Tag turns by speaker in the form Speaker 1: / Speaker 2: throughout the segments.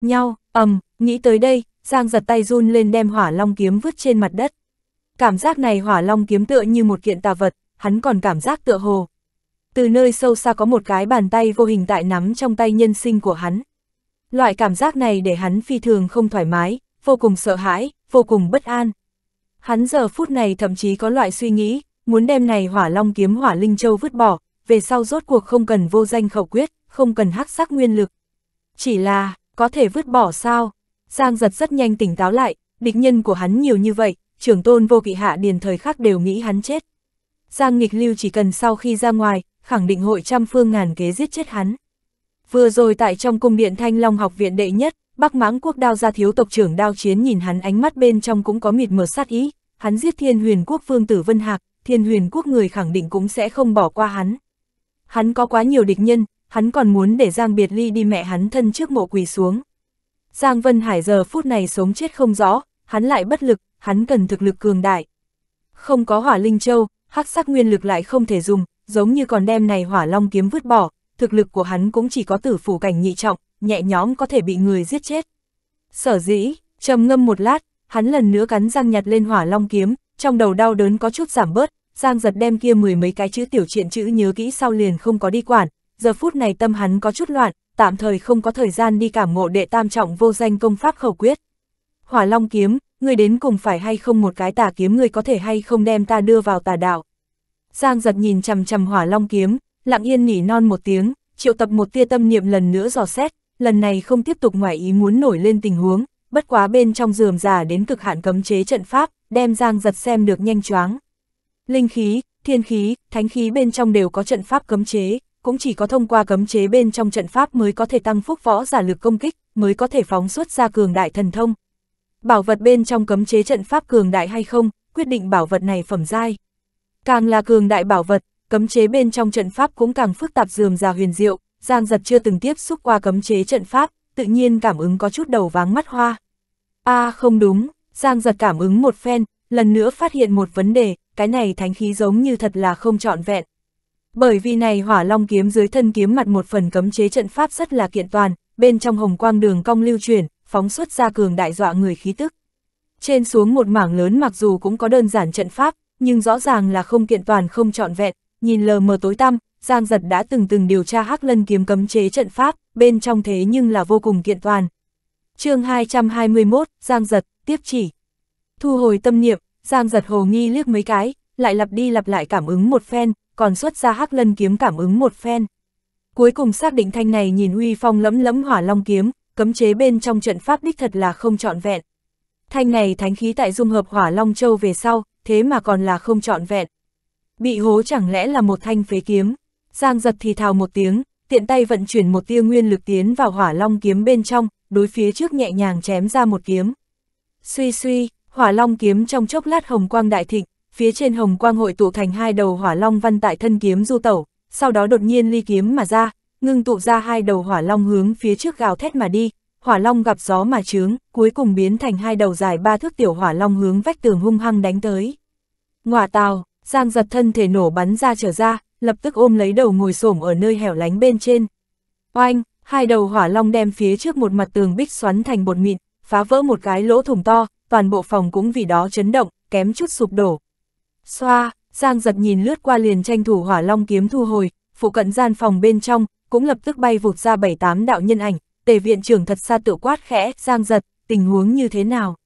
Speaker 1: Nhau, ầm, nghĩ tới đây, Giang giật tay run lên đem hỏa long kiếm vứt trên mặt đất. Cảm giác này hỏa long kiếm tựa như một kiện tà vật, hắn còn cảm giác tựa hồ. Từ nơi sâu xa có một cái bàn tay vô hình tại nắm trong tay nhân sinh của hắn. Loại cảm giác này để hắn phi thường không thoải mái, vô cùng sợ hãi, vô cùng bất an. Hắn giờ phút này thậm chí có loại suy nghĩ, muốn đem này hỏa long kiếm hỏa linh châu vứt bỏ, về sau rốt cuộc không cần vô danh khẩu quyết, không cần hắc sắc nguyên lực. Chỉ là, có thể vứt bỏ sao? Giang giật rất nhanh tỉnh táo lại, địch nhân của hắn nhiều như vậy, trưởng tôn vô kỵ hạ điền thời khắc đều nghĩ hắn chết. Giang nghịch lưu chỉ cần sau khi ra ngoài, khẳng định hội trăm phương ngàn kế giết chết hắn. Vừa rồi tại trong cung điện Thanh Long học viện đệ nhất, Bắc Mãng Quốc Đao gia thiếu tộc trưởng Đao Chiến nhìn hắn ánh mắt bên trong cũng có mịt mờ sát ý, hắn giết Thiên Huyền Quốc Vương Tử Vân Hạc, Thiên Huyền Quốc người khẳng định cũng sẽ không bỏ qua hắn. Hắn có quá nhiều địch nhân, hắn còn muốn để Giang Biệt Ly đi mẹ hắn thân trước mộ quỳ xuống. Giang Vân Hải giờ phút này sống chết không rõ, hắn lại bất lực, hắn cần thực lực cường đại. Không có hỏa linh châu, hắc sắc nguyên lực lại không thể dùng, giống như còn đem này hỏa long kiếm vứt bỏ, thực lực của hắn cũng chỉ có tử phủ cảnh nhị trọng, nhẹ nhõm có thể bị người giết chết. Sở dĩ, trầm ngâm một lát, hắn lần nữa cắn răng nhặt lên hỏa long kiếm, trong đầu đau đớn có chút giảm bớt, Giang giật đem kia mười mấy cái chữ tiểu truyện chữ nhớ kỹ sau liền không có đi quản, giờ phút này tâm hắn có chút loạn, tạm thời không có thời gian đi cảm ngộ đệ tam trọng vô danh công pháp khẩu quyết. Hỏa Long kiếm, ngươi đến cùng phải hay không một cái tà kiếm ngươi có thể hay không đem ta đưa vào tà đạo. Giang giật nhìn chằm chằm Hỏa Long kiếm, lặng yên nỉ non một tiếng, triệu tập một tia tâm niệm lần nữa dò xét, lần này không tiếp tục ngoài ý muốn nổi lên tình huống, bất quá bên trong giường già đến cực hạn cấm chế trận pháp, đem Giang giật xem được nhanh choáng. Linh khí, thiên khí, thánh khí bên trong đều có trận pháp cấm chế, cũng chỉ có thông qua cấm chế bên trong trận pháp mới có thể tăng phúc võ giả lực công kích, mới có thể phóng xuất ra cường đại thần thông. Bảo vật bên trong cấm chế trận pháp cường đại hay không, quyết định bảo vật này phẩm giai. Càng là cường đại bảo vật, cấm chế bên trong trận pháp cũng càng phức tạp dườm già huyền diệu, Giang Giật chưa từng tiếp xúc qua cấm chế trận pháp, tự nhiên cảm ứng có chút đầu váng mắt hoa. A à, không đúng, Giang Giật cảm ứng một phen, lần nữa phát hiện một vấn đề, cái này thánh khí giống như thật là không trọn vẹn, bởi vì này hỏa long kiếm dưới thân kiếm mặt một phần cấm chế trận pháp rất là kiện toàn, bên trong hồng quang đường cong lưu chuyển, phóng xuất ra cường đại dọa người khí tức. Trên xuống một mảng lớn mặc dù cũng có đơn giản trận pháp, nhưng rõ ràng là không kiện toàn không trọn vẹn, nhìn lờ mờ tối tăm, Giang Giật đã từng từng điều tra hắc lân kiếm cấm chế trận pháp, bên trong thế nhưng là vô cùng kiện toàn. chương 221, Giang Giật, tiếp chỉ. Thu hồi tâm niệm, Giang Giật hồ nghi liếc mấy cái, lại lặp đi lặp lại cảm ứng một phen, còn xuất ra hắc lân kiếm cảm ứng một phen. Cuối cùng xác định thanh này nhìn uy phong lẫm lẫm hỏa long kiếm, cấm chế bên trong trận pháp đích thật là không trọn vẹn. Thanh này thánh khí tại dung hợp hỏa long châu về sau, thế mà còn là không trọn vẹn. Bị hố chẳng lẽ là một thanh phế kiếm. Giang giật thì thào một tiếng, tiện tay vận chuyển một tia nguyên lực tiến vào hỏa long kiếm bên trong, đối phía trước nhẹ nhàng chém ra một kiếm. Suy suy, hỏa long kiếm trong chốc lát hồng quang đại thịnh, phía trên hồng quang hội tụ thành hai đầu hỏa long văn tại thân kiếm du tẩu, sau đó đột nhiên ly kiếm mà ra, ngưng tụ ra hai đầu hỏa long hướng phía trước gào thét mà đi, hỏa long gặp gió mà trướng, cuối cùng biến thành hai đầu dài ba thước tiểu hỏa long hướng vách tường hung hăng đánh tới. Ngọa tào, Giang giật thân thể nổ bắn ra trở ra, lập tức ôm lấy đầu ngồi xổm ở nơi hẻo lánh bên trên. Oanh, hai đầu hỏa long đem phía trước một mặt tường bích xoắn thành bột mịn, phá vỡ một cái lỗ thủng to, toàn bộ phòng cũng vì đó chấn động, kém chút sụp đổ, Xoa, Giang giật nhìn lướt qua liền tranh thủ hỏa long kiếm thu hồi, phụ cận gian phòng bên trong, cũng lập tức bay vụt ra bảy tám đạo nhân ảnh, tề viện trưởng thật xa tự quát khẽ, Giang giật, tình huống như thế nào?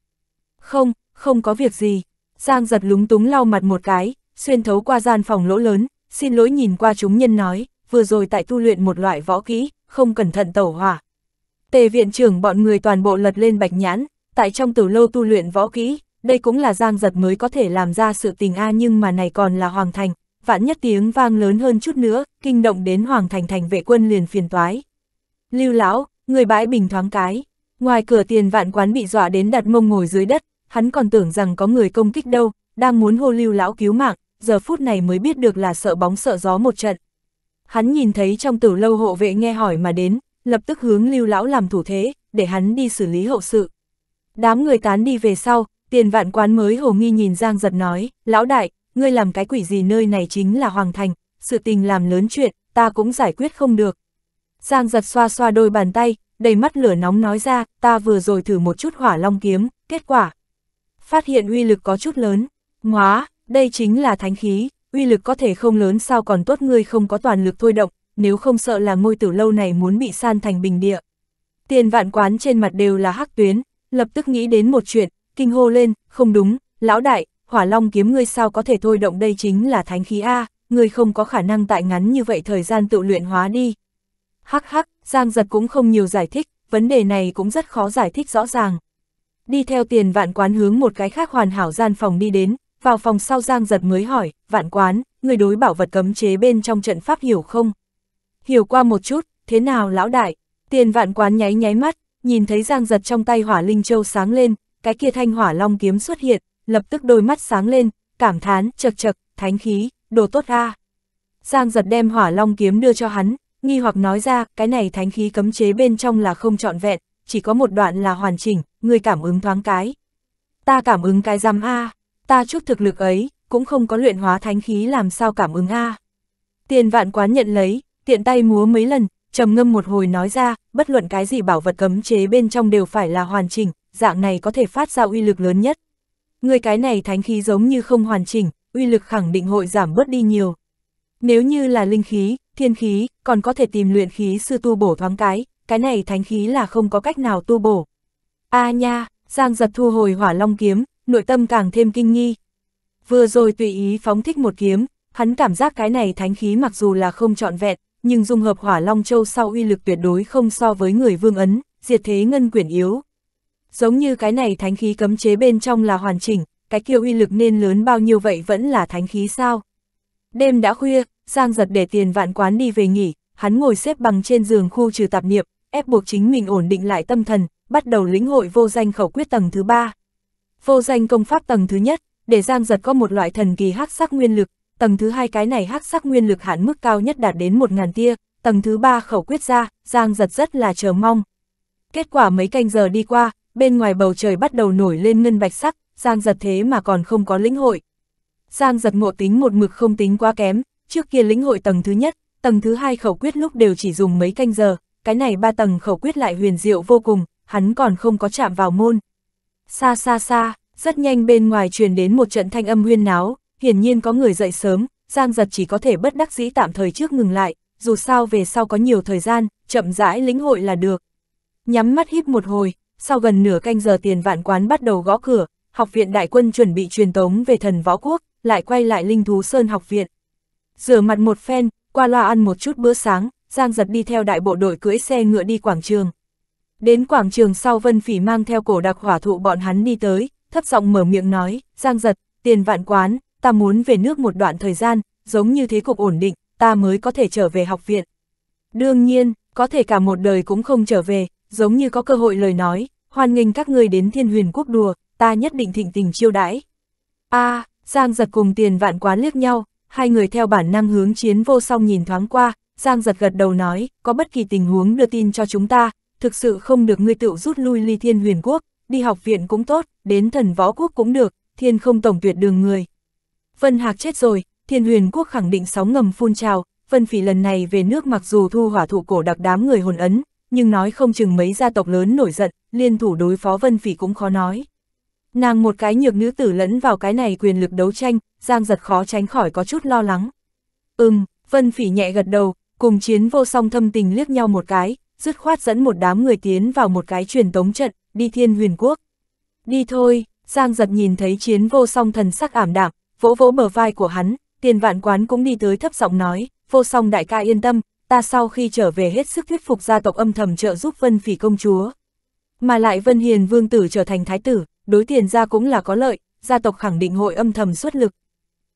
Speaker 1: Không, không có việc gì. Giang giật lúng túng lau mặt một cái, xuyên thấu qua gian phòng lỗ lớn, xin lỗi nhìn qua chúng nhân nói, vừa rồi tại tu luyện một loại võ kỹ, không cẩn thận tẩu hỏa. Tề viện trưởng bọn người toàn bộ lật lên bạch nhãn, tại trong tử lâu tu luyện võ kỹ, đây cũng là giang giật mới có thể làm ra sự tình a nhưng mà này còn là hoàng thành, vạn nhất tiếng vang lớn hơn chút nữa, kinh động đến hoàng thành thành vệ quân liền phiền toái. Lưu lão, người bãi bình thoáng cái, ngoài cửa tiền vạn quán bị dọa đến đặt mông ngồi dưới đất, hắn còn tưởng rằng có người công kích đâu, đang muốn hô lưu lão cứu mạng, giờ phút này mới biết được là sợ bóng sợ gió một trận. Hắn nhìn thấy trong tử lâu hộ vệ nghe hỏi mà đến, lập tức hướng lưu lão làm thủ thế, để hắn đi xử lý hậu sự. Đám người tán đi về sau, Tiền vạn quán mới hồ nghi nhìn Giang giật nói, lão đại, ngươi làm cái quỷ gì nơi này chính là hoàng thành, sự tình làm lớn chuyện, ta cũng giải quyết không được. Giang giật xoa xoa đôi bàn tay, đầy mắt lửa nóng nói ra, ta vừa rồi thử một chút hỏa long kiếm, kết quả. Phát hiện uy lực có chút lớn, ngóa, đây chính là thánh khí, uy lực có thể không lớn sao còn tốt ngươi không có toàn lực thôi động, nếu không sợ là ngôi tử lâu này muốn bị san thành bình địa. Tiền vạn quán trên mặt đều là hắc tuyến, lập tức nghĩ đến một chuyện, kinh hô lên, không đúng, lão đại, hỏa long kiếm ngươi sao có thể thôi động đây chính là thánh khí A, ngươi không có khả năng tại ngắn như vậy thời gian tự luyện hóa đi. Hắc hắc, Giang giật cũng không nhiều giải thích, vấn đề này cũng rất khó giải thích rõ ràng. Đi theo tiền vạn quán hướng một cái khác hoàn hảo gian phòng đi đến, vào phòng sau Giang giật mới hỏi, vạn quán, người đối bảo vật cấm chế bên trong trận pháp hiểu không? Hiểu qua một chút, thế nào lão đại? Tiền vạn quán nháy nháy mắt, nhìn thấy Giang giật trong tay hỏa linh châu sáng lên, cái kia thanh hỏa long kiếm xuất hiện, lập tức đôi mắt sáng lên, cảm thán, chật chật, thánh khí, đồ tốt a. À. Giang giật đem hỏa long kiếm đưa cho hắn, nghi hoặc nói ra, cái này thánh khí cấm chế bên trong là không trọn vẹn, chỉ có một đoạn là hoàn chỉnh, người cảm ứng thoáng cái. Ta cảm ứng cái giam a, ta chút thực lực ấy, cũng không có luyện hóa thánh khí làm sao cảm ứng a. Tiền vạn quán nhận lấy, tiện tay múa mấy lần, trầm ngâm một hồi nói ra, bất luận cái gì bảo vật cấm chế bên trong đều phải là hoàn chỉnh, dạng này có thể phát ra uy lực lớn nhất. Người cái này thánh khí giống như không hoàn chỉnh, uy lực khẳng định hội giảm bớt đi nhiều. Nếu như là linh khí, thiên khí, còn có thể tìm luyện khí sư tu bổ thoáng cái, cái này thánh khí là không có cách nào tu bổ. A à nha, Giang giật thu hồi hỏa long kiếm, nội tâm càng thêm kinh nghi. Vừa rồi tùy ý phóng thích một kiếm, hắn cảm giác cái này thánh khí mặc dù là không trọn vẹn, nhưng dung hợp hỏa Long Châu sau uy lực tuyệt đối không so với người vương ấn, diệt thế ngân quyển yếu. Giống như cái này thánh khí cấm chế bên trong là hoàn chỉnh, cái kia uy lực nên lớn bao nhiêu vậy vẫn là thánh khí sao. Đêm đã khuya, Giang giật để tiền vạn quán đi về nghỉ, hắn ngồi xếp bằng trên giường khu trừ tạp niệm, ép buộc chính mình ổn định lại tâm thần, bắt đầu lĩnh hội vô danh khẩu quyết tầng thứ ba. Vô danh công pháp tầng thứ nhất, để Giang giật có một loại thần kỳ hắc sắc nguyên lực, tầng thứ hai cái này hắc sắc nguyên lực hạn mức cao nhất đạt đến 1.000 tia, tầng thứ ba khẩu quyết ra, Giang giật rất là chờ mong. Kết quả mấy canh giờ đi qua, bên ngoài bầu trời bắt đầu nổi lên ngân bạch sắc, Giang giật thế mà còn không có lĩnh hội. Giang giật ngộ tính một mực không tính quá kém, trước kia lĩnh hội tầng thứ nhất, tầng thứ hai khẩu quyết lúc đều chỉ dùng mấy canh giờ, cái này ba tầng khẩu quyết lại huyền diệu vô cùng, hắn còn không có chạm vào môn. Xa xa xa, rất nhanh bên ngoài truyền đến một trận thanh âm huyên náo, hiển nhiên có người dậy sớm, Giang Giật chỉ có thể bất đắc dĩ tạm thời trước ngừng lại, dù sao về sau có nhiều thời gian, chậm rãi lĩnh hội là được. Nhắm mắt híp một hồi, sau gần nửa canh giờ tiền vạn quán bắt đầu gõ cửa, học viện đại quân chuẩn bị truyền tống về thần võ quốc, lại quay lại linh thú sơn học viện. Rửa mặt một phen, qua loa ăn một chút bữa sáng, Giang Giật đi theo đại bộ đội cưỡi xe ngựa đi quảng trường. Đến quảng trường sau Vân Phỉ mang theo cổ đặc hỏa thụ bọn hắn đi tới, thấp giọng mở miệng nói, Giang Giật, tiền vạn quán, ta muốn về nước một đoạn thời gian, giống như thế cục ổn định, ta mới có thể trở về học viện. Đương nhiên, có thể cả một đời cũng không trở về, giống như có cơ hội lời nói, hoan nghênh các ngươi đến thiên huyền quốc đùa, ta nhất định thịnh tình chiêu đãi. a à, Giang giật cùng tiền vạn quán liếc nhau, hai người theo bản năng hướng chiến vô song nhìn thoáng qua, Giang giật gật đầu nói, có bất kỳ tình huống đưa tin cho chúng ta, thực sự không được ngươi tự rút lui ly thiên huyền quốc, đi học viện cũng tốt, đến thần võ quốc cũng được, thiên không tổng tuyệt đường người. Vân Hạc chết rồi, thiên huyền quốc khẳng định sóng ngầm phun trào, Vân Phỉ lần này về nước mặc dù thu hỏa thủ cổ đặc đám người hồn ấn, nhưng nói không chừng mấy gia tộc lớn nổi giận, liên thủ đối phó Vân Phỉ cũng khó nói. Nàng một cái nhược nữ tử lẫn vào cái này quyền lực đấu tranh, Giang giật khó tránh khỏi có chút lo lắng. Ừm, Vân Phỉ nhẹ gật đầu, cùng chiến vô song thâm tình liếc nhau một cái, dứt khoát dẫn một đám người tiến vào một cái truyền tống trận, đi thiên huyền quốc. Đi thôi, Giang giật nhìn thấy chiến vô song thần sắc ảm đạm, vỗ vỗ bờ vai của hắn, tiền vạn quán cũng đi tới thấp giọng nói, vô song đại ca yên tâm, ta sau khi trở về hết sức thuyết phục gia tộc âm thầm trợ giúp Vân Phỉ công chúa. Mà lại Vân Hiền vương tử trở thành thái tử, đối tiền ra cũng là có lợi, gia tộc khẳng định hội âm thầm xuất lực.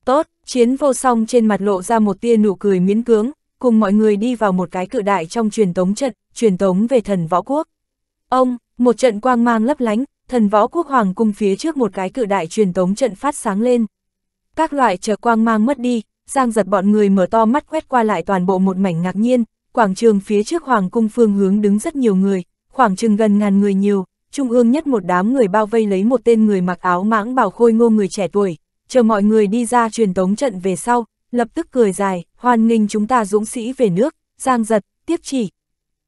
Speaker 1: Tốt, chiến vô song trên mặt lộ ra một tia nụ cười miễn cưỡng, cùng mọi người đi vào một cái cự đại trong truyền tống trận, truyền tống về thần võ quốc. Ông, một trận quang mang lấp lánh, thần võ quốc hoàng cung phía trước một cái cự đại truyền tống trận phát sáng lên các loại chờ quang mang mất đi, giang giật bọn người mở to mắt quét qua lại toàn bộ một mảnh ngạc nhiên, quảng trường phía trước hoàng cung phương hướng đứng rất nhiều người, khoảng chừng gần ngàn người nhiều, trung ương nhất một đám người bao vây lấy một tên người mặc áo mãng bảo khôi ngô người trẻ tuổi, chờ mọi người đi ra truyền tống trận về sau, lập tức cười dài, hoan nghênh chúng ta dũng sĩ về nước, giang giật, tiếp chỉ.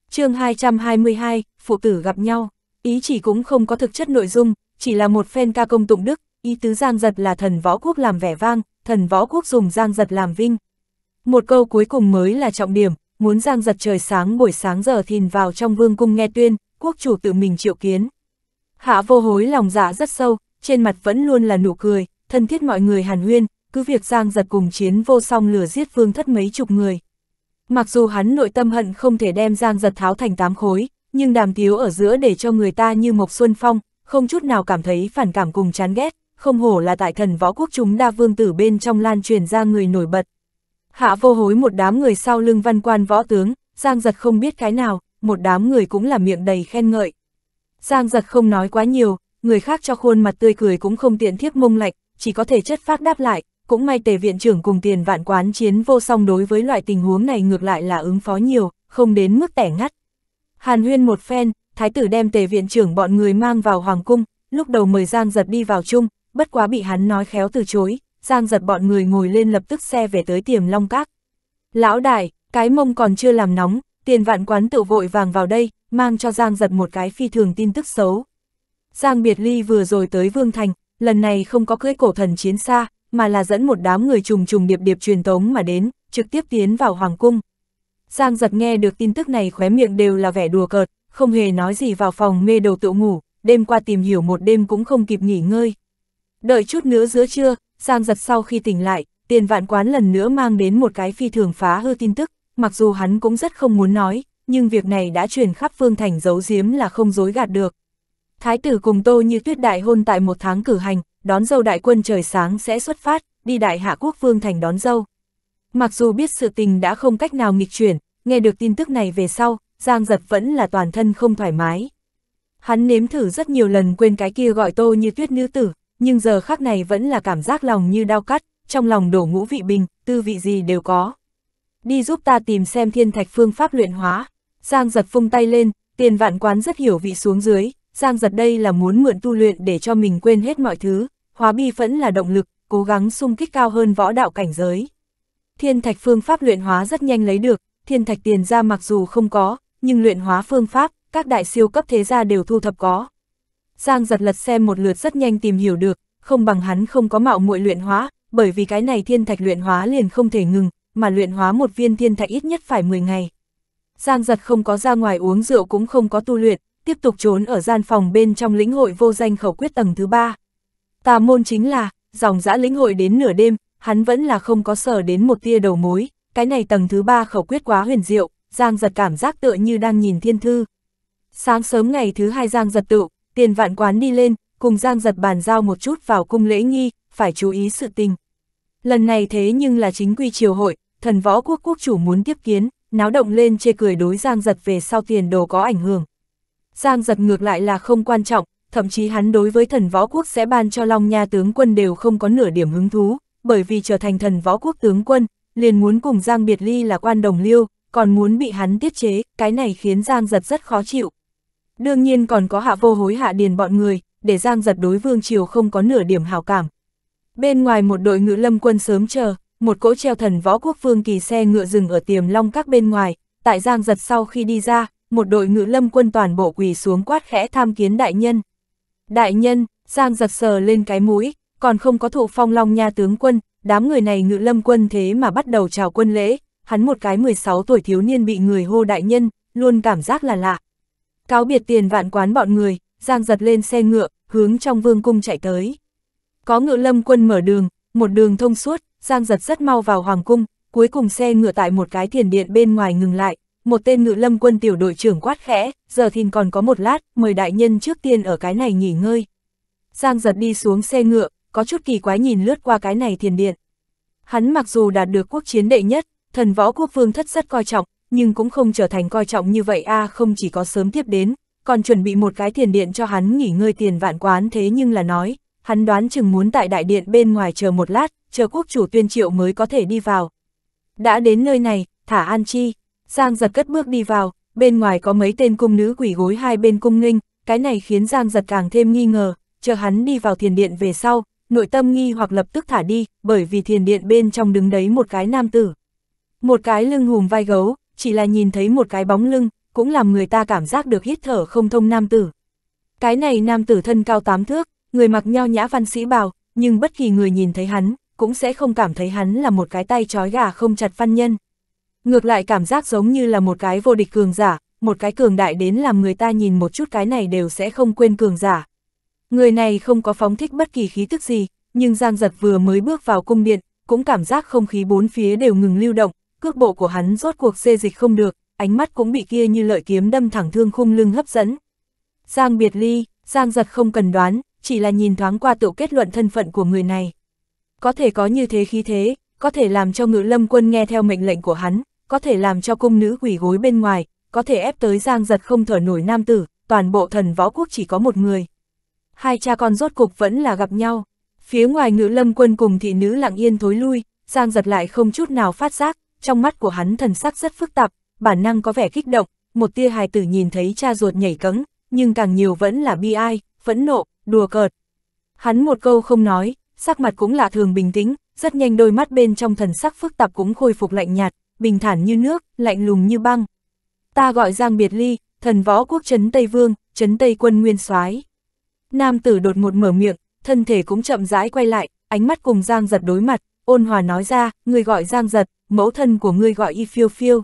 Speaker 1: chương 222, phụ tử gặp nhau, ý chỉ cũng không có thực chất nội dung, chỉ là một phen ca công tụng đức, ý tứ Giang Giật là thần võ quốc làm vẻ vang, thần võ quốc dùng Giang Giật làm vinh. Một câu cuối cùng mới là trọng điểm, muốn Giang Giật trời sáng buổi sáng giờ thìn vào trong vương cung nghe tuyên, quốc chủ tự mình triệu kiến. Hạ vô hối lòng dạ rất sâu, trên mặt vẫn luôn là nụ cười, thân thiết mọi người hàn huyên, cứ việc Giang Giật cùng chiến vô song lừa giết vương thất mấy chục người. Mặc dù hắn nội tâm hận không thể đem Giang Giật tháo thành tám khối, nhưng đàm tiếu ở giữa để cho người ta như mộc xuân phong, không chút nào cảm thấy phản cảm cùng chán ghét không hổ là tại thần võ quốc chúng đa vương tử bên trong lan truyền ra người nổi bật. Hạ vô hối một đám người sau lưng văn quan võ tướng, Giang giật không biết cái nào, một đám người cũng là miệng đầy khen ngợi. Giang giật không nói quá nhiều, người khác cho khuôn mặt tươi cười cũng không tiện thiếp mông lạch, chỉ có thể chất phát đáp lại, cũng may tề viện trưởng cùng tiền vạn quán chiến vô song đối với loại tình huống này ngược lại là ứng phó nhiều, không đến mức tẻ ngắt. Hàn huyên một phen, thái tử đem tề viện trưởng bọn người mang vào hoàng cung, lúc đầu mời Giang giật đi vào chung, bất quá bị hắn nói khéo từ chối, Giang giật bọn người ngồi lên lập tức xe về tới tiềm long các. Lão đại, cái mông còn chưa làm nóng, tiền vạn quán tự vội vàng vào đây, mang cho Giang giật một cái phi thường tin tức xấu. Giang Biệt Ly vừa rồi tới Vương Thành, lần này không có cưỡi cổ thần chiến xa, mà là dẫn một đám người trùng trùng điệp điệp truyền tống mà đến, trực tiếp tiến vào Hoàng Cung. Giang giật nghe được tin tức này khóe miệng đều là vẻ đùa cợt, không hề nói gì vào phòng mê đầu tự ngủ, đêm qua tìm hiểu một đêm cũng không kịp nghỉ ngơi. Đợi chút nữa giữa trưa, Giang giật sau khi tỉnh lại, tiền vạn quán lần nữa mang đến một cái phi thường phá hư tin tức, mặc dù hắn cũng rất không muốn nói, nhưng việc này đã truyền khắp phương thành giấu giếm là không dối gạt được. Thái tử cùng Tô Như Tuyết đại hôn tại một tháng cử hành, đón dâu đại quân trời sáng sẽ xuất phát, đi đại hạ quốc phương thành đón dâu. Mặc dù biết sự tình đã không cách nào nghịch chuyển, nghe được tin tức này về sau, Giang Giật vẫn là toàn thân không thoải mái. Hắn nếm thử rất nhiều lần quên cái kia gọi Tô Như Tuyết nữ tử, nhưng giờ khác này vẫn là cảm giác lòng như đau cắt, trong lòng đổ ngũ vị bình, tư vị gì đều có. Đi giúp ta tìm xem thiên thạch phương pháp luyện hóa. Giang giật phung tay lên, tiền vạn quán rất hiểu vị xuống dưới, Giang giật đây là muốn mượn tu luyện để cho mình quên hết mọi thứ, hóa bi phẫn là động lực, cố gắng sung kích cao hơn võ đạo cảnh giới. Thiên thạch phương pháp luyện hóa rất nhanh lấy được, thiên thạch tiền ra mặc dù không có, nhưng luyện hóa phương pháp, các đại siêu cấp thế gia đều thu thập có. Giang giật lật xem một lượt rất nhanh tìm hiểu được, không bằng hắn không có mạo muội luyện hóa, bởi vì cái này thiên thạch luyện hóa liền không thể ngừng, mà luyện hóa một viên thiên thạch ít nhất phải 10 ngày. Giang giật không có ra ngoài uống rượu cũng không có tu luyện, tiếp tục trốn ở gian phòng bên trong lĩnh hội vô danh khẩu quyết tầng thứ ba. Tà môn chính là, dòng dã lĩnh hội đến nửa đêm, hắn vẫn là không có sở đến một tia đầu mối, cái này tầng thứ ba khẩu quyết quá huyền diệu, Giang giật cảm giác tựa như đang nhìn thiên thư. Sáng sớm ngày thứ hai Giang giật tựu, Tiền vạn quán đi lên, cùng Giang giật bàn giao một chút vào cung lễ nghi, phải chú ý sự tình. Lần này thế nhưng là chính quy triều hội, thần võ quốc quốc chủ muốn tiếp kiến, náo động lên chê cười đối Giang giật về sau tiền đồ có ảnh hưởng. Giang giật ngược lại là không quan trọng, thậm chí hắn đối với thần võ quốc sẽ ban cho Long Nha tướng quân đều không có nửa điểm hứng thú, bởi vì trở thành thần võ quốc tướng quân, liền muốn cùng Giang Biệt Ly là quan đồng liêu, còn muốn bị hắn tiết chế, cái này khiến Giang giật rất khó chịu. Đương nhiên còn có hạ vô hối hạ điền bọn người, để Giang giật đối Vương Triều không có nửa điểm hào cảm. Bên ngoài một đội ngự lâm quân sớm chờ, một cỗ treo thần võ quốc vương kỳ xe ngựa rừng ở tiềm long các bên ngoài, tại Giang giật sau khi đi ra, một đội ngự lâm quân toàn bộ quỳ xuống quát khẽ tham kiến đại nhân. Đại nhân, Giang giật sờ lên cái mũi, còn không có thụ phong long nha tướng quân, đám người này ngự lâm quân thế mà bắt đầu chào quân lễ, hắn một cái 16 tuổi thiếu niên bị người hô đại nhân, luôn cảm giác là lạ, cáo biệt tiền vạn quán bọn người, Giang giật lên xe ngựa, hướng trong vương cung chạy tới. Có ngựa lâm quân mở đường, một đường thông suốt, Giang giật rất mau vào hoàng cung, cuối cùng xe ngựa tại một cái thiền điện bên ngoài ngừng lại, một tên ngựa lâm quân tiểu đội trưởng quát khẽ, giờ thìn còn có một lát, mời đại nhân trước tiên ở cái này nghỉ ngơi. Giang giật đi xuống xe ngựa, có chút kỳ quái nhìn lướt qua cái này thiền điện. Hắn mặc dù đạt được quốc chiến đệ nhất, thần võ quốc vương thất rất coi trọng, nhưng cũng không trở thành coi trọng như vậy a à, không chỉ có sớm tiếp đến, còn chuẩn bị một cái tiền điện cho hắn nghỉ ngơi tiền vạn quán thế nhưng là nói, hắn đoán chừng muốn tại đại điện bên ngoài chờ một lát, chờ quốc chủ tuyên triệu mới có thể đi vào. Đã đến nơi này, thả an chi, Giang giật cất bước đi vào, bên ngoài có mấy tên cung nữ quỷ gối hai bên cung nghênh, cái này khiến Giang giật càng thêm nghi ngờ, chờ hắn đi vào thiền điện về sau, nội tâm nghi hoặc lập tức thả đi, bởi vì thiền điện bên trong đứng đấy một cái nam tử. Một cái lưng hùm vai gấu, chỉ là nhìn thấy một cái bóng lưng, cũng làm người ta cảm giác được hít thở không thông nam tử. Cái này nam tử thân cao tám thước, người mặc nho nhã văn sĩ bào, nhưng bất kỳ người nhìn thấy hắn, cũng sẽ không cảm thấy hắn là một cái tay trói gà không chặt văn nhân. Ngược lại cảm giác giống như là một cái vô địch cường giả, một cái cường đại đến làm người ta nhìn một chút cái này đều sẽ không quên cường giả. Người này không có phóng thích bất kỳ khí tức gì, nhưng Giang Giật vừa mới bước vào cung điện, cũng cảm giác không khí bốn phía đều ngừng lưu động, cước bộ của hắn rốt cuộc xê dịch không được, ánh mắt cũng bị kia như lợi kiếm đâm thẳng thương khung lưng hấp dẫn. Giang biệt ly, Giang giật không cần đoán, chỉ là nhìn thoáng qua tự kết luận thân phận của người này. Có thể có như thế khí thế, có thể làm cho ngự lâm quân nghe theo mệnh lệnh của hắn, có thể làm cho cung nữ quỷ gối bên ngoài, có thể ép tới Giang giật không thở nổi nam tử, toàn bộ thần võ quốc chỉ có một người. Hai cha con rốt cục vẫn là gặp nhau. Phía ngoài ngự lâm quân cùng thị nữ lặng yên thối lui, Giang giật lại không chút nào phát giác, trong mắt của hắn thần sắc rất phức tạp, bản năng có vẻ kích động, một tia hài tử nhìn thấy cha ruột nhảy cẫng, nhưng càng nhiều vẫn là bi ai, phẫn nộ, đùa cợt. Hắn một câu không nói, sắc mặt cũng lạ thường bình tĩnh, rất nhanh đôi mắt bên trong thần sắc phức tạp cũng khôi phục lạnh nhạt, bình thản như nước, lạnh lùng như băng. Ta gọi Giang Biệt Ly, thần võ quốc trấn Tây Vương, trấn Tây quân nguyên soái. Nam tử đột ngột mở miệng, thân thể cũng chậm rãi quay lại, ánh mắt cùng Giang giật đối mặt, ôn hòa nói ra, người gọi Giang Giật, mẫu thân của ngươi gọi Y Phiêu Phiêu.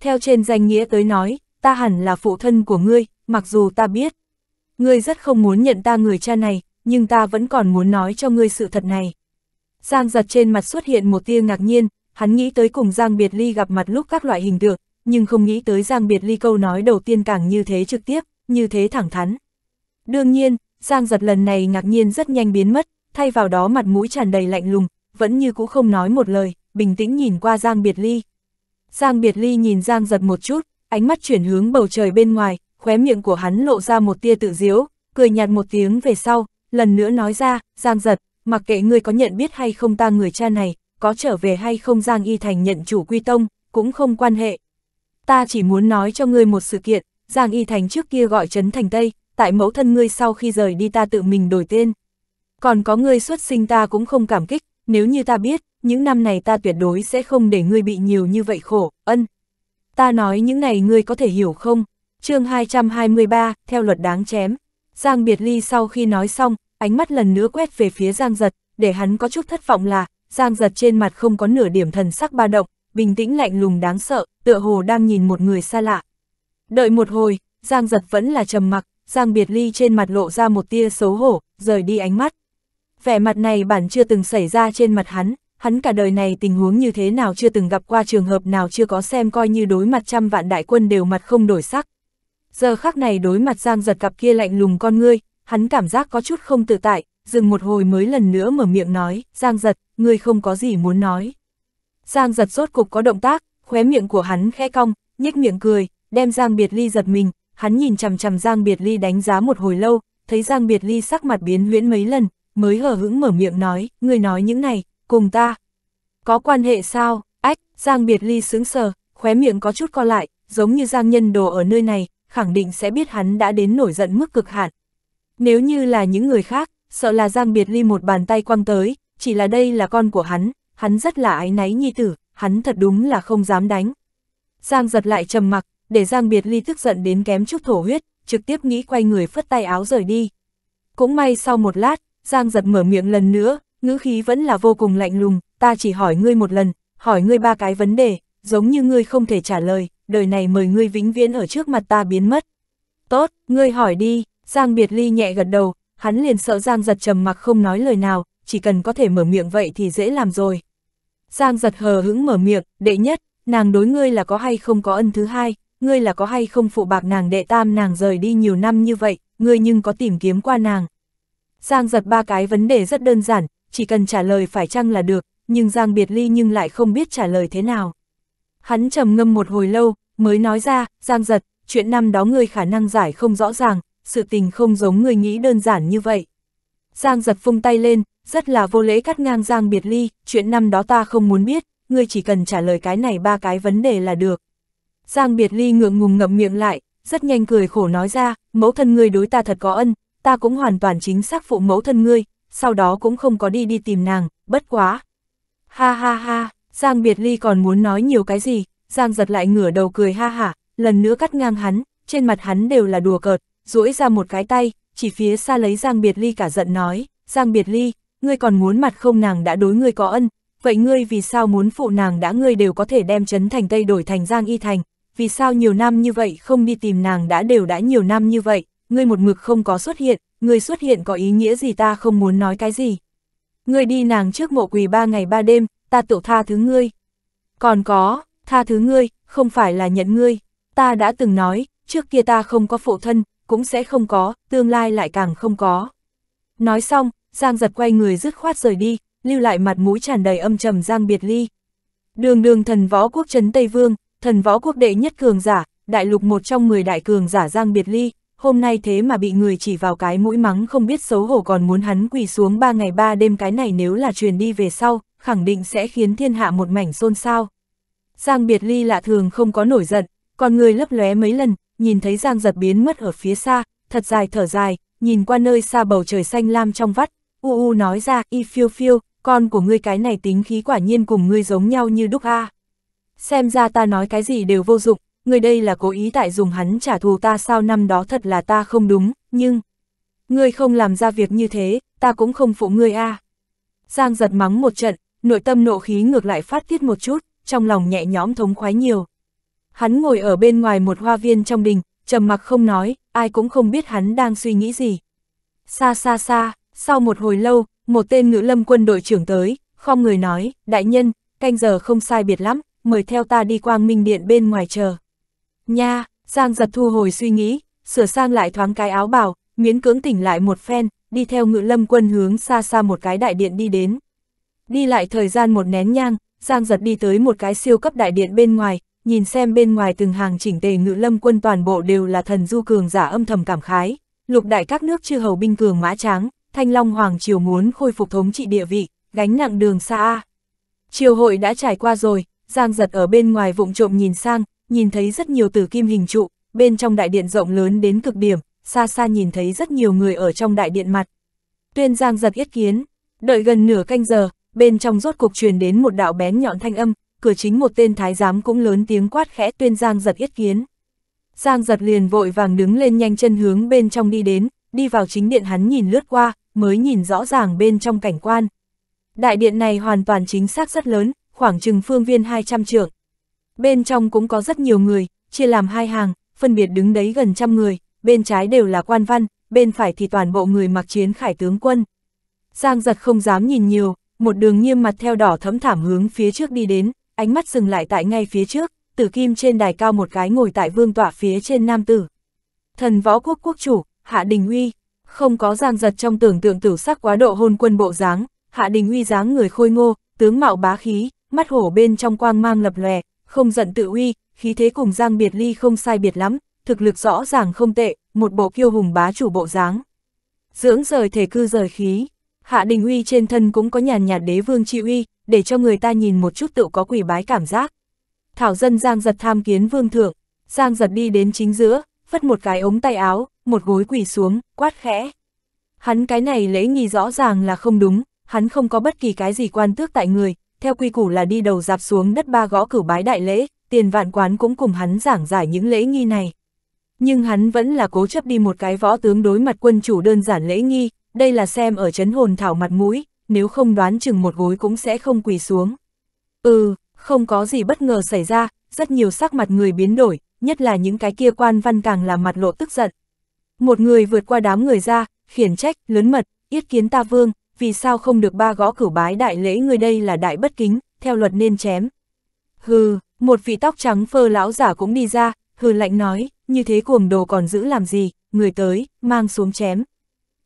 Speaker 1: Theo trên danh nghĩa tới nói, ta hẳn là phụ thân của ngươi, mặc dù ta biết. Ngươi rất không muốn nhận ta người cha này, nhưng ta vẫn còn muốn nói cho ngươi sự thật này. Giang Giật trên mặt xuất hiện một tia ngạc nhiên, hắn nghĩ tới cùng Giang Biệt Ly gặp mặt lúc các loại hình tượng, nhưng không nghĩ tới Giang Biệt Ly câu nói đầu tiên càng như thế trực tiếp, như thế thẳng thắn. Đương nhiên, Giang Giật lần này ngạc nhiên rất nhanh biến mất, thay vào đó mặt mũi tràn đầy lạnh lùng, vẫn như cũ không nói một lời, bình tĩnh nhìn qua Giang Biệt Ly. Giang Biệt Ly nhìn Giang giật một chút, ánh mắt chuyển hướng bầu trời bên ngoài, khóe miệng của hắn lộ ra một tia tự diếu, cười nhạt một tiếng về sau, lần nữa nói ra, Giang giật, mặc kệ ngươi có nhận biết hay không ta người cha này, có trở về hay không Giang Y Thành nhận chủ quy tông, cũng không quan hệ. Ta chỉ muốn nói cho ngươi một sự kiện, Giang Y Thành trước kia gọi Trấn Thành Tây, tại mẫu thân ngươi sau khi rời đi ta tự mình đổi tên. Còn có ngươi xuất sinh ta cũng không cảm kích, nếu như ta biết, những năm này ta tuyệt đối sẽ không để ngươi bị nhiều như vậy khổ, ân. Ta nói những này ngươi có thể hiểu không? chương 223, theo luật đáng chém. Giang Biệt Ly sau khi nói xong, ánh mắt lần nữa quét về phía Giang Giật, để hắn có chút thất vọng là, Giang Giật trên mặt không có nửa điểm thần sắc ba động, bình tĩnh lạnh lùng đáng sợ, tựa hồ đang nhìn một người xa lạ. Đợi một hồi, Giang Giật vẫn là trầm mặc, Giang Biệt Ly trên mặt lộ ra một tia xấu hổ, rời đi ánh mắt vẻ mặt này bản chưa từng xảy ra trên mặt hắn, hắn cả đời này tình huống như thế nào chưa từng gặp qua trường hợp nào chưa có xem coi như đối mặt trăm vạn đại quân đều mặt không đổi sắc. Giờ khắc này đối mặt Giang giật cặp kia lạnh lùng con ngươi, hắn cảm giác có chút không tự tại, dừng một hồi mới lần nữa mở miệng nói, Giang giật, ngươi không có gì muốn nói. Giang giật rốt cục có động tác, khóe miệng của hắn khẽ cong, nhếch miệng cười, đem Giang Biệt Ly giật mình, hắn nhìn chằm chằm Giang Biệt Ly đánh giá một hồi lâu, thấy Giang Biệt Ly sắc mặt biến huyễn mấy lần, mới hờ hững mở miệng nói, người nói những này, cùng ta. Có quan hệ sao, ách, Giang Biệt Ly sướng sờ, khóe miệng có chút co lại, giống như Giang Nhân Đồ ở nơi này, khẳng định sẽ biết hắn đã đến nổi giận mức cực hạn. Nếu như là những người khác, sợ là Giang Biệt Ly một bàn tay quăng tới, chỉ là đây là con của hắn, hắn rất là ái náy nhi tử, hắn thật đúng là không dám đánh. Giang giật lại trầm mặc, để Giang Biệt Ly tức giận đến kém chút thổ huyết, trực tiếp nghĩ quay người phất tay áo rời đi. Cũng may sau một lát, Giang giật mở miệng lần nữa, ngữ khí vẫn là vô cùng lạnh lùng, ta chỉ hỏi ngươi một lần, hỏi ngươi ba cái vấn đề, giống như ngươi không thể trả lời, đời này mời ngươi vĩnh viễn ở trước mặt ta biến mất. Tốt, ngươi hỏi đi, Giang Biệt Ly nhẹ gật đầu, hắn liền sợ Giang giật trầm mặc không nói lời nào, chỉ cần có thể mở miệng vậy thì dễ làm rồi. Giang giật hờ hững mở miệng, đệ nhất, nàng đối ngươi là có hay không có ân thứ hai, ngươi là có hay không phụ bạc nàng đệ tam nàng rời đi nhiều năm như vậy, ngươi nhưng có tìm kiếm qua nàng, Giang giật ba cái vấn đề rất đơn giản, chỉ cần trả lời phải chăng là được, nhưng Giang biệt ly nhưng lại không biết trả lời thế nào. Hắn trầm ngâm một hồi lâu, mới nói ra, Giang giật, chuyện năm đó người khả năng giải không rõ ràng, sự tình không giống người nghĩ đơn giản như vậy. Giang giật phung tay lên, rất là vô lễ cắt ngang Giang biệt ly, chuyện năm đó ta không muốn biết, ngươi chỉ cần trả lời cái này ba cái vấn đề là được. Giang biệt ly ngượng ngùng ngậm miệng lại, rất nhanh cười khổ nói ra, mẫu thân ngươi đối ta thật có ân, ta cũng hoàn toàn chính xác phụ mẫu thân ngươi, sau đó cũng không có đi đi tìm nàng, bất quá. Ha ha ha, Giang Biệt Ly còn muốn nói nhiều cái gì, Giang giật lại ngửa đầu cười ha hả, lần nữa cắt ngang hắn, trên mặt hắn đều là đùa cợt, duỗi ra một cái tay, chỉ phía xa lấy Giang Biệt Ly cả giận nói, Giang Biệt Ly, ngươi còn muốn mặt không nàng đã đối ngươi có ân, vậy ngươi vì sao muốn phụ nàng đã ngươi đều có thể đem chấn thành Tây đổi thành Giang Y Thành, vì sao nhiều năm như vậy không đi tìm nàng đã đều đã nhiều năm như vậy, ngươi một mực không có xuất hiện, ngươi xuất hiện có ý nghĩa gì ta không muốn nói cái gì. Ngươi đi nàng trước mộ quỳ ba ngày ba đêm, ta tự tha thứ ngươi. Còn có, tha thứ ngươi, không phải là nhận ngươi. Ta đã từng nói, trước kia ta không có phụ thân, cũng sẽ không có, tương lai lại càng không có. Nói xong, Giang giật quay người dứt khoát rời đi, lưu lại mặt mũi tràn đầy âm trầm Giang Biệt Ly. Đường đường thần võ quốc trấn Tây Vương, thần võ quốc đệ nhất cường giả, đại lục một trong 10 đại cường giả Giang Biệt Ly, hôm nay thế mà bị người chỉ vào cái mũi mắng không biết xấu hổ còn muốn hắn quỳ xuống ba ngày ba đêm cái này nếu là truyền đi về sau, khẳng định sẽ khiến thiên hạ một mảnh xôn xao. Giang Biệt Ly lạ thường không có nổi giận, còn người lấp lóe mấy lần, nhìn thấy Giang giật biến mất ở phía xa, thật dài thở dài, nhìn qua nơi xa bầu trời xanh lam trong vắt, u u nói ra, y phiêu phiêu, con của ngươi cái này tính khí quả nhiên cùng ngươi giống nhau như đúc a. Xem ra ta nói cái gì đều vô dụng, người đây là cố ý tại dùng hắn trả thù ta sao năm đó thật là ta không đúng, nhưng... Ngươi không làm ra việc như thế, ta cũng không phụ ngươi a. À. Giang giật mắng một trận, nội tâm nộ khí ngược lại phát tiết một chút, trong lòng nhẹ nhõm thống khoái nhiều. Hắn ngồi ở bên ngoài một hoa viên trong đình, trầm mặc không nói, ai cũng không biết hắn đang suy nghĩ gì. Xa xa xa, sau một hồi lâu, một tên ngữ lâm quân đội trưởng tới, không người nói, đại nhân, canh giờ không sai biệt lắm, mời theo ta đi quang minh điện bên ngoài chờ. Nha, Giang giật thu hồi suy nghĩ, sửa sang lại thoáng cái áo bào, miễn cưỡng tỉnh lại một phen, đi theo ngự lâm quân hướng xa xa một cái đại điện đi đến. Đi lại thời gian một nén nhang, Giang giật đi tới một cái siêu cấp đại điện bên ngoài, nhìn xem bên ngoài từng hàng chỉnh tề ngự lâm quân toàn bộ đều là thần du cường giả âm thầm cảm khái, lục đại các nước chư hầu binh cường mã tráng, thanh long hoàng triều muốn khôi phục thống trị địa vị, gánh nặng đường xa. Triều hội đã trải qua rồi, Giang giật ở bên ngoài vụng trộm nhìn sang, nhìn thấy rất nhiều tử kim hình trụ, bên trong đại điện rộng lớn đến cực điểm, xa xa nhìn thấy rất nhiều người ở trong đại điện mặt. Tuyên Giang giật yết kiến, đợi gần nửa canh giờ, bên trong rốt cuộc truyền đến một đạo bén nhọn thanh âm, cửa chính một tên thái giám cũng lớn tiếng quát khẽ Tuyên Giang giật yết kiến. Giang giật liền vội vàng đứng lên nhanh chân hướng bên trong đi đến, đi vào chính điện hắn nhìn lướt qua, mới nhìn rõ ràng bên trong cảnh quan. Đại điện này hoàn toàn chính xác rất lớn, khoảng chừng phương viên 200 trượng, Bên trong cũng có rất nhiều người, chia làm hai hàng, phân biệt đứng đấy gần trăm người, bên trái đều là quan văn, bên phải thì toàn bộ người mặc chiến khải tướng quân. Giang giật không dám nhìn nhiều, một đường nghiêm mặt theo đỏ thấm thảm hướng phía trước đi đến, ánh mắt dừng lại tại ngay phía trước, tử kim trên đài cao một cái ngồi tại vương tọa phía trên nam tử. Thần võ quốc quốc chủ, Hạ Đình huy không có giang giật trong tưởng tượng tử sắc quá độ hôn quân bộ dáng, Hạ Đình huy dáng người khôi ngô, tướng mạo bá khí, mắt hổ bên trong quang mang lập lòe, không giận tự uy, khí thế cùng Giang Biệt Ly không sai biệt lắm, thực lực rõ ràng không tệ, một bộ kiêu hùng bá chủ bộ dáng. Dưỡng rời thể cư rời khí, Hạ Đình Uy trên thân cũng có nhàn nhạt đế vương chi uy, để cho người ta nhìn một chút tự có quỷ bái cảm giác. Thảo dân Giang giật tham kiến vương thượng, Giang giật đi đến chính giữa, phất một cái ống tay áo, một gối quỷ xuống, quát khẽ. Hắn cái này lễ nghi rõ ràng là không đúng, hắn không có bất kỳ cái gì quan tước tại người, theo quy củ là đi đầu dạp xuống đất ba gõ cửu bái đại lễ, tiền vạn quán cũng cùng hắn giảng giải những lễ nghi này. Nhưng hắn vẫn là cố chấp đi một cái võ tướng đối mặt quân chủ đơn giản lễ nghi, đây là xem ở chấn hồn thảo mặt mũi, nếu không đoán chừng một gối cũng sẽ không quỳ xuống. Ừ, không có gì bất ngờ xảy ra, rất nhiều sắc mặt người biến đổi, nhất là những cái kia quan văn càng là mặt lộ tức giận. Một người vượt qua đám người ra, khiển trách, lớn mật, yết kiến ta vương, vì sao không được ba gõ cửu bái đại lễ người đây là đại bất kính, theo luật nên chém. Hừ, một vị tóc trắng phơ lão giả cũng đi ra, hừ lạnh nói, như thế cuồng đồ còn giữ làm gì, người tới, mang xuống chém.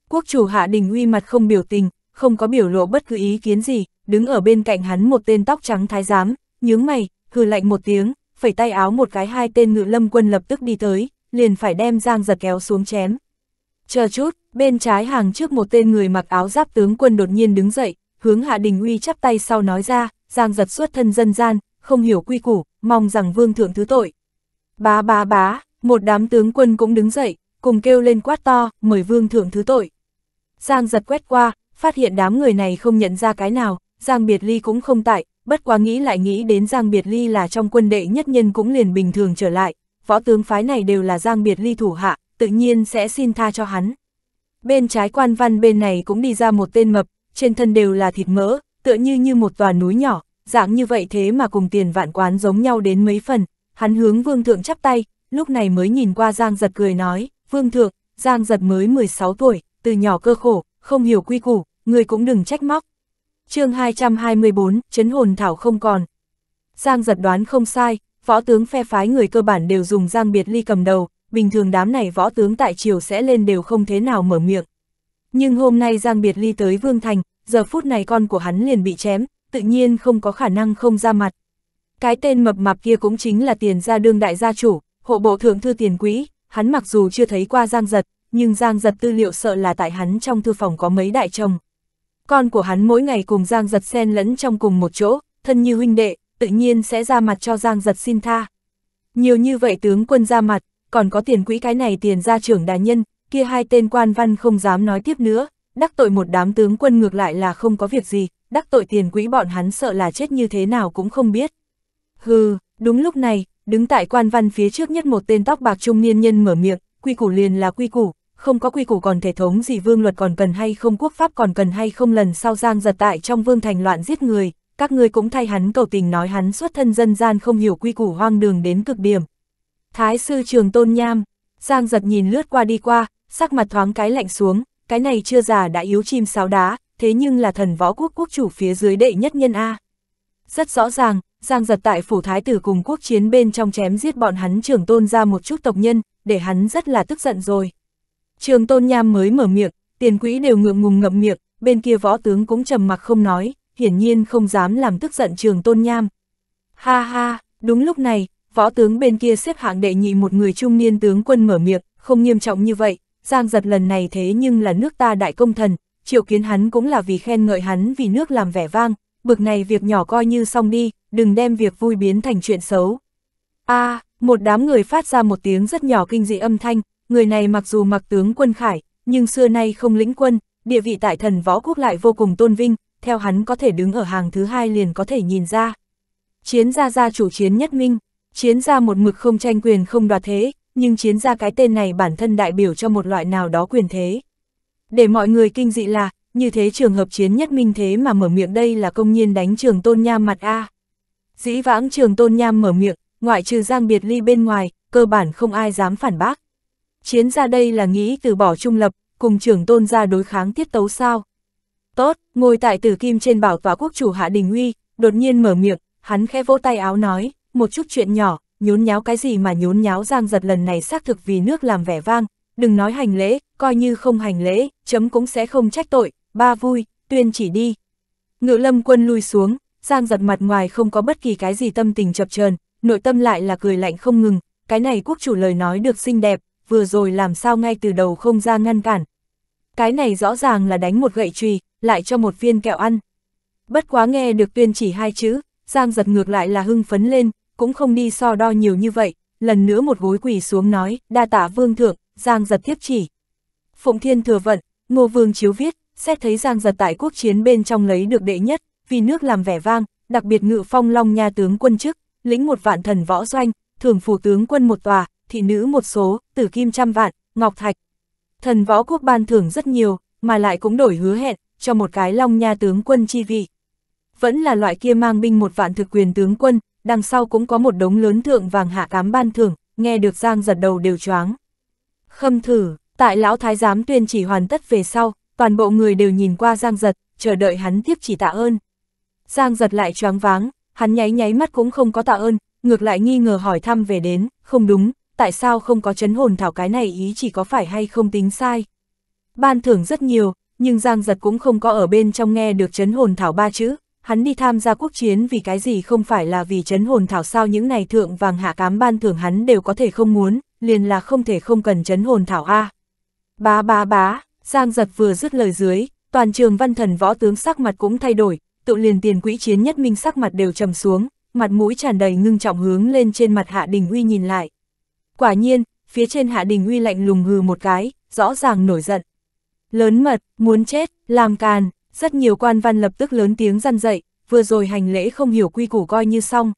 Speaker 1: Quốc chủ hạ đình uy mặt không biểu tình, không có biểu lộ bất cứ ý kiến gì, đứng ở bên cạnh hắn một tên tóc trắng thái giám, nhướng mày, hừ lạnh một tiếng, phẩy tay áo một cái hai tên ngự lâm quân lập tức đi tới, liền phải đem giang giật kéo xuống chém. Chờ chút, bên trái hàng trước một tên người mặc áo giáp tướng quân đột nhiên đứng dậy, hướng Hạ Đình Uy chắp tay sau nói ra, giang giật suốt thân dân gian, không hiểu quy củ, mong rằng vương thượng thứ tội. Bá bá bá, một đám tướng quân cũng đứng dậy, cùng kêu lên quát to, mời vương thượng thứ tội. Giang giật quét qua, phát hiện đám người này không nhận ra cái nào, Giang Biệt Ly cũng không tại, bất quá nghĩ lại nghĩ đến Giang Biệt Ly là trong quân đệ nhất nhân cũng liền bình thường trở lại, võ tướng phái này đều là Giang Biệt Ly thủ hạ, tự nhiên sẽ xin tha cho hắn. Bên trái quan văn bên này cũng đi ra một tên mập, trên thân đều là thịt mỡ, tựa như như một tòa núi nhỏ, dạng như vậy thế mà cùng tiền vạn quán giống nhau đến mấy phần, hắn hướng vương thượng chắp tay, lúc này mới nhìn qua Giang giật cười nói, vương thượng, Giang giật mới 16 tuổi, từ nhỏ cơ khổ, không hiểu quy củ, người cũng đừng trách móc. chương 224, chấn hồn thảo không còn. Giang giật đoán không sai, võ tướng phe phái người cơ bản đều dùng Giang Biệt Ly cầm đầu, bình thường đám này võ tướng tại triều sẽ lên đều không thế nào mở miệng. Nhưng hôm nay Giang Biệt Ly tới Vương Thành, giờ phút này con của hắn liền bị chém, tự nhiên không có khả năng không ra mặt. Cái tên mập mạp kia cũng chính là tiền gia đương đại gia chủ, hộ bộ thượng thư tiền quỹ, hắn mặc dù chưa thấy qua Giang Giật, nhưng Giang Giật tư liệu sợ là tại hắn trong thư phòng có mấy đại chồng. Con của hắn mỗi ngày cùng Giang Giật xen lẫn trong cùng một chỗ, thân như huynh đệ, tự nhiên sẽ ra mặt cho Giang Giật xin tha. Nhiều như vậy tướng quân ra mặt, còn có tiền quỹ cái này tiền ra trưởng đà nhân, kia hai tên quan văn không dám nói tiếp nữa, đắc tội một đám tướng quân ngược lại là không có việc gì, đắc tội tiền quỹ bọn hắn sợ là chết như thế nào cũng không biết. Hừ, đúng lúc này, đứng tại quan văn phía trước nhất một tên tóc bạc trung niên nhân mở miệng, quy củ liền là quy củ, không có quy củ còn thể thống gì vương luật còn cần hay không quốc pháp còn cần hay không lần sau giang giật tại trong vương thành loạn giết người, các ngươi cũng thay hắn cầu tình nói hắn xuất thân dân gian không hiểu quy củ hoang đường đến cực điểm, Thái sư trường tôn nham, Giang giật nhìn lướt qua đi qua, sắc mặt thoáng cái lạnh xuống, cái này chưa già đã yếu chim sáo đá, thế nhưng là thần võ quốc quốc chủ phía dưới đệ nhất nhân A. Rất rõ ràng, Giang giật tại phủ thái tử cùng quốc chiến bên trong chém giết bọn hắn trường tôn ra một chút tộc nhân, để hắn rất là tức giận rồi. Trường tôn nham mới mở miệng, tiền quỹ đều ngượng ngùng ngậm miệng, bên kia võ tướng cũng trầm mặc không nói, hiển nhiên không dám làm tức giận trường tôn nham. Ha ha, đúng lúc này, võ tướng bên kia xếp hạng đệ nhị một người trung niên tướng quân mở miệng, không nghiêm trọng như vậy, Giang giật lần này thế nhưng là nước ta đại công thần, triệu kiến hắn cũng là vì khen ngợi hắn vì nước làm vẻ vang, bực này việc nhỏ coi như xong đi, đừng đem việc vui biến thành chuyện xấu. a à, một đám người phát ra một tiếng rất nhỏ kinh dị âm thanh, người này mặc dù mặc tướng quân khải, nhưng xưa nay không lĩnh quân, địa vị tại thần võ quốc lại vô cùng tôn vinh, theo hắn có thể đứng ở hàng thứ hai liền có thể nhìn ra. Chiến gia gia chủ chiến nhất minh, Chiến gia một mực không tranh quyền không đoạt thế, nhưng chiến gia cái tên này bản thân đại biểu cho một loại nào đó quyền thế. Để mọi người kinh dị là, như thế trường hợp chiến nhất minh thế mà mở miệng đây là công nhiên đánh trường tôn nham mặt A. Dĩ vãng trường tôn nham mở miệng, ngoại trừ giang biệt ly bên ngoài, cơ bản không ai dám phản bác. Chiến gia đây là nghĩ từ bỏ trung lập, cùng trường tôn gia đối kháng tiết tấu sao. Tốt, ngồi tại tử kim trên bảo tòa quốc chủ Hạ Đình Uy, đột nhiên mở miệng, hắn khẽ vỗ tay áo nói, một chút chuyện nhỏ, nhốn nháo cái gì mà nhốn nháo giang giật lần này xác thực vì nước làm vẻ vang, đừng nói hành lễ, coi như không hành lễ, chấm cũng sẽ không trách tội, ba vui, tuyên chỉ đi. Ngự lâm quân lui xuống, giang giật mặt ngoài không có bất kỳ cái gì tâm tình chập chờn nội tâm lại là cười lạnh không ngừng, cái này quốc chủ lời nói được xinh đẹp, vừa rồi làm sao ngay từ đầu không ra ngăn cản. Cái này rõ ràng là đánh một gậy trùy, lại cho một viên kẹo ăn. Bất quá nghe được tuyên chỉ hai chữ, Giang giật ngược lại là hưng phấn lên, cũng không đi so đo nhiều như vậy, lần nữa một gối quỳ xuống nói, đa tả vương thượng, Giang giật tiếp chỉ. Phụng Thiên thừa vận, Ngô Vương chiếu viết, xét thấy Giang giật tại quốc chiến bên trong lấy được đệ nhất, vì nước làm vẻ vang, đặc biệt ngự phong long nha tướng quân chức, lĩnh một vạn thần võ doanh, thường phủ tướng quân một tòa, thị nữ một số, tử kim trăm vạn, ngọc thạch. Thần võ quốc ban thưởng rất nhiều, mà lại cũng đổi hứa hẹn, cho một cái long nha tướng quân chi vị. Vẫn là loại kia mang binh một vạn thực quyền tướng quân, đằng sau cũng có một đống lớn thượng vàng hạ cám ban thưởng, nghe được Giang giật đầu đều choáng. Khâm thử, tại lão thái giám tuyên chỉ hoàn tất về sau, toàn bộ người đều nhìn qua Giang giật, chờ đợi hắn tiếp chỉ tạ ơn. Giang giật lại choáng váng, hắn nháy nháy mắt cũng không có tạ ơn, ngược lại nghi ngờ hỏi thăm về đến, không đúng, tại sao không có chấn hồn thảo cái này ý chỉ có phải hay không tính sai. Ban thưởng rất nhiều, nhưng Giang giật cũng không có ở bên trong nghe được chấn hồn thảo ba chữ, hắn đi tham gia quốc chiến vì cái gì không phải là vì chấn hồn thảo sao những này thượng vàng hạ cám ban thưởng hắn đều có thể không muốn, liền là không thể không cần chấn hồn thảo A. Bá bá bá, Giang giật vừa dứt lời dưới, toàn trường văn thần võ tướng sắc mặt cũng thay đổi, tự liền tiền quỹ chiến nhất minh sắc mặt đều trầm xuống, mặt mũi tràn đầy ngưng trọng hướng lên trên mặt Hạ Đình Uy nhìn lại. Quả nhiên, phía trên Hạ Đình Uy lạnh lùng hừ một cái, rõ ràng nổi giận. Lớn mật, muốn chết, làm càn, rất nhiều quan văn lập tức lớn tiếng răn dậy, vừa rồi hành lễ không hiểu quy củ coi như xong.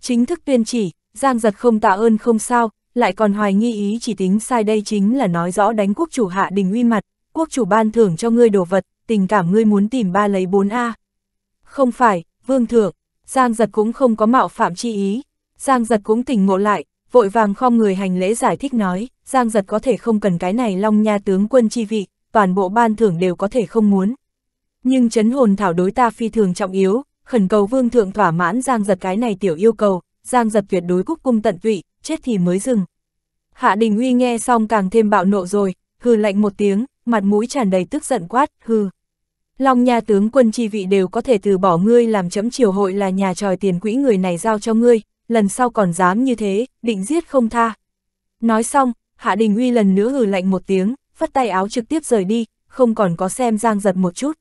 Speaker 1: Chính thức tuyên chỉ, Giang giật không tạ ơn không sao, lại còn hoài nghi ý chỉ tính sai đây chính là nói rõ đánh quốc chủ hạ đình uy mặt, quốc chủ ban thưởng cho ngươi đồ vật, tình cảm ngươi muốn tìm ba lấy bốn a Không phải, vương thượng, Giang giật cũng không có mạo phạm chi ý, Giang giật cũng tỉnh ngộ lại, vội vàng khom người hành lễ giải thích nói, Giang giật có thể không cần cái này long nha tướng quân chi vị, toàn bộ ban thưởng đều có thể không muốn, nhưng chấn hồn thảo đối ta phi thường trọng yếu, khẩn cầu vương thượng thỏa mãn giang giật cái này tiểu yêu cầu, giang giật tuyệt đối cúc cung tận tụy, chết thì mới dừng. Hạ Đình Uy nghe xong càng thêm bạo nộ rồi, hừ lạnh một tiếng, mặt mũi tràn đầy tức giận quát, hừ. Long nhà tướng quân chi vị đều có thể từ bỏ ngươi làm chấm triều hội là nhà tròi tiền quỹ người này giao cho ngươi, lần sau còn dám như thế, định giết không tha. Nói xong, Hạ Đình Uy lần nữa hừ lạnh một tiếng, phất tay áo trực tiếp rời đi, không còn có xem Giang Giật một chút.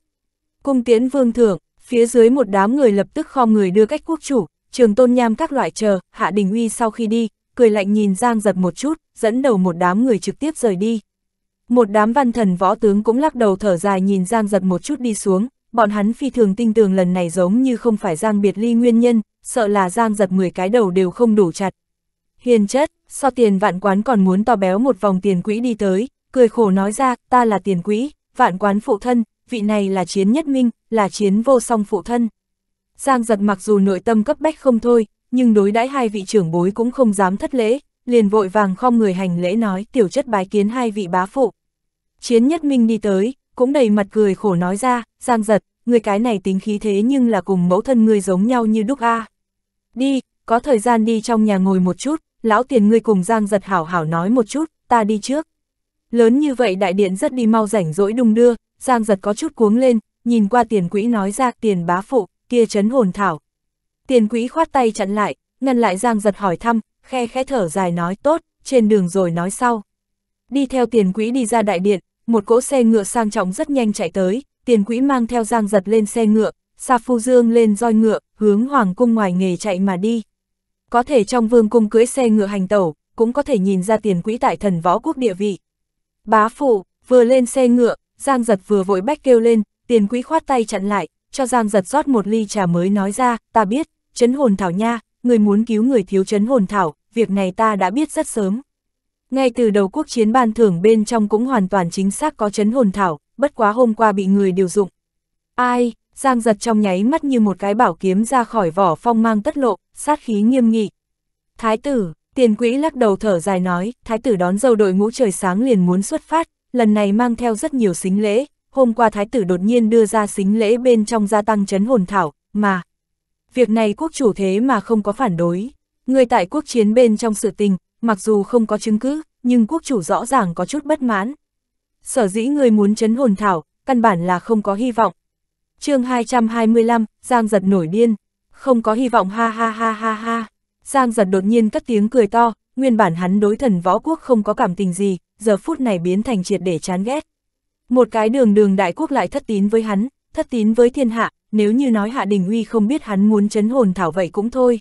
Speaker 1: Cung tiến vương thưởng, phía dưới một đám người lập tức khom người đưa cách quốc chủ, trường tôn nham các loại chờ, hạ đình uy sau khi đi, cười lạnh nhìn Giang giật một chút, dẫn đầu một đám người trực tiếp rời đi. Một đám văn thần võ tướng cũng lắc đầu thở dài nhìn Giang giật một chút đi xuống, bọn hắn phi thường tinh tường lần này giống như không phải Giang biệt ly nguyên nhân, sợ là Giang giật 10 cái đầu đều không đủ chặt. Hiền chất, so tiền vạn quán còn muốn to béo một vòng tiền quỹ đi tới, cười khổ nói ra, ta là tiền quỹ, vạn quán phụ thân, vị này là chiến nhất minh, là chiến vô song phụ thân. Giang giật mặc dù nội tâm cấp bách không thôi, nhưng đối đãi hai vị trưởng bối cũng không dám thất lễ, liền vội vàng khom người hành lễ nói tiểu chất bái kiến hai vị bá phụ. Chiến nhất minh đi tới, cũng đầy mặt cười khổ nói ra, Giang giật, người cái này tính khí thế nhưng là cùng mẫu thân người giống nhau như đúc A. Đi, có thời gian đi trong nhà ngồi một chút, lão tiền ngươi cùng Giang giật hảo hảo nói một chút, ta đi trước. Lớn như vậy đại điện rất đi mau rảnh rỗi đung đưa, Giang giật có chút cuống lên, nhìn qua tiền quỹ nói ra tiền bá phụ, kia chấn hồn thảo. Tiền quỹ khoát tay chặn lại, ngăn lại Giang giật hỏi thăm, khe khẽ thở dài nói tốt, trên đường rồi nói sau. Đi theo tiền quỹ đi ra đại điện, một cỗ xe ngựa sang trọng rất nhanh chạy tới, tiền quỹ mang theo Giang giật lên xe ngựa, Sa Phu Dương lên roi ngựa, hướng hoàng cung ngoài nghề chạy mà đi. Có thể trong vương cung cưới xe ngựa hành tẩu, cũng có thể nhìn ra tiền quỹ tại thần võ quốc địa vị. Bá phụ, vừa lên xe ngựa, Giang giật vừa vội bách kêu lên, tiền quý khoát tay chặn lại, cho Giang giật rót một ly trà mới nói ra, ta biết, chấn hồn thảo nha, người muốn cứu người thiếu chấn hồn thảo, việc này ta đã biết rất sớm. Ngay từ đầu quốc chiến ban thưởng bên trong cũng hoàn toàn chính xác có chấn hồn thảo, bất quá hôm qua bị người điều dụng. Ai, Giang giật trong nháy mắt như một cái bảo kiếm ra khỏi vỏ phong mang tất lộ, sát khí nghiêm nghị. Thái tử, tiền quỹ lắc đầu thở dài nói, thái tử đón dâu đội ngũ trời sáng liền muốn xuất phát, lần này mang theo rất nhiều xính lễ, hôm qua thái tử đột nhiên đưa ra xính lễ bên trong gia tăng chấn hồn thảo, mà. Việc này quốc chủ thế mà không có phản đối. Người tại quốc chiến bên trong sự tình, mặc dù không có chứng cứ, nhưng quốc chủ rõ ràng có chút bất mãn. Sở dĩ người muốn chấn hồn thảo, căn bản là không có hy vọng. chương 225, Giang giật nổi điên. Không có hy vọng ha ha ha ha ha. Giang giật đột nhiên cất tiếng cười to, nguyên bản hắn đối thần võ quốc không có cảm tình gì, giờ phút này biến thành triệt để chán ghét. Một cái đường đường đại quốc lại thất tín với hắn, thất tín với thiên hạ, nếu như nói Hạ Đình Uy không biết hắn muốn chấn hồn thảo vậy cũng thôi.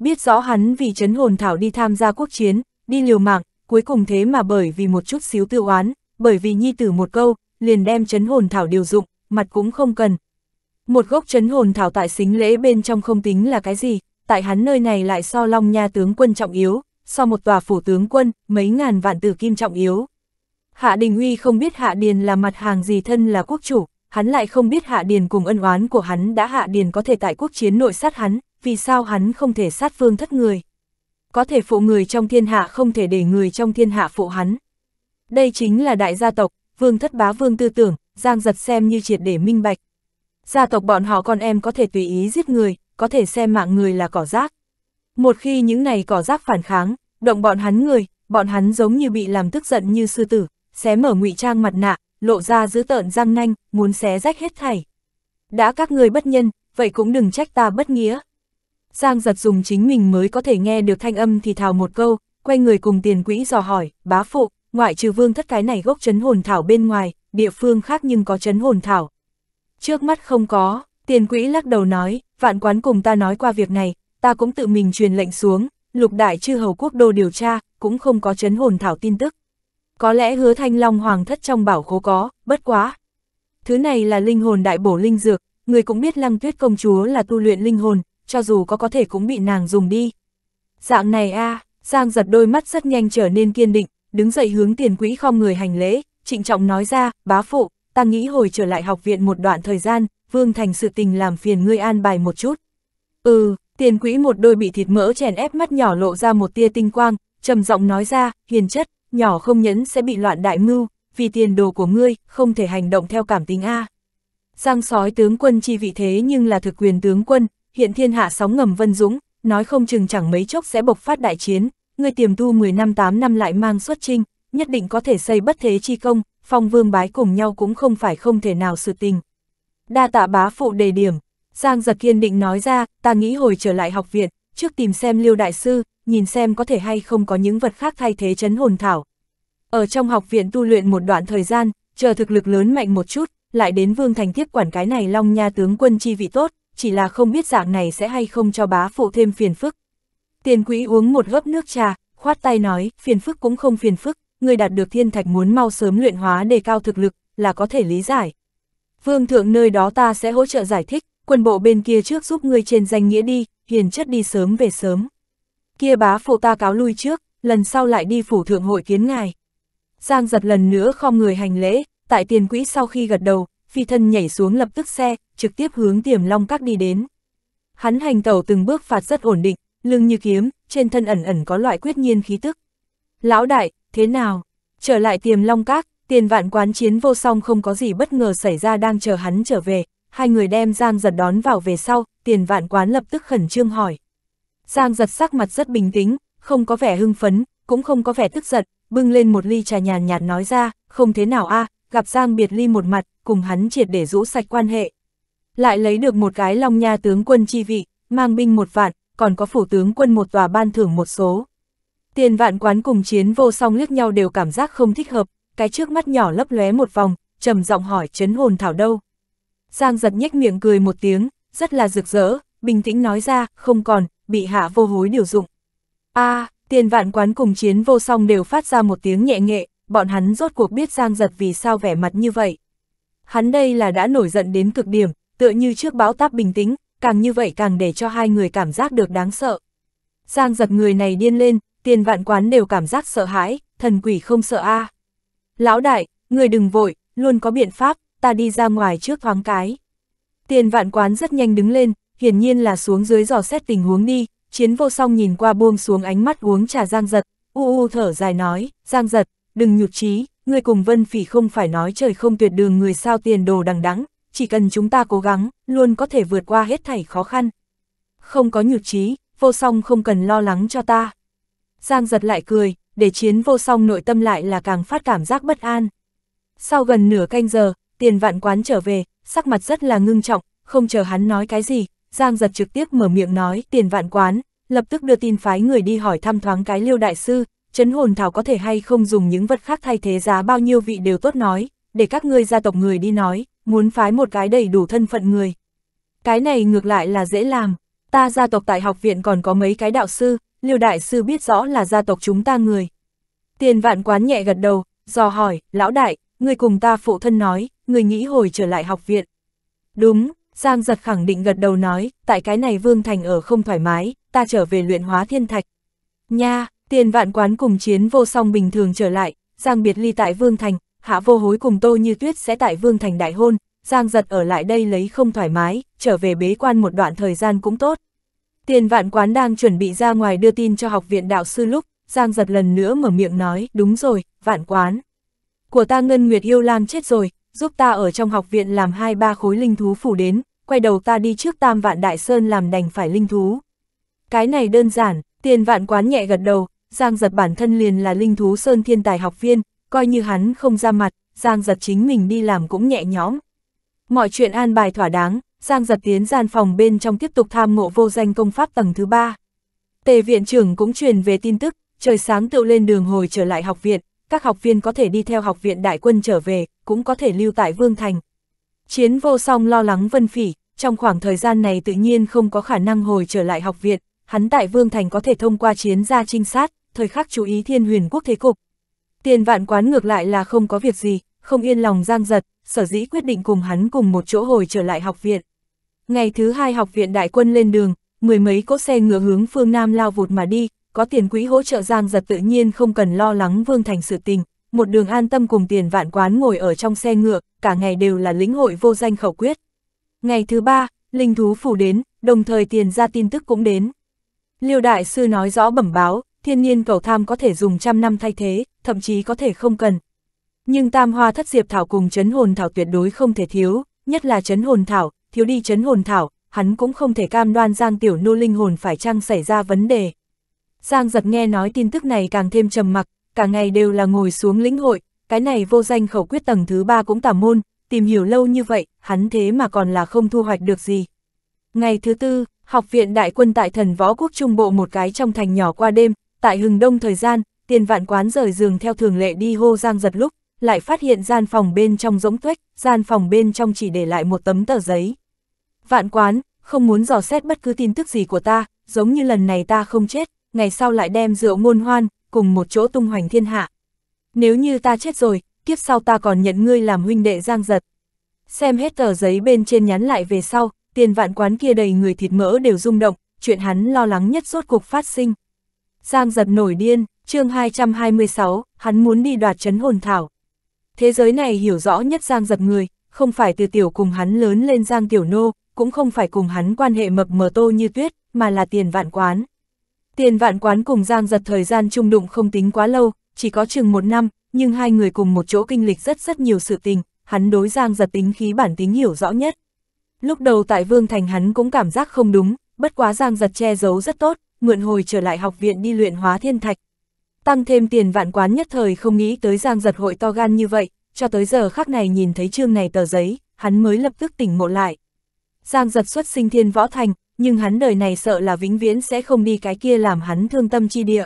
Speaker 1: Biết rõ hắn vì chấn hồn thảo đi tham gia quốc chiến, đi liều mạng, cuối cùng thế mà bởi vì một chút xíu tự oán, bởi vì nhi tử một câu, liền đem chấn hồn thảo điều dụng, mặt cũng không cần. Một gốc chấn hồn thảo tại xính lễ bên trong không tính là cái gì, tại hắn nơi này lại so long nha tướng quân trọng yếu, so một tòa phủ tướng quân, mấy ngàn vạn tử kim trọng yếu. Hạ Đình Uy không biết Hạ Điền là mặt hàng gì thân là quốc chủ, hắn lại không biết Hạ Điền cùng ân oán của hắn đã Hạ Điền có thể tại quốc chiến nội sát hắn, vì sao hắn không thể sát phương thất người. Có thể phụ người trong thiên hạ không thể để người trong thiên hạ phụ hắn. Đây chính là đại gia tộc, vương thất bá vương tư tưởng, giang giật xem như triệt để minh bạch. Gia tộc bọn họ con em có thể tùy ý giết người, có thể xem mạng người là cỏ rác. Một khi những này cỏ rác phản kháng, động bọn hắn người, bọn hắn giống như bị làm tức giận như sư tử, xé mở ngụy trang mặt nạ, lộ ra giữ tợn răng nanh, muốn xé rách hết thảy. Đã các người bất nhân, vậy cũng đừng trách ta bất nghĩa. Giang giật dùng chính mình mới có thể nghe được thanh âm thì thào một câu, quay người cùng tiền quỹ dò hỏi, bá phụ, ngoại trừ vương thất cái này gốc chấn hồn thảo bên ngoài, địa phương khác nhưng có chấn hồn thảo. Trước mắt không có, tiền quỹ lắc đầu nói, vạn quán cùng ta nói qua việc này, ta cũng tự mình truyền lệnh xuống, lục đại chư hầu quốc đô điều tra, cũng không có chấn hồn thảo tin tức. Có lẽ hứa thanh long hoàng thất trong bảo khố có, bất quá. Thứ này là linh hồn đại bổ linh dược, người cũng biết lăng tuyết công chúa là tu luyện linh hồn, cho dù có có thể cũng bị nàng dùng đi. Dạng này a à, Giang giật đôi mắt rất nhanh trở nên kiên định, đứng dậy hướng tiền quỹ không người hành lễ, trịnh trọng nói ra, bá phụ, ta nghĩ hồi trở lại học viện một đoạn thời gian, vương thành sự tình làm phiền ngươi an bài một chút. Ừ, Tiền quỹ một đôi bị thịt mỡ chèn ép mắt nhỏ lộ ra một tia tinh quang, trầm giọng nói ra, hiền chất, nhỏ không nhẫn sẽ bị loạn đại mưu, vì tiền đồ của ngươi, không thể hành động theo cảm tính A. Giang sói tướng quân chi vị thế nhưng là thực quyền tướng quân, hiện thiên hạ sóng ngầm vân dũng, nói không chừng chẳng mấy chốc sẽ bộc phát đại chiến, ngươi tiềm tu 10 năm 8 năm lại mang xuất trinh, nhất định có thể xây bất thế chi công, phong vương bái cùng nhau cũng không phải không thể nào sự tình. Đa tạ bá phụ đề điểm, Giang giật kiên định nói ra, ta nghĩ hồi trở lại học viện, trước tìm xem Lưu đại sư, nhìn xem có thể hay không có những vật khác thay thế chấn hồn thảo. Ở trong học viện tu luyện một đoạn thời gian, chờ thực lực lớn mạnh một chút, lại đến vương thành tiếp quản cái này long nha tướng quân chi vị tốt, chỉ là không biết dạng này sẽ hay không cho bá phụ thêm phiền phức. Tiền quỹ uống một hớp nước trà, khoát tay nói, phiền phức cũng không phiền phức, người đạt được thiên thạch muốn mau sớm luyện hóa đề cao thực lực, là có thể lý giải. Vương thượng nơi đó ta sẽ hỗ trợ giải thích, quân bộ bên kia trước giúp ngươi trên danh nghĩa đi, hiền chất đi sớm về sớm. Kia bá phụ ta cáo lui trước, lần sau lại đi phủ thượng hội kiến ngài. Giang giật lần nữa không người hành lễ, tại tiền quỹ sau khi gật đầu, phi thân nhảy xuống lập tức xe, trực tiếp hướng tiềm long các đi đến. Hắn hành tẩu từng bước phạt rất ổn định, lưng như kiếm, trên thân ẩn ẩn có loại quyết nhiên khí tức. Lão đại, thế nào? Trở lại tiềm long các, tiền vạn quán chiến vô song không có gì bất ngờ xảy ra đang chờ hắn trở về, hai người đem Giang giật đón vào về sau, tiền vạn quán lập tức khẩn trương hỏi. Giang giật sắc mặt rất bình tĩnh, không có vẻ hưng phấn, cũng không có vẻ tức giận, bưng lên một ly trà nhàn nhạt nói ra, không thế nào a à, gặp Giang biệt ly một mặt, cùng hắn triệt để rũ sạch quan hệ. Lại lấy được một cái long nha tướng quân chi vị, mang binh một vạn, còn có phủ tướng quân một tòa ban thưởng một số. Tiền vạn quán cùng chiến vô song liếc nhau đều cảm giác không thích hợp, cái trước mắt nhỏ lấp lóe một vòng, trầm giọng hỏi chấn hồn thảo đâu. Giang giật nhếch miệng cười một tiếng, rất là rực rỡ, bình tĩnh nói ra, không còn, bị hạ vô hối điều dụng. a à, tiền vạn quán cùng chiến vô song đều phát ra một tiếng nhẹ nghệ, bọn hắn rốt cuộc biết Giang giật vì sao vẻ mặt như vậy. Hắn đây là đã nổi giận đến cực điểm, tựa như trước bão táp bình tĩnh, càng như vậy càng để cho hai người cảm giác được đáng sợ. Giang giật người này điên lên, tiền vạn quán đều cảm giác sợ hãi, thần quỷ không sợ a à. Lão đại, người đừng vội, luôn có biện pháp, ta đi ra ngoài trước thoáng cái. Tiền vạn quán rất nhanh đứng lên, hiển nhiên là xuống dưới dò xét tình huống đi, chiến vô song nhìn qua buông xuống ánh mắt uống trà giang giật, u u thở dài nói, giang giật, đừng nhục trí, người cùng vân phỉ không phải nói trời không tuyệt đường người sao tiền đồ đằng đắng, chỉ cần chúng ta cố gắng, luôn có thể vượt qua hết thảy khó khăn. Không có nhục trí, vô song không cần lo lắng cho ta. Giang giật lại cười, để chiến vô song nội tâm lại là càng phát cảm giác bất an. Sau gần nửa canh giờ, tiền vạn quán trở về, sắc mặt rất là ngưng trọng, không chờ hắn nói cái gì, Giang giật trực tiếp mở miệng nói tiền vạn quán, lập tức đưa tin phái người đi hỏi thăm thoáng cái liêu đại sư, chấn hồn thảo có thể hay không dùng những vật khác thay thế giá bao nhiêu vị đều tốt nói, để các ngươi gia tộc người đi nói, muốn phái một cái đầy đủ thân phận người. Cái này ngược lại là dễ làm, ta gia tộc tại học viện còn có mấy cái đạo sư, liêu đại sư biết rõ là gia tộc chúng ta người. Tiền vạn quán nhẹ gật đầu, dò hỏi, lão đại, người cùng ta phụ thân nói, người nghĩ hồi trở lại học viện. Đúng, Giang giật khẳng định gật đầu nói, tại cái này Vương Thành ở không thoải mái, ta trở về luyện hóa thiên thạch. Nha, tiền vạn quán cùng chiến vô song bình thường trở lại, Giang biệt ly tại Vương Thành, hạ vô hối cùng tô như tuyết sẽ tại Vương Thành đại hôn, Giang giật ở lại đây lấy không thoải mái, trở về bế quan một đoạn thời gian cũng tốt. Tiền vạn quán đang chuẩn bị ra ngoài đưa tin cho học viện đạo sư lúc, Giang giật lần nữa mở miệng nói, đúng rồi, vạn quán. Của ta Ngân Nguyệt Yêu Lang chết rồi, giúp ta ở trong học viện làm hai ba khối linh thú phủ đến, quay đầu ta đi trước tam vạn đại sơn làm đành phải linh thú. Cái này đơn giản, tiền vạn quán nhẹ gật đầu, Giang giật bản thân liền là linh thú sơn thiên tài học viên, coi như hắn không ra mặt, Giang giật chính mình đi làm cũng nhẹ nhõm. Mọi chuyện an bài thỏa đáng, Giang giật tiến gian phòng bên trong tiếp tục tham ngộ vô danh công pháp tầng thứ ba. Tề viện trưởng cũng truyền về tin tức, trời sáng tự lên đường hồi trở lại học viện, các học viên có thể đi theo học viện đại quân trở về, cũng có thể lưu tại Vương Thành. Chiến vô song lo lắng Vân Phỉ, trong khoảng thời gian này tự nhiên không có khả năng hồi trở lại học viện, hắn tại Vương Thành có thể thông qua chiến gia trinh sát, thời khắc chú ý thiên huyền quốc thế cục. Tiền vạn quán ngược lại là không có việc gì, không yên lòng giang giật, sở dĩ quyết định cùng hắn cùng một chỗ hồi trở lại học viện. Ngày thứ hai học viện đại quân lên đường, mười mấy cỗ xe ngựa hướng phương Nam lao vụt mà đi, có tiền quỹ hỗ trợ Giang Giật tự nhiên không cần lo lắng Vương Thành sự tình, một đường an tâm cùng tiền vạn quán ngồi ở trong xe ngựa, cả ngày đều là lĩnh hội vô danh khẩu quyết. Ngày thứ ba, linh thú phủ đến, đồng thời tiền ra tin tức cũng đến. Liêu đại sư nói rõ bẩm báo, thiên nhiên cầu tham có thể dùng trăm năm thay thế, thậm chí có thể không cần. Nhưng tam hoa thất diệp thảo cùng chấn hồn thảo tuyệt đối không thể thiếu, nhất là chấn hồn thảo, thiếu đi chấn hồn thảo, hắn cũng không thể cam đoan giang tiểu nô linh hồn phải chăng xảy ra vấn đề. Giang giật nghe nói tin tức này càng thêm trầm mặc, cả ngày đều là ngồi xuống lĩnh hội, cái này vô danh khẩu quyết tầng thứ ba cũng tả môn, tìm hiểu lâu như vậy, hắn thế mà còn là không thu hoạch được gì. Ngày thứ tư, học viện đại quân tại thần võ quốc trung bộ một cái trong thành nhỏ qua đêm, tại hừng đông thời gian, tiền vạn quán rời giường theo thường lệ đi hô giang giật lúc, lại phát hiện gian phòng bên trong rỗng tuếch, gian phòng bên trong chỉ để lại một tấm tờ giấy. Vạn quán, không muốn dò xét bất cứ tin tức gì của ta, giống như lần này ta không chết, ngày sau lại đem rượu ngôn hoan, cùng một chỗ tung hoành thiên hạ. Nếu như ta chết rồi, kiếp sau ta còn nhận ngươi làm huynh đệ giang giật. Xem hết tờ giấy bên trên nhắn lại về sau, tiền vạn quán kia đầy người thịt mỡ đều rung động, chuyện hắn lo lắng nhất rốt cuộc phát sinh. Giang giật nổi điên, chương 226, hắn muốn đi đoạt chấn hồn thảo. Thế giới này hiểu rõ nhất Giang giật người, không phải từ tiểu cùng hắn lớn lên Giang tiểu nô, cũng không phải cùng hắn quan hệ mập mờ tô như tuyết, mà là tiền vạn quán. Tiền vạn quán cùng Giang giật thời gian chung đụng không tính quá lâu, chỉ có chừng một năm, nhưng hai người cùng một chỗ kinh lịch rất rất nhiều sự tình, hắn đối Giang giật tính khí bản tính hiểu rõ nhất. Lúc đầu tại Vương Thành hắn cũng cảm giác không đúng, bất quá Giang giật che giấu rất tốt, mượn hồi trở lại học viện đi luyện hóa thiên thạch. Tăng thêm tiền vạn quán nhất thời không nghĩ tới Giang giật hội to gan như vậy, cho tới giờ khác này nhìn thấy chương này tờ giấy, hắn mới lập tức tỉnh ngộ lại. Giang giật xuất sinh thiên võ thành, nhưng hắn đời này sợ là vĩnh viễn sẽ không đi cái kia làm hắn thương tâm chi địa.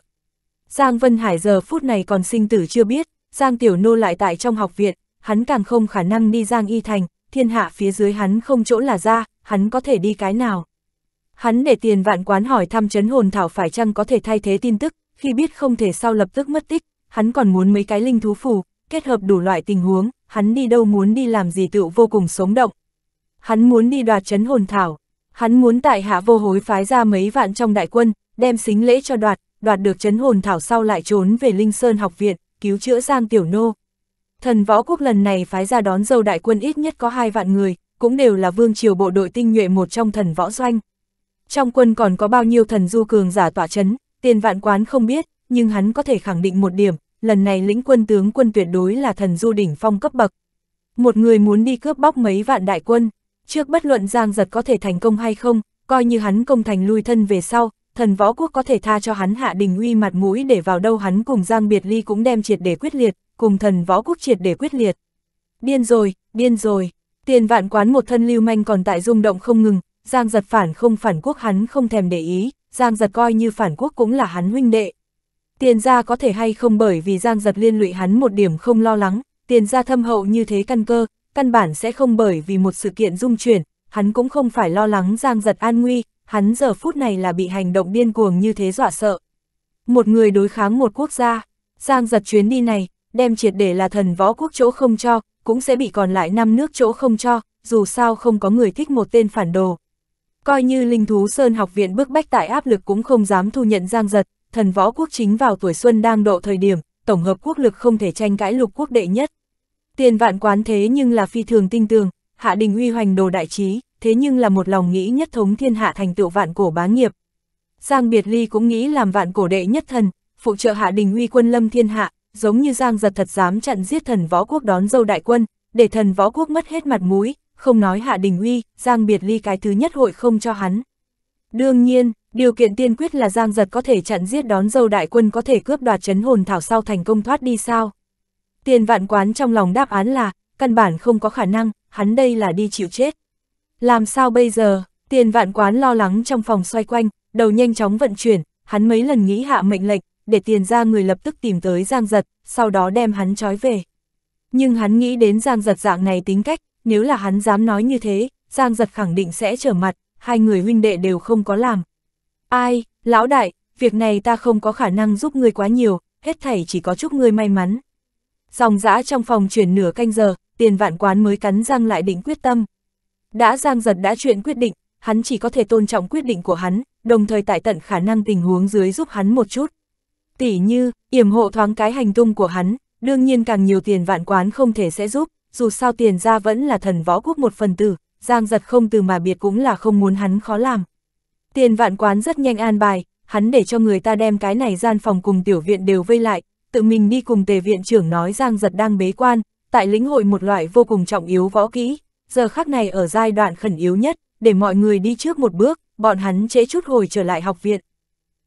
Speaker 1: Giang Vân Hải giờ phút này còn sinh tử chưa biết, Giang Tiểu Nô lại tại trong học viện, hắn càng không khả năng đi Giang Y Thành, thiên hạ phía dưới hắn không chỗ là ra, hắn có thể đi cái nào. Hắn để tiền vạn quán hỏi thăm chấn hồn thảo phải chăng có thể thay thế tin tức, khi biết không thể sau lập tức mất tích, hắn còn muốn mấy cái linh thú phù, kết hợp đủ loại tình huống, hắn đi đâu muốn đi làm gì tựu vô cùng sống động. Hắn muốn đi đoạt chấn hồn thảo, Hắn muốn tại hạ vô hối phái ra mấy vạn trong đại quân, đem xính lễ cho đoạt, đoạt được chấn hồn thảo sau lại trốn về Linh Sơn học viện, cứu chữa Giang Tiểu Nô. Thần võ quốc lần này phái ra đón dâu đại quân ít nhất có hai vạn người, cũng đều là vương triều bộ đội tinh nhuệ một trong thần võ doanh. Trong quân còn có bao nhiêu thần du cường giả tỏa chấn, tiền vạn quán không biết, nhưng hắn có thể khẳng định một điểm, lần này lĩnh quân tướng quân tuyệt đối là thần du đỉnh phong cấp bậc. Một người muốn đi cướp bóc mấy vạn đại quân, Trước bất luận Giang Giật có thể thành công hay không, coi như hắn công thành lui thân về sau, thần võ quốc có thể tha cho hắn hạ đình uy mặt mũi để vào đâu hắn cùng Giang Biệt Ly cũng đem triệt để quyết liệt, cùng thần võ quốc triệt để quyết liệt. Điên rồi, điên rồi, tiền vạn quán một thân lưu manh còn tại rung động không ngừng, Giang Giật phản không phản quốc hắn không thèm để ý, Giang Giật coi như phản quốc cũng là hắn huynh đệ. Tiền gia có thể hay không bởi vì Giang Giật liên lụy hắn một điểm không lo lắng, tiền gia thâm hậu như thế căn cơ, căn bản sẽ không bởi vì một sự kiện dung chuyển, hắn cũng không phải lo lắng giang giật an nguy, hắn giờ phút này là bị hành động điên cuồng như thế dọa sợ. Một người đối kháng một quốc gia, giang giật chuyến đi này, đem triệt để là thần võ quốc chỗ không cho, cũng sẽ bị còn lại năm nước chỗ không cho, dù sao không có người thích một tên phản đồ. Coi như linh thú Sơn học viện bức bách tại áp lực cũng không dám thu nhận giang giật, thần võ quốc chính vào tuổi xuân đang độ thời điểm, tổng hợp quốc lực không thể tranh cãi lục quốc đệ nhất. Tiền vạn quán thế nhưng là phi thường tinh tường, hạ đình uy hoành đồ đại trí, thế nhưng là một lòng nghĩ nhất thống thiên hạ thành tựu vạn cổ bá nghiệp. Giang Biệt Ly cũng nghĩ làm vạn cổ đệ nhất thần, phụ trợ hạ đình uy quân lâm thiên hạ, giống như Giang giật thật dám chặn giết thần võ quốc đón dâu đại quân, để thần võ quốc mất hết mặt mũi, không nói hạ đình uy, Giang Biệt Ly cái thứ nhất hội không cho hắn. Đương nhiên, điều kiện tiên quyết là Giang giật có thể chặn giết đón dâu đại quân có thể cướp đoạt chấn hồn thảo sau thành công thoát đi sao. Tiền vạn quán trong lòng đáp án là, căn bản không có khả năng, hắn đây là đi chịu chết. Làm sao bây giờ, tiền vạn quán lo lắng trong phòng xoay quanh, đầu nhanh chóng vận chuyển, hắn mấy lần nghĩ hạ mệnh lệnh, để tiền ra người lập tức tìm tới Giang Giật, sau đó đem hắn trói về. Nhưng hắn nghĩ đến Giang Giật dạng này tính cách, nếu là hắn dám nói như thế, Giang Giật khẳng định sẽ trở mặt, hai người huynh đệ đều không có làm. Ai, lão đại, việc này ta không có khả năng giúp ngươi quá nhiều, hết thảy chỉ có chúc ngươi may mắn dòng dã trong phòng chuyển nửa canh giờ, tiền vạn quán mới cắn răng lại định quyết tâm. Đã Giang Giật đã chuyện quyết định, hắn chỉ có thể tôn trọng quyết định của hắn, đồng thời tại tận khả năng tình huống dưới giúp hắn một chút. tỷ như, yểm hộ thoáng cái hành tung của hắn, đương nhiên càng nhiều tiền vạn quán không thể sẽ giúp, dù sao tiền ra vẫn là thần võ quốc một phần tử, Giang Giật không từ mà biệt cũng là không muốn hắn khó làm. Tiền vạn quán rất nhanh an bài, hắn để cho người ta đem cái này gian phòng cùng tiểu viện đều vây lại, tự mình đi cùng tề viện trưởng nói Giang Giật đang bế quan, tại lĩnh hội một loại vô cùng trọng yếu võ kỹ, giờ khắc này ở giai đoạn khẩn yếu nhất, để mọi người đi trước một bước, bọn hắn trễ chút hồi trở lại học viện.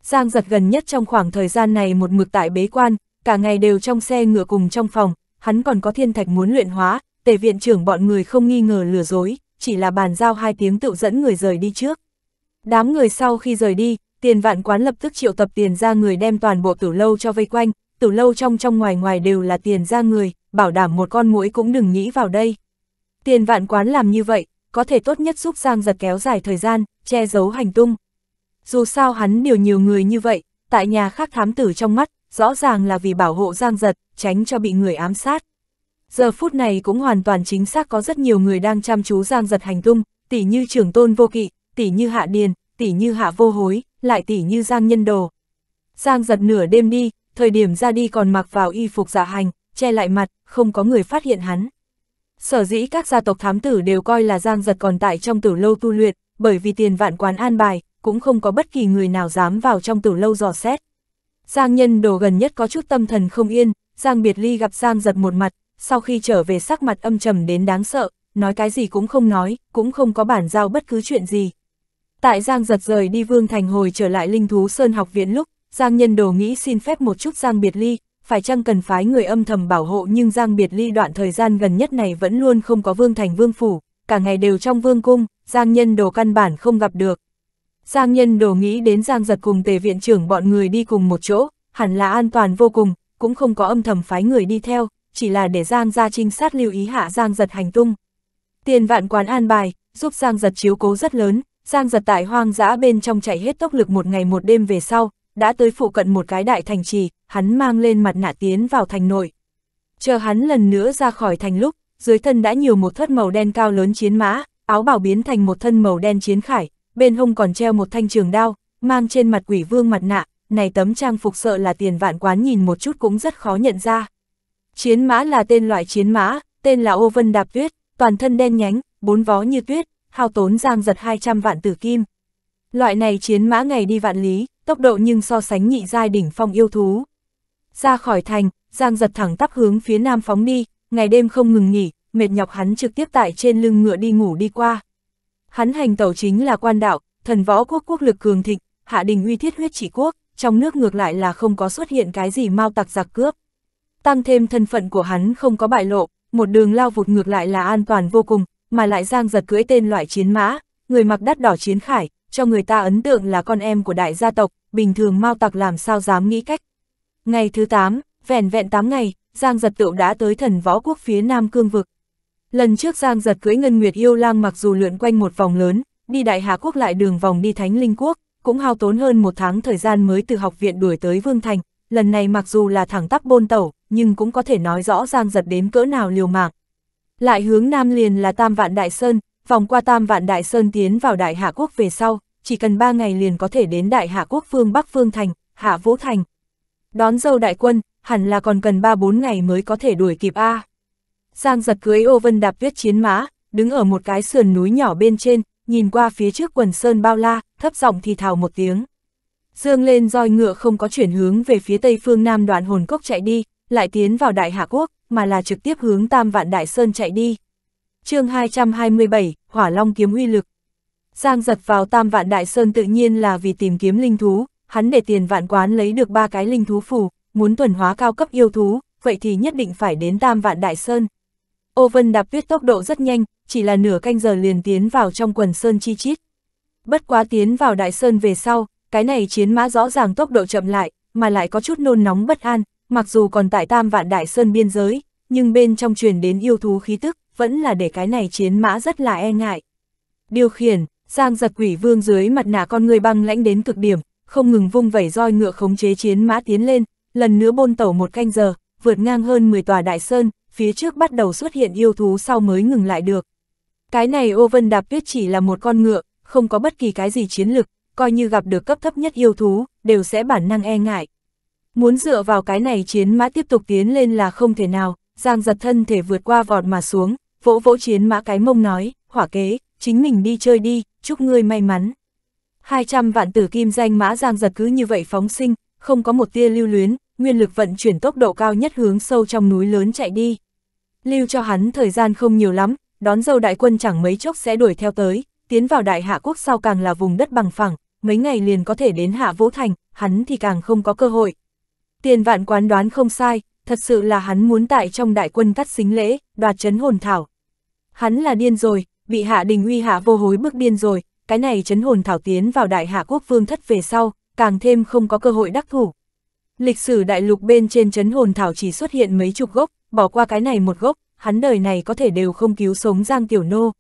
Speaker 1: Giang Giật gần nhất trong khoảng thời gian này một mực tại bế quan, cả ngày đều trong xe ngựa cùng trong phòng, hắn còn có thiên thạch muốn luyện hóa, tề viện trưởng bọn người không nghi ngờ lừa dối, chỉ là bàn giao hai tiếng tự dẫn người rời đi trước. Đám người sau khi rời đi, tiền vạn quán lập tức triệu tập tiền ra người đem toàn bộ tử lâu cho vây quanh, từ lâu trong trong ngoài ngoài đều là tiền ra người, bảo đảm một con muỗi cũng đừng nghĩ vào đây. Tiền vạn quán làm như vậy, có thể tốt nhất giúp Giang giật kéo dài thời gian, che giấu hành tung. Dù sao hắn điều nhiều người như vậy, tại nhà khác thám tử trong mắt, rõ ràng là vì bảo hộ Giang giật, tránh cho bị người ám sát. Giờ phút này cũng hoàn toàn chính xác có rất nhiều người đang chăm chú Giang giật hành tung, tỉ như trưởng tôn vô kỵ, tỉ như hạ điền, tỉ như hạ vô hối, lại tỉ như Giang nhân đồ. Giang giật nửa đêm đi, thời điểm ra đi còn mặc vào y phục giả dạ hành, che lại mặt, không có người phát hiện hắn. Sở dĩ các gia tộc thám tử đều coi là Giang Giật còn tại trong tử lâu tu luyện, bởi vì tiền vạn quán an bài, cũng không có bất kỳ người nào dám vào trong tử lâu dò xét. Giang nhân đồ gần nhất có chút tâm thần không yên, Giang Biệt Ly gặp Giang Giật một mặt, sau khi trở về sắc mặt âm trầm đến đáng sợ, nói cái gì cũng không nói, cũng không có bản giao bất cứ chuyện gì. Tại Giang Giật rời đi Vương Thành hồi trở lại Linh Thú Sơn học viện lúc, Giang Nhân Đồ nghĩ xin phép một chút Giang Biệt Ly, phải chăng cần phái người âm thầm bảo hộ nhưng Giang Biệt Ly đoạn thời gian gần nhất này vẫn luôn không có vương thành vương phủ, cả ngày đều trong vương cung, Giang Nhân Đồ căn bản không gặp được. Giang Nhân Đồ nghĩ đến Giang Giật cùng tề viện trưởng bọn người đi cùng một chỗ, hẳn là an toàn vô cùng, cũng không có âm thầm phái người đi theo, chỉ là để Giang gia trinh sát lưu ý hạ Giang Giật hành tung. Tiền vạn quán an bài, giúp Giang Giật chiếu cố rất lớn, Giang Giật tại hoang dã bên trong chạy hết tốc lực một ngày một đêm về sau, đã tới phụ cận một cái đại thành trì, hắn mang lên mặt nạ tiến vào thành nội. Chờ hắn lần nữa ra khỏi thành lúc, dưới thân đã nhiều một thất màu đen cao lớn chiến mã, áo bảo biến thành một thân màu đen chiến khải, bên hông còn treo một thanh trường đao, mang trên mặt quỷ vương mặt nạ, này tấm trang phục sợ là tiền vạn quán nhìn một chút cũng rất khó nhận ra. Chiến mã là tên loại chiến mã, tên là ô vân đạp tuyết, toàn thân đen nhánh, bốn vó như tuyết, hao tốn giang giật 200 vạn tử kim. Loại này chiến mã ngày đi vạn lý, tốc độ nhưng so sánh nhị giai đỉnh phong yêu thú. Ra khỏi thành, Giang giật thẳng tắp hướng phía nam phóng đi, ngày đêm không ngừng nghỉ, mệt nhọc hắn trực tiếp tại trên lưng ngựa đi ngủ đi qua. Hắn hành tẩu chính là quan đạo, thần võ quốc quốc lực cường thịnh, hạ đình uy thiết huyết chỉ quốc, trong nước ngược lại là không có xuất hiện cái gì mau tặc giặc cướp. Tăng thêm thân phận của hắn không có bại lộ, một đường lao vụt ngược lại là an toàn vô cùng, mà lại giang giật cưỡi tên loại chiến mã, người mặc đắt đỏ chiến khải, cho người ta ấn tượng là con em của đại gia tộc, bình thường Mao Tặc làm sao dám nghĩ cách. Ngày thứ 8, vẻn vẹn 8 ngày, Giang Giật Tựu đã tới thần võ quốc phía Nam Cương Vực. Lần trước Giang Giật cưỡi Ngân Nguyệt Yêu Lang mặc dù lượn quanh một vòng lớn, đi Đại Hà Quốc lại đường vòng đi Thánh Linh Quốc, cũng hao tốn hơn một tháng thời gian mới từ học viện đuổi tới Vương Thành. Lần này mặc dù là thẳng tắp bôn tẩu, nhưng cũng có thể nói rõ Giang Giật đến cỡ nào liều mạng. Lại hướng Nam liền là Tam Vạn Đại Sơn, vòng qua Tam Vạn Đại Sơn tiến vào Đại Hạ Quốc về sau, chỉ cần ba ngày liền có thể đến đại hạ quốc phương Bắc Phương Thành, Hạ Vũ Thành. Đón dâu đại quân, hẳn là còn cần ba bốn ngày mới có thể đuổi kịp A. Giang giật cưới ô vân đạp viết chiến mã, đứng ở một cái sườn núi nhỏ bên trên, nhìn qua phía trước quần sơn bao la, thấp giọng thì thào một tiếng. Dương lên roi ngựa không có chuyển hướng về phía tây phương nam đoạn hồn cốc chạy đi, lại tiến vào đại hạ quốc, mà là trực tiếp hướng tam vạn đại sơn chạy đi. chương 227, Hỏa Long kiếm uy lực Giang giật vào tam vạn đại sơn tự nhiên là vì tìm kiếm linh thú, hắn để tiền vạn quán lấy được ba cái linh thú phù muốn thuần hóa cao cấp yêu thú, vậy thì nhất định phải đến tam vạn đại sơn. Ô Vân đạp viết tốc độ rất nhanh, chỉ là nửa canh giờ liền tiến vào trong quần sơn chi chít. Bất quá tiến vào đại sơn về sau, cái này chiến mã rõ ràng tốc độ chậm lại, mà lại có chút nôn nóng bất an, mặc dù còn tại tam vạn đại sơn biên giới, nhưng bên trong truyền đến yêu thú khí tức, vẫn là để cái này chiến mã rất là e ngại. Điều khiển, Giang giật quỷ vương dưới mặt nạ con người băng lãnh đến cực điểm, không ngừng vung vẩy roi ngựa khống chế chiến mã tiến lên, lần nữa bôn tẩu một canh giờ, vượt ngang hơn 10 tòa đại sơn, phía trước bắt đầu xuất hiện yêu thú sau mới ngừng lại được. Cái này ô vân đạp biết chỉ là một con ngựa, không có bất kỳ cái gì chiến lực, coi như gặp được cấp thấp nhất yêu thú, đều sẽ bản năng e ngại. Muốn dựa vào cái này chiến mã tiếp tục tiến lên là không thể nào, giang giật thân thể vượt qua vọt mà xuống, vỗ vỗ chiến mã cái mông nói, hỏa kế, chính mình đi chơi đi, chúc ngươi may mắn. 200 vạn tử kim danh mã giang giật cứ như vậy phóng sinh, không có một tia lưu luyến, nguyên lực vận chuyển tốc độ cao nhất hướng sâu trong núi lớn chạy đi. Lưu cho hắn thời gian không nhiều lắm, đón dâu đại quân chẳng mấy chốc sẽ đuổi theo tới, tiến vào đại hạ quốc sau càng là vùng đất bằng phẳng, mấy ngày liền có thể đến hạ vũ thành, hắn thì càng không có cơ hội. Tiền vạn quán đoán không sai, thật sự là hắn muốn tại trong đại quân cắt xính lễ, đoạt chấn hồn thảo. Hắn là điên rồi, bị hạ đình uy hạ vô hối bước điên rồi, cái này chấn hồn thảo tiến vào đại hạ quốc vương thất về sau, càng thêm không có cơ hội đắc thủ. Lịch sử đại lục bên trên chấn hồn thảo chỉ xuất hiện mấy chục gốc, bỏ qua cái này một gốc, hắn đời này có thể đều không cứu sống Giang Tiểu Nô.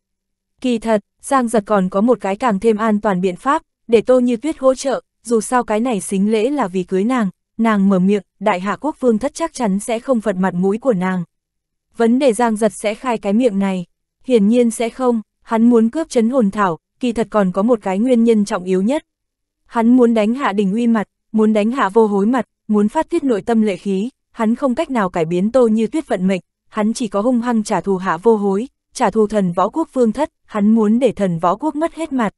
Speaker 1: Kỳ thật, Giang giật còn có một cái càng thêm an toàn biện pháp, để Tô Như Tuyết hỗ trợ, dù sao cái này xính lễ là vì cưới nàng, nàng mở miệng, đại hạ quốc vương thất chắc chắn sẽ không phật mặt mũi của nàng. Vấn đề Giang giật sẽ khai cái miệng này. Hiển nhiên sẽ không, hắn muốn cướp chấn hồn thảo, kỳ thật còn có một cái nguyên nhân trọng yếu nhất. Hắn muốn đánh hạ đỉnh uy mặt, muốn đánh hạ vô hối mặt, muốn phát tiết nội tâm lệ khí, hắn không cách nào cải biến tô như tuyết vận mệnh, hắn chỉ có hung hăng trả thù hạ vô hối, trả thù thần võ quốc vương thất, hắn muốn để thần võ quốc mất hết mặt.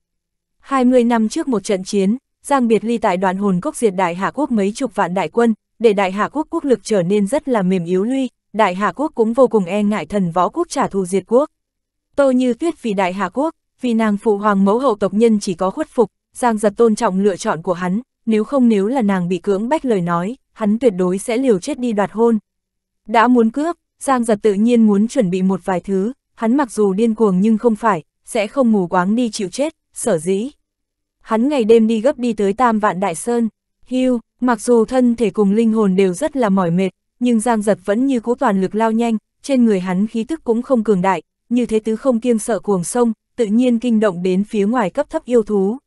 Speaker 1: 20 năm trước một trận chiến, Giang Biệt Ly tại đoàn hồn cốc diệt đại hạ quốc mấy chục vạn đại quân, để đại hạ quốc quốc lực trở nên rất là mềm yếu lui, đại hạ quốc cũng vô cùng e ngại thần võ quốc trả thù diệt quốc. Tô Như Tuyết vì Đại Hạ Quốc, vì nàng phụ hoàng mẫu hậu tộc nhân chỉ có khuất phục, Giang Giật tôn trọng lựa chọn của hắn, nếu không nếu là nàng bị cưỡng bách lời nói, hắn tuyệt đối sẽ liều chết đi đoạt hôn. Đã muốn cướp, Giang Giật tự nhiên muốn chuẩn bị một vài thứ, hắn mặc dù điên cuồng nhưng không phải, sẽ không mù quáng đi chịu chết, sở dĩ. Hắn ngày đêm đi gấp đi tới Tam Vạn Đại Sơn, hưu, mặc dù thân thể cùng linh hồn đều rất là mỏi mệt, nhưng Giang Giật vẫn như cố toàn lực lao nhanh, trên người hắn khí tức cũng không cường đại, như thế tứ không kiêng sợ cuồng sông, tự nhiên kinh động đến phía ngoài cấp thấp yêu thú.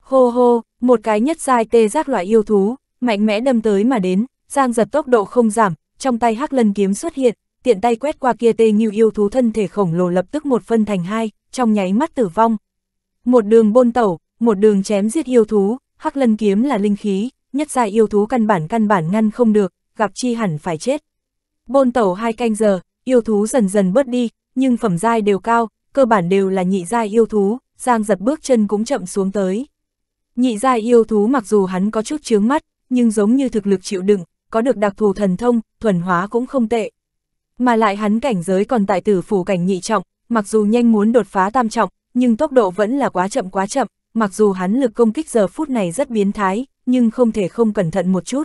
Speaker 1: Hô hô, một cái nhất sai tê giác loại yêu thú, mạnh mẽ đâm tới mà đến, Giang giật tốc độ không giảm, trong tay hắc lân kiếm xuất hiện, tiện tay quét qua kia tê như yêu thú thân thể khổng lồ lập tức một phân thành hai, trong nháy mắt tử vong. Một đường bôn tẩu, một đường chém giết yêu thú, hắc lân kiếm là linh khí, nhất giai yêu thú căn bản căn bản ngăn không được, gặp chi hẳn phải chết. Bôn tẩu hai canh giờ, yêu thú dần dần bớt đi, nhưng phẩm giai đều cao, cơ bản đều là nhị giai yêu thú, Giang giật bước chân cũng chậm xuống tới. Nhị giai yêu thú mặc dù hắn có chút chướng mắt, nhưng giống như thực lực chịu đựng, có được đặc thù thần thông, thuần hóa cũng không tệ. Mà lại hắn cảnh giới còn tại tử phủ cảnh nhị trọng, mặc dù nhanh muốn đột phá tam trọng, nhưng tốc độ vẫn là quá chậm quá chậm, mặc dù hắn lực công kích giờ phút này rất biến thái, nhưng không thể không cẩn thận một chút.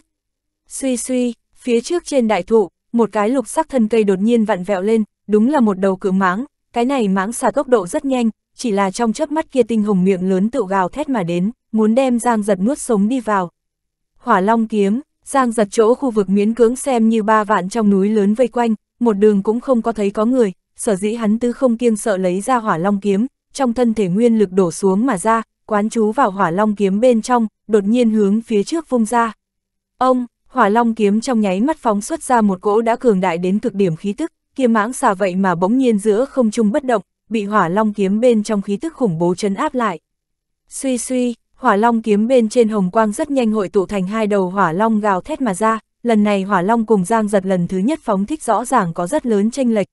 Speaker 1: Suy suy, phía trước trên đại thụ, một cái lục sắc thân cây đột nhiên vặn vẹo lên, đúng là một đầu cự mãng, cái này mãng xà tốc độ rất nhanh, chỉ là trong chớp mắt kia tinh hồng miệng lớn tự gào thét mà đến, muốn đem Giang Giật nuốt sống đi vào. Hỏa Long kiếm, Giang Giật chỗ khu vực miễn cưỡng xem như ba vạn trong núi lớn vây quanh, một đường cũng không có thấy có người, sở dĩ hắn tứ không kiêng sợ lấy ra Hỏa Long kiếm, trong thân thể nguyên lực đổ xuống mà ra, quán chú vào Hỏa Long kiếm bên trong, đột nhiên hướng phía trước vung ra. Ông, Hỏa Long kiếm trong nháy mắt phóng xuất ra một cỗ đã cường đại đến cực điểm khí tức, kia mãng xà vậy mà bỗng nhiên giữa không trung bất động, bị hỏa long kiếm bên trong khí tức khủng bố chấn áp lại. Suy suy, hỏa long kiếm bên trên hồng quang rất nhanh hội tụ thành hai đầu hỏa long gào thét mà ra, lần này hỏa long cùng giang giật lần thứ nhất phóng thích rõ ràng có rất lớn tranh lệch.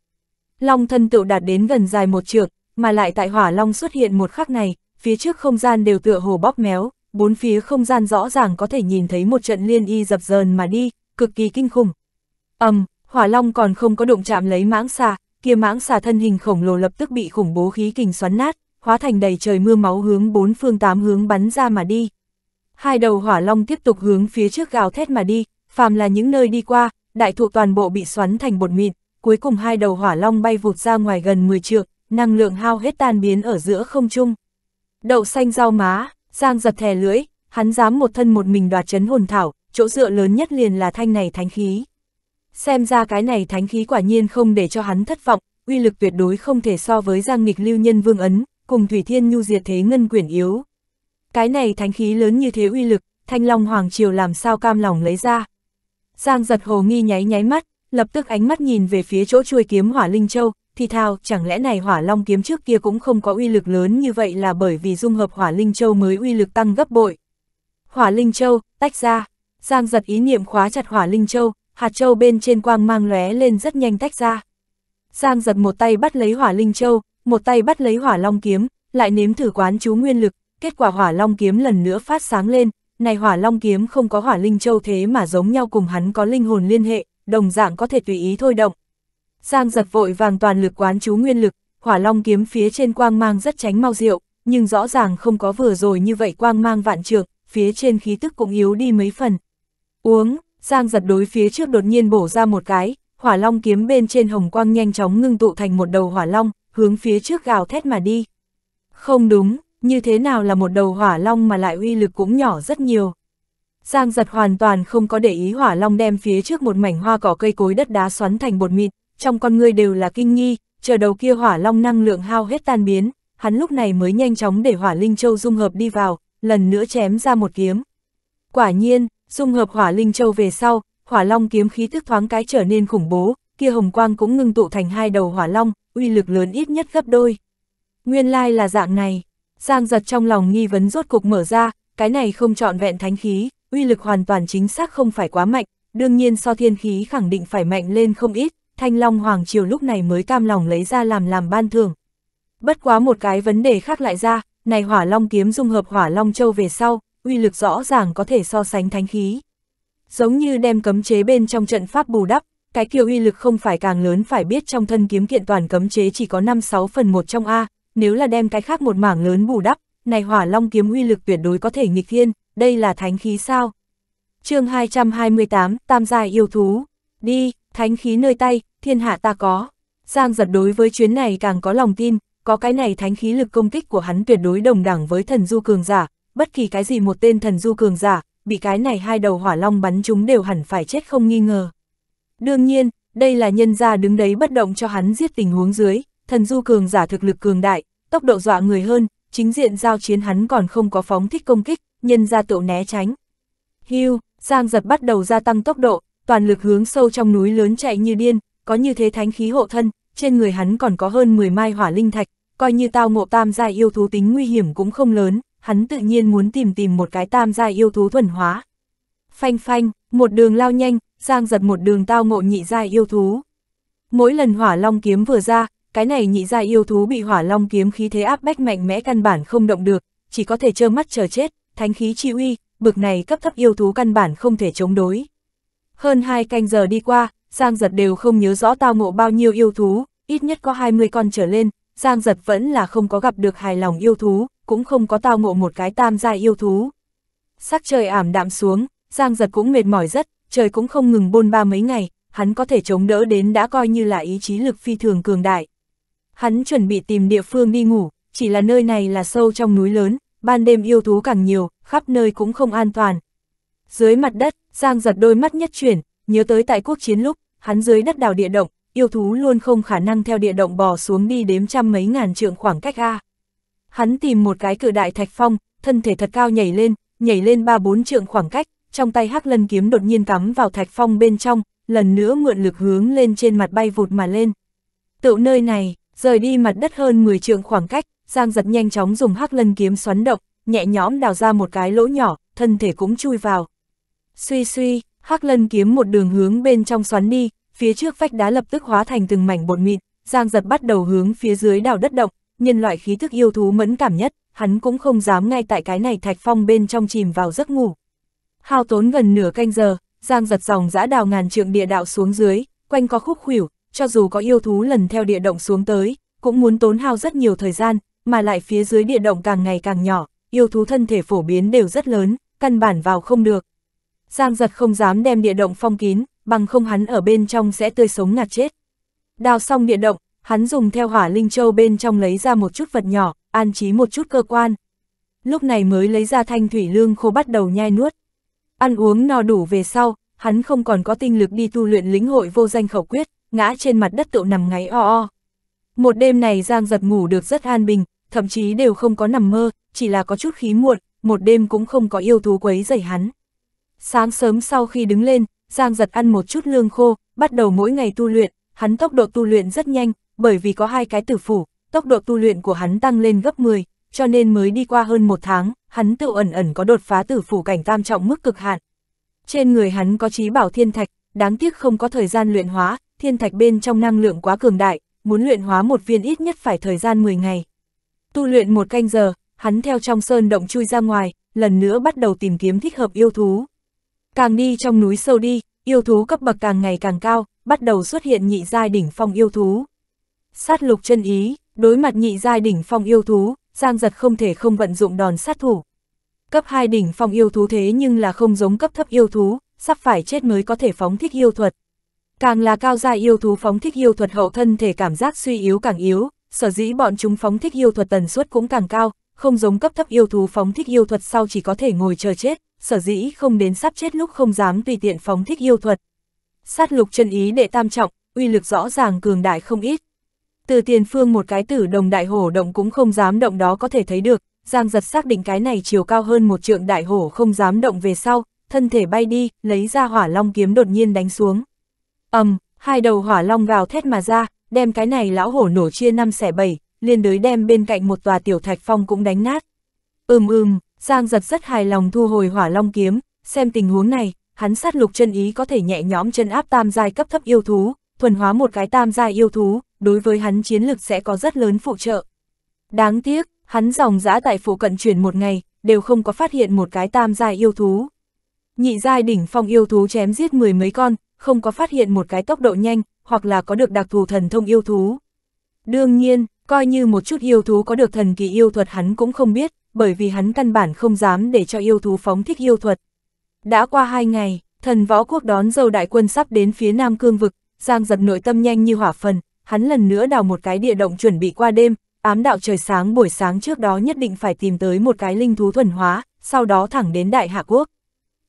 Speaker 1: Long thân tựu đạt đến gần dài một trượng, mà lại tại hỏa long xuất hiện một khắc này, phía trước không gian đều tựa hồ bóp méo, bốn phía không gian rõ ràng có thể nhìn thấy một trận liên y dập dờn mà đi, cực kỳ kinh khủng. ầm, um, hỏa long còn không có đụng chạm lấy mãng xà, kia mãng xà thân hình khổng lồ lập tức bị khủng bố khí kình xoắn nát, hóa thành đầy trời mưa máu hướng bốn phương tám hướng bắn ra mà đi. Hai đầu hỏa long tiếp tục hướng phía trước gào thét mà đi, phàm là những nơi đi qua, đại thụ toàn bộ bị xoắn thành bột mịn, cuối cùng hai đầu hỏa long bay vụt ra ngoài gần 10 trượng, năng lượng hao hết tan biến ở giữa không trung. Đậu xanh rau má, Giang giật thè lưỡi, hắn dám một thân một mình đoạt chấn hồn thảo, chỗ dựa lớn nhất liền là thanh này thánh khí xem ra cái này thánh khí quả nhiên không để cho hắn thất vọng, uy lực tuyệt đối không thể so với giang nghịch lưu nhân vương ấn, cùng Thủy Thiên Nhu diệt thế ngân quyển yếu. Cái này thánh khí lớn như thế uy lực, Thanh Long Hoàng Triều làm sao cam lòng lấy ra. Giang giật hồ nghi nháy nháy mắt, lập tức ánh mắt nhìn về phía chỗ chuôi kiếm hỏa Linh Châu, thì thào chẳng lẽ này hỏa long kiếm trước kia cũng không có uy lực lớn như vậy là bởi vì dung hợp hỏa Linh Châu mới uy lực tăng gấp bội. Hỏa Linh Châu, tách ra, Giang giật ý niệm khóa chặt hỏa Linh Châu, hạt châu bên trên quang mang lóe lên rất nhanh tách ra. Giang giật một tay bắt lấy hỏa linh châu, một tay bắt lấy hỏa long kiếm, lại nếm thử quán chú nguyên lực, kết quả hỏa long kiếm lần nữa phát sáng lên, này hỏa long kiếm không có hỏa linh châu thế mà giống nhau cùng hắn có linh hồn liên hệ, đồng dạng có thể tùy ý thôi động. Giang giật vội vàng toàn lực quán chú nguyên lực, hỏa long kiếm phía trên quang mang rất tránh mau diệu, nhưng rõ ràng không có vừa rồi như vậy quang mang vạn trượng, phía trên khí tức cũng yếu đi mấy phần. Uống, Giang giật đối phía trước đột nhiên bổ ra một cái, hỏa long kiếm bên trên hồng quang nhanh chóng ngưng tụ thành một đầu hỏa long, hướng phía trước gào thét mà đi. Không đúng, như thế nào là một đầu hỏa long mà lại uy lực cũng nhỏ rất nhiều. Giang giật hoàn toàn không có để ý hỏa long đem phía trước một mảnh hoa cỏ cây cối đất đá xoắn thành bột mịn, trong con người đều là kinh nghi, chờ đầu kia hỏa long năng lượng hao hết tan biến, hắn lúc này mới nhanh chóng để hỏa linh châu dung hợp đi vào, lần nữa chém ra một kiếm. Quả nhiên, dung hợp hỏa linh châu về sau, hỏa long kiếm khí thức thoáng cái trở nên khủng bố, kia hồng quang cũng ngưng tụ thành hai đầu hỏa long, uy lực lớn ít nhất gấp đôi. Nguyên lai là dạng này, Giang giật trong lòng nghi vấn rốt cục mở ra, cái này không trọn vẹn thánh khí, uy lực hoàn toàn chính xác không phải quá mạnh, đương nhiên so thiên khí khẳng định phải mạnh lên không ít, thanh long hoàng triều lúc này mới cam lòng lấy ra làm làm ban thường. Bất quá một cái vấn đề khác lại ra, này hỏa long kiếm dung hợp hỏa long châu về sau, uy lực rõ ràng có thể so sánh thánh khí. Giống như đem cấm chế bên trong trận pháp bù đắp, cái kiều uy lực không phải càng lớn phải biết trong thân kiếm kiện toàn cấm chế chỉ có 5-6 phần 1 trong A, nếu là đem cái khác một mảng lớn bù đắp, này hỏa long kiếm uy lực tuyệt đối có thể nghịch thiên, đây là thánh khí sao. chương 228, Tam Giai Yêu Thú, đi, thánh khí nơi tay, thiên hạ ta có. Giang giật đối với chuyến này càng có lòng tin, có cái này thánh khí lực công kích của hắn tuyệt đối đồng đẳng với thần du cường giả, bất kỳ cái gì một tên thần du cường giả, bị cái này hai đầu hỏa long bắn chúng đều hẳn phải chết không nghi ngờ. Đương nhiên, đây là nhân gia đứng đấy bất động cho hắn giết tình huống dưới, thần du cường giả thực lực cường đại, tốc độ dọa người hơn, chính diện giao chiến hắn còn không có phóng thích công kích, nhân gia tựu né tránh. Hưu, Giang giật bắt đầu gia tăng tốc độ, toàn lực hướng sâu trong núi lớn chạy như điên, có như thế thánh khí hộ thân, trên người hắn còn có hơn 10 mai hỏa linh thạch, coi như tao ngộ tam gia yêu thú tính nguy hiểm cũng không lớn hắn tự nhiên muốn tìm tìm một cái tam gia yêu thú thuần hóa. Phanh phanh, một đường lao nhanh, Giang giật một đường tao ngộ nhị gia yêu thú. Mỗi lần hỏa long kiếm vừa ra, cái này nhị gia yêu thú bị hỏa long kiếm khí thế áp bách mạnh mẽ căn bản không động được, chỉ có thể trơ mắt chờ chết, thánh khí chi uy, bực này cấp thấp yêu thú căn bản không thể chống đối. Hơn hai canh giờ đi qua, Giang giật đều không nhớ rõ tao ngộ bao nhiêu yêu thú, ít nhất có 20 con trở lên, Giang giật vẫn là không có gặp được hài lòng yêu thú, cũng không có tao ngộ một cái tam giai yêu thú. Sắc trời ảm đạm xuống, Giang giật cũng mệt mỏi rất, trời cũng không ngừng bôn ba mấy ngày, hắn có thể chống đỡ đến đã coi như là ý chí lực phi thường cường đại. Hắn chuẩn bị tìm địa phương đi ngủ, chỉ là nơi này là sâu trong núi lớn, ban đêm yêu thú càng nhiều, khắp nơi cũng không an toàn. Dưới mặt đất, Giang giật đôi mắt nhất chuyển, nhớ tới tại quốc chiến lúc, hắn dưới đất đào địa động, yêu thú luôn không khả năng theo địa động bò xuống đi đếm trăm mấy ngàn trượng khoảng cách A hắn tìm một cái cự đại thạch phong, thân thể thật cao nhảy lên, nhảy lên ba bốn trượng khoảng cách, trong tay hắc lân kiếm đột nhiên cắm vào thạch phong bên trong, lần nữa mượn lực hướng lên trên mặt bay vụt mà lên. Tựu nơi này, rời đi mặt đất hơn 10 trượng khoảng cách, Giang giật nhanh chóng dùng hắc lân kiếm xoắn động, nhẹ nhõm đào ra một cái lỗ nhỏ, thân thể cũng chui vào. Suy suy, hắc lân kiếm một đường hướng bên trong xoắn đi, phía trước vách đá lập tức hóa thành từng mảnh bột mịn, Giang giật bắt đầu hướng phía dưới đào đất động, nhân loại khí thức yêu thú mẫn cảm nhất, hắn cũng không dám ngay tại cái này thạch phong bên trong chìm vào giấc ngủ. Hao tốn gần nửa canh giờ, Giang giật dòng dã đào ngàn trượng địa đạo xuống dưới, quanh có khúc khuỷu, cho dù có yêu thú lần theo địa động xuống tới, cũng muốn tốn hao rất nhiều thời gian, mà lại phía dưới địa động càng ngày càng nhỏ, yêu thú thân thể phổ biến đều rất lớn, căn bản vào không được. Giang giật không dám đem địa động phong kín, bằng không hắn ở bên trong sẽ tươi sống ngạt chết. Đào xong địa động, hắn dùng theo hỏa linh châu bên trong lấy ra một chút vật nhỏ, an trí một chút cơ quan. Lúc này mới lấy ra thanh thủy lương khô bắt đầu nhai nuốt. Ăn uống no đủ về sau, hắn không còn có tinh lực đi tu luyện lĩnh hội vô danh khẩu quyết, ngã trên mặt đất tựu nằm ngáy o o. Một đêm này Giang giật ngủ được rất an bình, thậm chí đều không có nằm mơ, chỉ là có chút khí muộn, một đêm cũng không có yêu thú quấy rầy hắn. Sáng sớm sau khi đứng lên, Giang giật ăn một chút lương khô, bắt đầu mỗi ngày tu luyện, hắn tốc độ tu luyện rất nhanh, bởi vì có hai cái tử phủ, tốc độ tu luyện của hắn tăng lên gấp 10, cho nên mới đi qua hơn một tháng, hắn tự ẩn ẩn có đột phá tử phủ cảnh tam trọng mức cực hạn. Trên người hắn có trí bảo thiên thạch, đáng tiếc không có thời gian luyện hóa, thiên thạch bên trong năng lượng quá cường đại, muốn luyện hóa một viên ít nhất phải thời gian 10 ngày. Tu luyện một canh giờ, hắn theo trong sơn động chui ra ngoài, lần nữa bắt đầu tìm kiếm thích hợp yêu thú. Càng đi trong núi sâu đi, yêu thú cấp bậc càng ngày càng cao, bắt đầu xuất hiện nhị giai đỉnh phong yêu thú sát lục chân ý, đối mặt nhị giai đỉnh phong yêu thú, Giang Giật không thể không vận dụng đòn sát thủ. Cấp 2 đỉnh phong yêu thú thế nhưng là không giống cấp thấp yêu thú, sắp phải chết mới có thể phóng thích yêu thuật. Càng là cao giai yêu thú phóng thích yêu thuật hậu thân thể cảm giác suy yếu càng yếu, sở dĩ bọn chúng phóng thích yêu thuật tần suất cũng càng cao, không giống cấp thấp yêu thú phóng thích yêu thuật sau chỉ có thể ngồi chờ chết, sở dĩ không đến sắp chết lúc không dám tùy tiện phóng thích yêu thuật. Sát lục chân ý đệ tam trọng, uy lực rõ ràng cường đại không ít. Từ tiền phương một cái tử đồng đại hổ động cũng không dám động đó có thể thấy được, Giang giật xác định cái này chiều cao hơn một trượng đại hổ không dám động về sau, thân thể bay đi, lấy ra hỏa long kiếm đột nhiên đánh xuống. ầm, um, hai đầu hỏa long gào thét mà ra, đem cái này lão hổ nổ chia năm xẻ bảy, liên đới đem bên cạnh một tòa tiểu thạch phong cũng đánh nát. Ừm ừm, Giang giật rất hài lòng thu hồi hỏa long kiếm, xem tình huống này, hắn sát lục chân ý có thể nhẹ nhõm chân áp tam giai cấp thấp yêu thú, thuần hóa một cái tam gia yêu thú, đối với hắn chiến lực sẽ có rất lớn phụ trợ. Đáng tiếc, hắn dòng dã tại phủ cận chuyển một ngày, đều không có phát hiện một cái tam gia yêu thú. Nhị giai đỉnh phong yêu thú chém giết mười mấy con, không có phát hiện một cái tốc độ nhanh, hoặc là có được đặc thù thần thông yêu thú. Đương nhiên, coi như một chút yêu thú có được thần kỳ yêu thuật hắn cũng không biết, bởi vì hắn căn bản không dám để cho yêu thú phóng thích yêu thuật. Đã qua hai ngày, thần võ quốc đón dâu đại quân sắp đến phía Nam Cương Vực, Giang giật nội tâm nhanh như hỏa phần, hắn lần nữa đào một cái địa động chuẩn bị qua đêm, ám đạo trời sáng buổi sáng trước đó nhất định phải tìm tới một cái linh thú thuần hóa, sau đó thẳng đến Đại Hạ Quốc.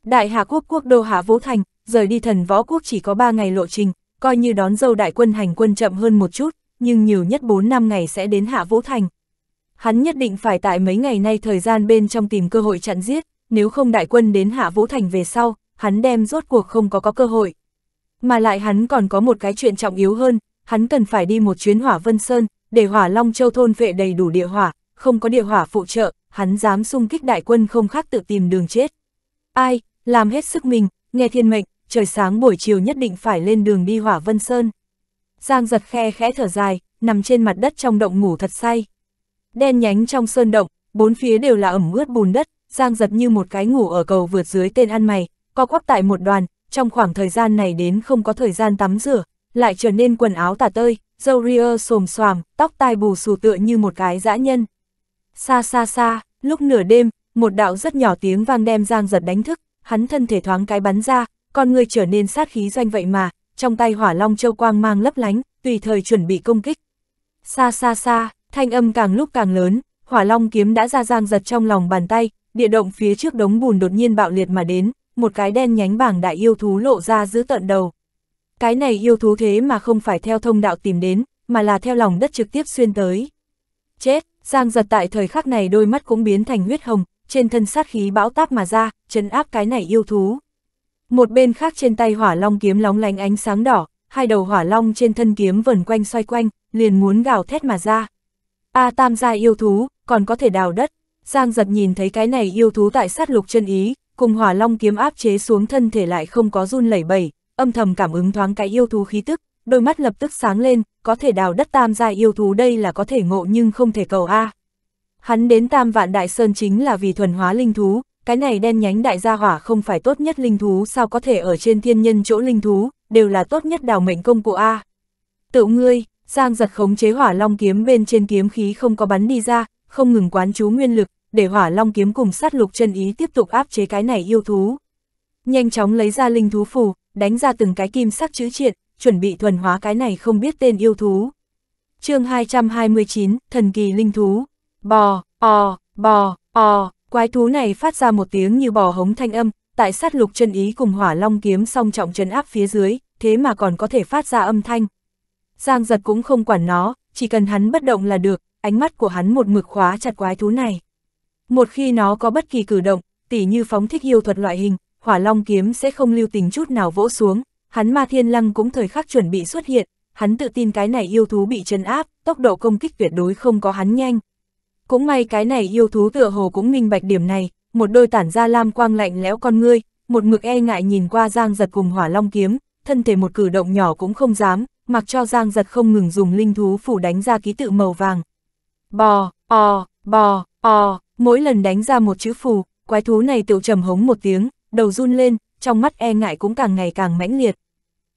Speaker 1: Đại Hạ Quốc quốc đô Hạ Vũ Thành, rời đi thần võ quốc chỉ có 3 ngày lộ trình, coi như đón dâu đại quân hành quân chậm hơn một chút, nhưng nhiều nhất 4 năm ngày sẽ đến Hạ Vũ Thành. Hắn nhất định phải tại mấy ngày nay thời gian bên trong tìm cơ hội chặn giết, nếu không đại quân đến Hạ Vũ Thành về sau, hắn đem rốt cuộc không có có cơ hội. Mà lại hắn còn có một cái chuyện trọng yếu hơn, hắn cần phải đi một chuyến hỏa Vân Sơn, để hỏa Long Châu thôn vệ đầy đủ địa hỏa, không có địa hỏa phụ trợ, hắn dám xung kích đại quân không khác tự tìm đường chết. Ai, làm hết sức mình, nghe thiên mệnh, trời sáng buổi chiều nhất định phải lên đường đi hỏa Vân Sơn. Giang giật khe khẽ thở dài, nằm trên mặt đất trong động ngủ thật say. Đen nhánh trong sơn động, bốn phía đều là ẩm ướt bùn đất, Giang giật như một cái ngủ ở cầu vượt dưới tên ăn mày, co quắp tại một đoàn, trong khoảng thời gian này đến không có thời gian tắm rửa, lại trở nên quần áo tả tơi, dâu ria xồm xoàm, tóc tai bù xù tựa như một cái dã nhân. Xa xa xa, lúc nửa đêm, một đạo rất nhỏ tiếng vang đem Giang giật đánh thức, hắn thân thể thoáng cái bắn ra, con người trở nên sát khí doanh vậy mà, trong tay hỏa long châu quang mang lấp lánh, tùy thời chuẩn bị công kích. Xa xa xa, thanh âm càng lúc càng lớn, hỏa long kiếm đã ra Giang giật trong lòng bàn tay, địa động phía trước đống bùn đột nhiên bạo liệt mà đến, một cái đen nhánh bảng đại yêu thú lộ ra giữ tận đầu. Cái này yêu thú thế mà không phải theo thông đạo tìm đến, mà là theo lòng đất trực tiếp xuyên tới. Chết, Giang giật tại thời khắc này đôi mắt cũng biến thành huyết hồng, trên thân sát khí bão táp mà ra, chấn áp cái này yêu thú. Một bên khác trên tay hỏa long kiếm lóng lánh ánh sáng đỏ, hai đầu hỏa long trên thân kiếm vần quanh xoay quanh, liền muốn gào thét mà ra. A tam gia yêu thú, còn có thể đào đất. Giang giật nhìn thấy cái này yêu thú tại sát lục chân ý, cùng hỏa long kiếm áp chế xuống thân thể lại không có run lẩy bẩy, âm thầm cảm ứng thoáng cái yêu thú khí tức, đôi mắt lập tức sáng lên, có thể đào đất tam gia yêu thú đây là có thể ngộ nhưng không thể cầu a. Hắn đến Tam Vạn Đại Sơn chính là vì thuần hóa linh thú, cái này đen nhánh đại gia hỏa không phải tốt nhất linh thú sao có thể ở trên thiên nhân chỗ linh thú, đều là tốt nhất đào mệnh công của a. Tự ngươi, Giang giật khống chế hỏa long kiếm bên trên kiếm khí không có bắn đi ra, không ngừng quán chú nguyên lực, để hỏa long kiếm cùng sát lục chân ý tiếp tục áp chế cái này yêu thú. Nhanh chóng lấy ra linh thú phù, đánh ra từng cái kim sắc chữ triện, chuẩn bị thuần hóa cái này không biết tên yêu thú. chương 229, thần kỳ linh thú. Bò, o, bò, o, quái thú này phát ra một tiếng như bò hống thanh âm, tại sát lục chân ý cùng hỏa long kiếm song trọng chân áp phía dưới, thế mà còn có thể phát ra âm thanh. Giang giật cũng không quản nó, chỉ cần hắn bất động là được, ánh mắt của hắn một mực khóa chặt quái thú này. Một khi nó có bất kỳ cử động, tỉ như phóng thích yêu thuật loại hình, hỏa long kiếm sẽ không lưu tình chút nào vỗ xuống, hắn ma thiên lăng cũng thời khắc chuẩn bị xuất hiện, hắn tự tin cái này yêu thú bị chân áp, tốc độ công kích tuyệt đối không có hắn nhanh. Cũng may cái này yêu thú tựa hồ cũng minh bạch điểm này, một đôi tản ra lam quang lạnh lẽo con ngươi, một ngực e ngại nhìn qua Giang Giật cùng Hỏa Long kiếm, thân thể một cử động nhỏ cũng không dám, mặc cho Giang Giật không ngừng dùng linh thú phủ đánh ra ký tự màu vàng. Bò, o, bò, o, Mỗi lần đánh ra một chữ phù, quái thú này tự trầm hống một tiếng, đầu run lên, trong mắt e ngại cũng càng ngày càng mãnh liệt.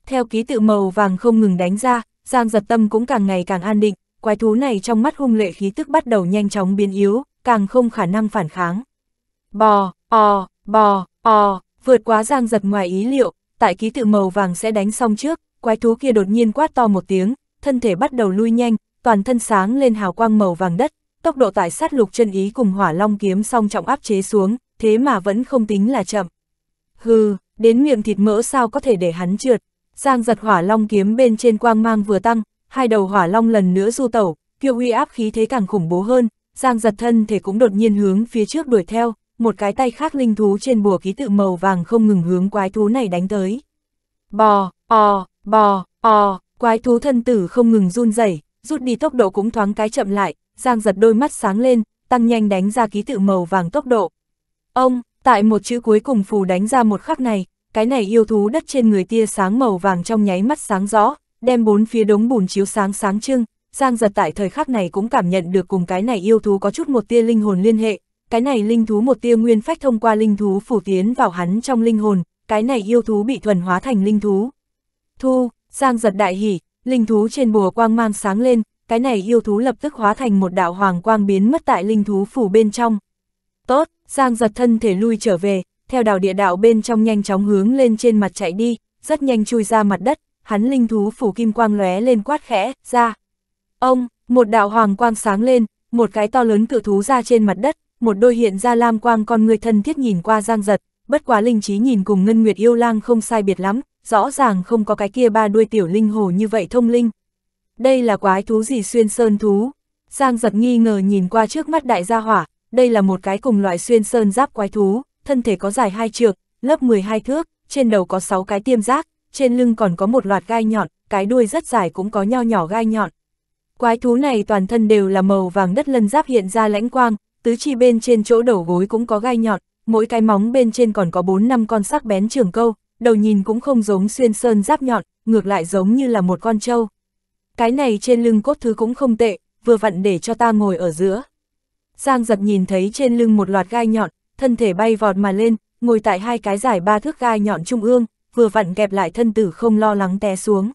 Speaker 1: Theo ký tự màu vàng không ngừng đánh ra, Giang giật tâm cũng càng ngày càng an định, quái thú này trong mắt hung lệ khí tức bắt đầu nhanh chóng biến yếu, càng không khả năng phản kháng. Bò, o, bò, o, vượt quá Giang giật ngoài ý liệu, tại ký tự màu vàng sẽ đánh xong trước, quái thú kia đột nhiên quát to một tiếng, thân thể bắt đầu lui nhanh, toàn thân sáng lên hào quang màu vàng đất, tốc độ tải sát lục chân ý cùng hỏa long kiếm song trọng áp chế xuống, thế mà vẫn không tính là chậm. Hừ, đến miệng thịt mỡ sao có thể để hắn trượt. Giang giật hỏa long kiếm bên trên quang mang vừa tăng, hai đầu hỏa long lần nữa du tẩu, kiêu uy áp khí thế càng khủng bố hơn, giang giật thân thể cũng đột nhiên hướng phía trước đuổi theo, một cái tay khác linh thú trên bùa ký tự màu vàng không ngừng hướng quái thú này đánh tới. Bò, o, bò, o, quái thú thân tử không ngừng run rẩy, rút đi tốc độ cũng thoáng cái chậm lại, Giang giật đôi mắt sáng lên, tăng nhanh đánh ra ký tự màu vàng tốc độ. Ông, tại một chữ cuối cùng phù đánh ra một khắc này, cái này yêu thú đất trên người tia sáng màu vàng trong nháy mắt sáng rõ, đem bốn phía đống bùn chiếu sáng sáng trưng, Giang giật tại thời khắc này cũng cảm nhận được cùng cái này yêu thú có chút một tia linh hồn liên hệ, cái này linh thú một tia nguyên phách thông qua linh thú phủ tiến vào hắn trong linh hồn, cái này yêu thú bị thuần hóa thành linh thú. Thu, Giang giật đại hỉ, linh thú trên bùa quang mang sáng lên, cái này yêu thú lập tức hóa thành một đạo hoàng quang biến mất tại linh thú phủ bên trong. Tốt, Giang giật thân thể lui trở về, theo đảo địa đạo bên trong nhanh chóng hướng lên trên mặt chạy đi, rất nhanh chui ra mặt đất, hắn linh thú phủ kim quang lóe lên quát khẽ, ra. Ông, một đạo hoàng quang sáng lên, một cái to lớn cự thú ra trên mặt đất, một đôi hiện ra lam quang con người thân thiết nhìn qua Giang giật, bất quá linh trí nhìn cùng Ngân Nguyệt yêu lang không sai biệt lắm, rõ ràng không có cái kia ba đuôi tiểu linh hồ như vậy thông linh, đây là quái thú gì xuyên sơn thú? Giang giật nghi ngờ nhìn qua trước mắt đại gia hỏa, đây là một cái cùng loại xuyên sơn giáp quái thú, thân thể có dài hai trượng, lớp 12 thước, trên đầu có 6 cái tiêm giác, trên lưng còn có một loạt gai nhọn, cái đuôi rất dài cũng có nho nhỏ gai nhọn. Quái thú này toàn thân đều là màu vàng đất lân giáp hiện ra lãnh quang, tứ chi bên trên chỗ đầu gối cũng có gai nhọn, mỗi cái móng bên trên còn có 4 năm con sắc bén trường câu, đầu nhìn cũng không giống xuyên sơn giáp nhọn, ngược lại giống như là một con trâu cái này trên lưng cốt thứ cũng không tệ, vừa vặn để cho ta ngồi ở giữa. Giang giật nhìn thấy trên lưng một loạt gai nhọn, thân thể bay vọt mà lên, ngồi tại hai cái giải ba thước gai nhọn trung ương, vừa vặn kẹp lại thân tử không lo lắng té xuống.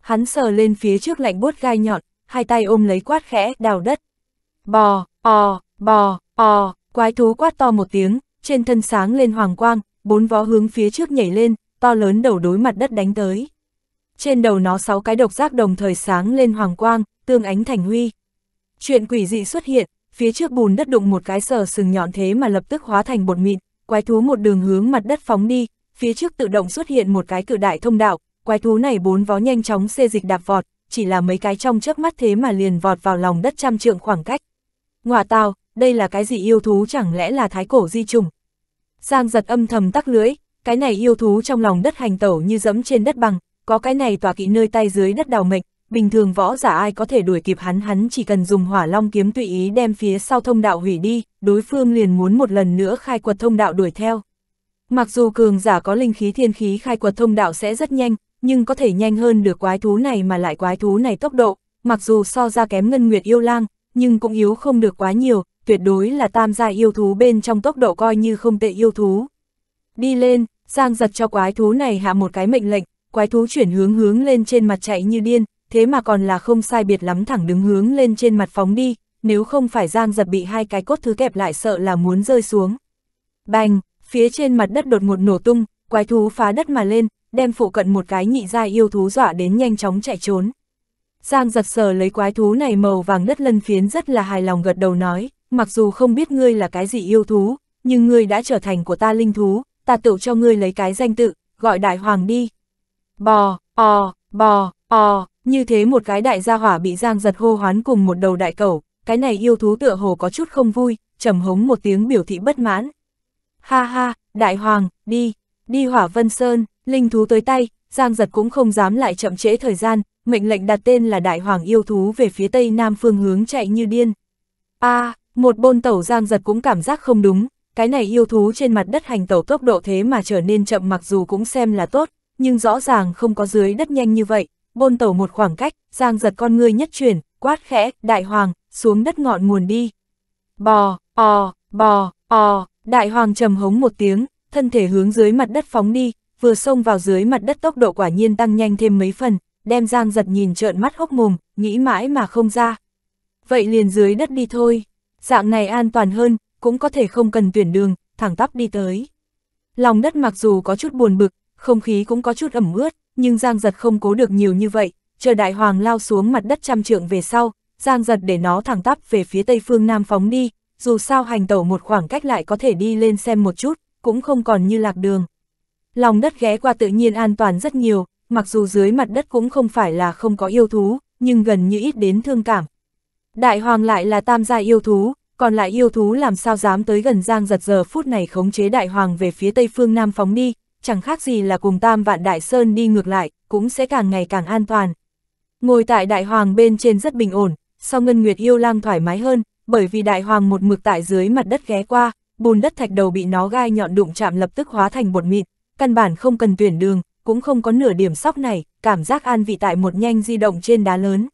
Speaker 1: Hắn sờ lên phía trước lạnh buốt gai nhọn, hai tay ôm lấy quát khẽ, đào đất. Bò, o, bò, o, quái thú quát to một tiếng, trên thân sáng lên hoàng quang, bốn vó hướng phía trước nhảy lên, to lớn đầu đối mặt đất đánh tới trên đầu nó sáu cái độc giác đồng thời sáng lên hoàng quang, tương ánh thành huy. Chuyện quỷ dị xuất hiện, phía trước bùn đất đụng một cái sờ sừng nhọn thế mà lập tức hóa thành bột mịn, quái thú một đường hướng mặt đất phóng đi, phía trước tự động xuất hiện một cái cự đại thông đạo, quái thú này bốn vó nhanh chóng xê dịch đạp vọt, chỉ là mấy cái trong chớp mắt thế mà liền vọt vào lòng đất trăm trượng khoảng cách. Ngọa tào, đây là cái gì yêu thú chẳng lẽ là thái cổ di trùng? Giang giật âm thầm tắc lưỡi, cái này yêu thú trong lòng đất hành tẩu như dẫm trên đất bằng, có cái này tòa kỵ nơi tay dưới đất đào mệnh, bình thường võ giả ai có thể đuổi kịp hắn hắn chỉ cần dùng hỏa long kiếm tùy ý đem phía sau thông đạo hủy đi, đối phương liền muốn một lần nữa khai quật thông đạo đuổi theo. Mặc dù cường giả có linh khí thiên khí khai quật thông đạo sẽ rất nhanh, nhưng có thể nhanh hơn được quái thú này mà lại quái thú này tốc độ, mặc dù so ra kém ngân nguyệt yêu lang, nhưng cũng yếu không được quá nhiều, tuyệt đối là tam gia yêu thú bên trong tốc độ coi như không tệ yêu thú. Đi lên, Giang giật cho quái thú này hạ một cái mệnh lệnh, quái thú chuyển hướng hướng lên trên mặt chạy như điên, thế mà còn là không sai biệt lắm thẳng đứng hướng lên trên mặt phóng đi, nếu không phải Giang giật bị hai cái cốt thứ kẹp lại sợ là muốn rơi xuống. Bành, phía trên mặt đất đột ngột nổ tung, quái thú phá đất mà lên, đem phụ cận một cái nhị giai yêu thú dọa đến nhanh chóng chạy trốn. Giang giật sờ lấy quái thú này màu vàng đất lân phiến rất là hài lòng gật đầu nói, mặc dù không biết ngươi là cái gì yêu thú, nhưng ngươi đã trở thành của ta linh thú, ta tự cho ngươi lấy cái danh tự, gọi đại hoàng đi. Bò, o, bò, o, như thế một cái đại gia hỏa bị giang giật hô hoán cùng một đầu đại cẩu, cái này yêu thú tựa hồ có chút không vui, trầm hống một tiếng biểu thị bất mãn. Ha ha, đại hoàng, đi, đi hỏa vân sơn, linh thú tới tay, giang giật cũng không dám lại chậm trễ thời gian, mệnh lệnh đặt tên là đại hoàng yêu thú về phía tây nam phương hướng chạy như điên. a à, một bôn tẩu giang giật cũng cảm giác không đúng, cái này yêu thú trên mặt đất hành tẩu tốc độ thế mà trở nên chậm mặc dù cũng xem là tốt, nhưng rõ ràng không có dưới đất nhanh như vậy, bôn tẩu một khoảng cách, giang giật con ngươi nhất chuyển, quát khẽ, đại hoàng, xuống đất ngọn nguồn đi. Bò, o, bò, o, đại hoàng trầm hống một tiếng, thân thể hướng dưới mặt đất phóng đi, vừa xông vào dưới mặt đất tốc độ quả nhiên tăng nhanh thêm mấy phần, đem giang giật nhìn trợn mắt hốc mồm, nghĩ mãi mà không ra. Vậy liền dưới đất đi thôi, dạng này an toàn hơn, cũng có thể không cần tuyển đường, thẳng tắp đi tới. Lòng đất mặc dù có chút buồn bực, không khí cũng có chút ẩm ướt, nhưng Giang Giật không cố được nhiều như vậy, chờ đại hoàng lao xuống mặt đất trăm trượng về sau, Giang Giật để nó thẳng tắp về phía tây phương nam phóng đi, dù sao hành tẩu một khoảng cách lại có thể đi lên xem một chút, cũng không còn như lạc đường. Lòng đất ghé qua tự nhiên an toàn rất nhiều, mặc dù dưới mặt đất cũng không phải là không có yêu thú, nhưng gần như ít đến thương cảm. Đại hoàng lại là tam gia yêu thú, còn lại yêu thú làm sao dám tới gần Giang Giật giờ phút này khống chế đại hoàng về phía tây phương nam phóng đi, chẳng khác gì là cùng Tam Vạn Đại Sơn đi ngược lại, cũng sẽ càng ngày càng an toàn. Ngồi tại Đại Hoàng bên trên rất bình ổn, sau Ngân Nguyệt yêu lang thoải mái hơn, bởi vì Đại Hoàng một mực tại dưới mặt đất ghé qua, bùn đất thạch đầu bị nó gai nhọn đụng chạm lập tức hóa thành bột mịn, căn bản không cần tuyển đường, cũng không có nửa điểm sóc này, cảm giác an vị tại một nhanh di động trên đá lớn.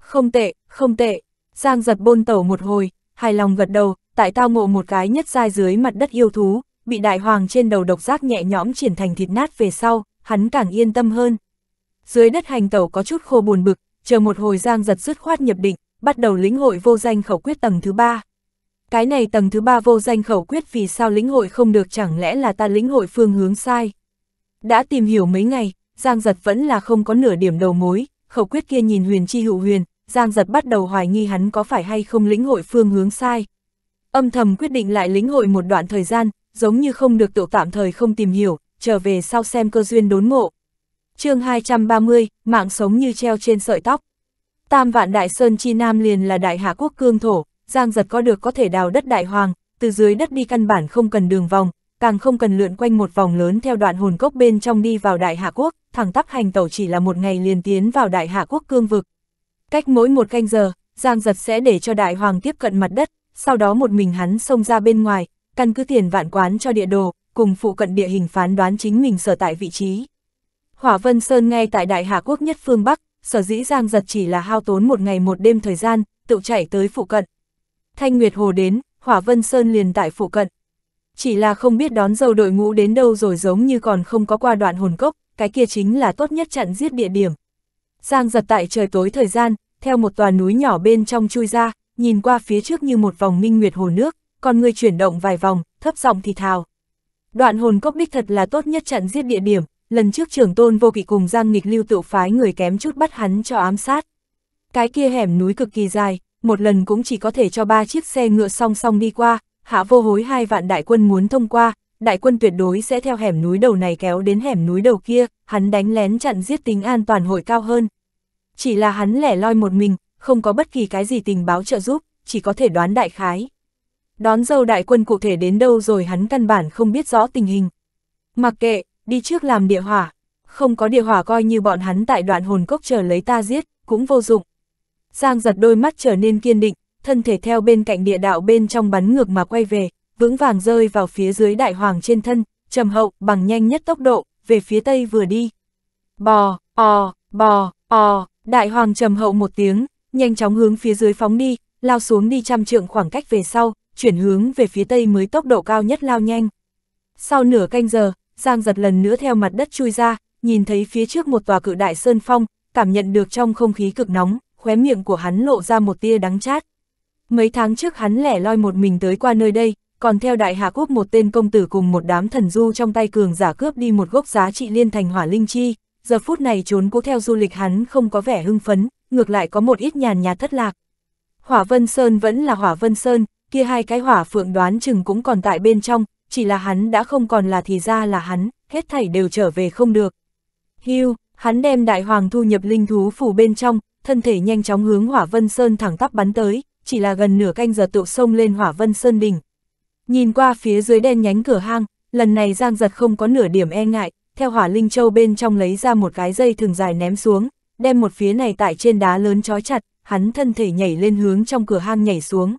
Speaker 1: Không tệ, không tệ, Giang giật bôn tẩu một hồi, hài lòng gật đầu, tại tao ngộ một cái nhất sai dưới mặt đất yêu thú, bị đại hoàng trên đầu độc giác nhẹ nhõm triển thành thịt nát về sau, hắn càng yên tâm hơn. Dưới đất hành tẩu có chút khô buồn bực, chờ một hồi giang giật dứt khoát nhập định, bắt đầu lĩnh hội vô danh khẩu quyết tầng thứ ba. Cái này tầng thứ ba vô danh khẩu quyết vì sao lĩnh hội không được chẳng lẽ là ta lĩnh hội phương hướng sai. Đã tìm hiểu mấy ngày, Giang giật vẫn là không có nửa điểm đầu mối, khẩu quyết kia nhìn huyền chi hữu huyền, Giang giật bắt đầu hoài nghi hắn có phải hay không lĩnh hội phương hướng sai. Âm thầm quyết định lại lĩnh hội một đoạn thời gian, giống như không được tự tạm thời không tìm hiểu, trở về sau xem cơ duyên đốn ngộ. chương 230, mạng sống như treo trên sợi tóc. Tam vạn đại sơn chi nam liền là đại hạ quốc cương thổ, giang giật có được có thể đào đất đại hoàng, từ dưới đất đi căn bản không cần đường vòng, càng không cần lượn quanh một vòng lớn theo đoạn hồn cốc bên trong đi vào đại hạ quốc, thẳng tắp hành tẩu chỉ là một ngày liền tiến vào đại hạ quốc cương vực. Cách mỗi một canh giờ, giang giật sẽ để cho đại hoàng tiếp cận mặt đất, sau đó một mình hắn xông ra bên ngoài, căn cứ tiền vạn quán cho địa đồ, cùng phụ cận địa hình phán đoán chính mình sở tại vị trí. Hỏa Vân Sơn ngay tại Đại Hà Quốc nhất phương Bắc, sở dĩ Giang Giật chỉ là hao tốn một ngày một đêm thời gian, tự chạy tới phụ cận. Thanh Nguyệt Hồ đến, Hỏa Vân Sơn liền tại phụ cận. Chỉ là không biết đón dâu đội ngũ đến đâu rồi giống như còn không có qua đoạn hồn cốc, cái kia chính là tốt nhất chặn giết địa điểm. Giang Giật tại trời tối thời gian, theo một tòa núi nhỏ bên trong chui ra, nhìn qua phía trước như một vòng minh nguyệt hồ nước còn người chuyển động vài vòng, thấp giọng thì thào. Đoạn hồn cốc đích thật là tốt nhất chặn giết địa điểm, lần trước trưởng tôn vô kỵ cùng giang nghịch lưu tự phái người kém chút bắt hắn cho ám sát. Cái kia hẻm núi cực kỳ dài, một lần cũng chỉ có thể cho ba chiếc xe ngựa song song đi qua, hạ vô hối hai vạn đại quân muốn thông qua, đại quân tuyệt đối sẽ theo hẻm núi đầu này kéo đến hẻm núi đầu kia, hắn đánh lén chặn giết tính an toàn hội cao hơn. Chỉ là hắn lẻ loi một mình, không có bất kỳ cái gì tình báo trợ giúp, chỉ có thể đoán đại khái đón dâu đại quân cụ thể đến đâu rồi hắn căn bản không biết rõ tình hình. Mặc kệ, đi trước làm địa hỏa, không có địa hỏa coi như bọn hắn tại đoạn hồn cốc chờ lấy ta giết, cũng vô dụng. Giang giật đôi mắt trở nên kiên định, thân thể theo bên cạnh địa đạo bên trong bắn ngược mà quay về, vững vàng rơi vào phía dưới đại hoàng trên thân, trầm hậu bằng nhanh nhất tốc độ, về phía tây vừa đi. Bò, ò, bò, ò, đại hoàng trầm hậu một tiếng, nhanh chóng hướng phía dưới phóng đi, lao xuống đi trăm trượng khoảng cách về sau, chuyển hướng về phía tây mới tốc độ cao nhất lao nhanh. Sau nửa canh giờ, Giang giật lần nữa theo mặt đất chui ra, nhìn thấy phía trước một tòa cự đại sơn phong, cảm nhận được trong không khí cực nóng, khóe miệng của hắn lộ ra một tia đắng chát. Mấy tháng trước hắn lẻ loi một mình tới qua nơi đây, còn theo đại hạ quốc một tên công tử cùng một đám thần du trong tay cường giả cướp đi một gốc giá trị liên thành hỏa linh chi, giờ phút này trốn cố theo du lịch hắn không có vẻ hưng phấn, ngược lại có một ít nhàn nhạt thất lạc. Hỏa Vân Sơn vẫn là Hỏa Vân Sơn, kia hai cái hỏa phượng đoán chừng cũng còn tại bên trong, chỉ là hắn đã không còn là thì ra là hắn, hết thảy đều trở về không được. Hưu, hắn đem đại hoàng thu nhập linh thú phủ bên trong, thân thể nhanh chóng hướng hỏa vân sơn thẳng tắp bắn tới, chỉ là gần nửa canh giờ tụ sông lên hỏa vân sơn đỉnh. Nhìn qua phía dưới đen nhánh cửa hang, lần này Giang giật không có nửa điểm e ngại, theo hỏa linh châu bên trong lấy ra một cái dây thường dài ném xuống, đem một phía này tại trên đá lớn trói chặt, hắn thân thể nhảy lên hướng trong cửa hang nhảy xuống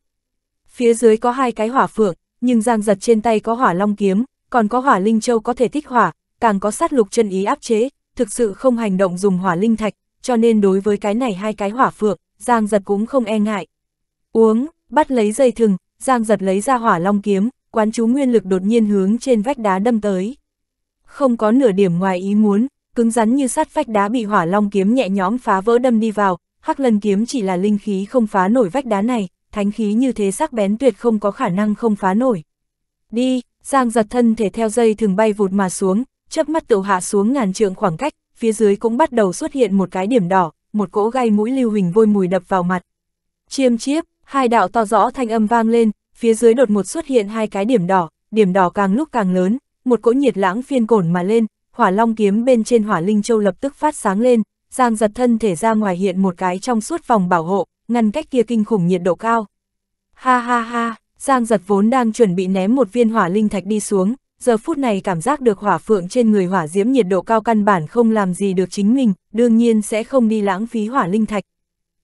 Speaker 1: phía dưới có hai cái hỏa phượng, nhưng Giang Giật trên tay có hỏa long kiếm, còn có hỏa linh châu có thể thích hỏa, càng có sát lục chân ý áp chế, thực sự không hành động dùng hỏa linh thạch, cho nên đối với cái này hai cái hỏa phượng, Giang Giật cũng không e ngại. Uống, bắt lấy dây thừng, Giang Giật lấy ra hỏa long kiếm, quán chú nguyên lực đột nhiên hướng trên vách đá đâm tới. Không có nửa điểm ngoài ý muốn, cứng rắn như sắt vách đá bị hỏa long kiếm nhẹ nhõm phá vỡ đâm đi vào, hắc lân kiếm chỉ là linh khí không phá nổi vách đá này, thánh khí như thế sắc bén tuyệt không có khả năng không phá nổi. Đi, Giang giật thân thể theo dây thường bay vụt mà xuống, chớp mắt tự hạ xuống ngàn trượng khoảng cách, phía dưới cũng bắt đầu xuất hiện một cái điểm đỏ, một cỗ gai mũi lưu hình vôi mùi đập vào mặt. Chiêm chiếp, hai đạo to rõ thanh âm vang lên, phía dưới đột một xuất hiện hai cái điểm đỏ, điểm đỏ càng lúc càng lớn, một cỗ nhiệt lãng phiên cổn mà lên, hỏa long kiếm bên trên hỏa linh châu lập tức phát sáng lên, Giang giật thân thể ra ngoài hiện một cái trong suốt vòng bảo hộ, ngăn cách kia kinh khủng nhiệt độ cao. Ha ha ha, Giang giật vốn đang chuẩn bị ném một viên hỏa linh thạch đi xuống, giờ phút này cảm giác được hỏa phượng trên người hỏa diễm nhiệt độ cao căn bản không làm gì được chính mình, đương nhiên sẽ không đi lãng phí hỏa linh thạch.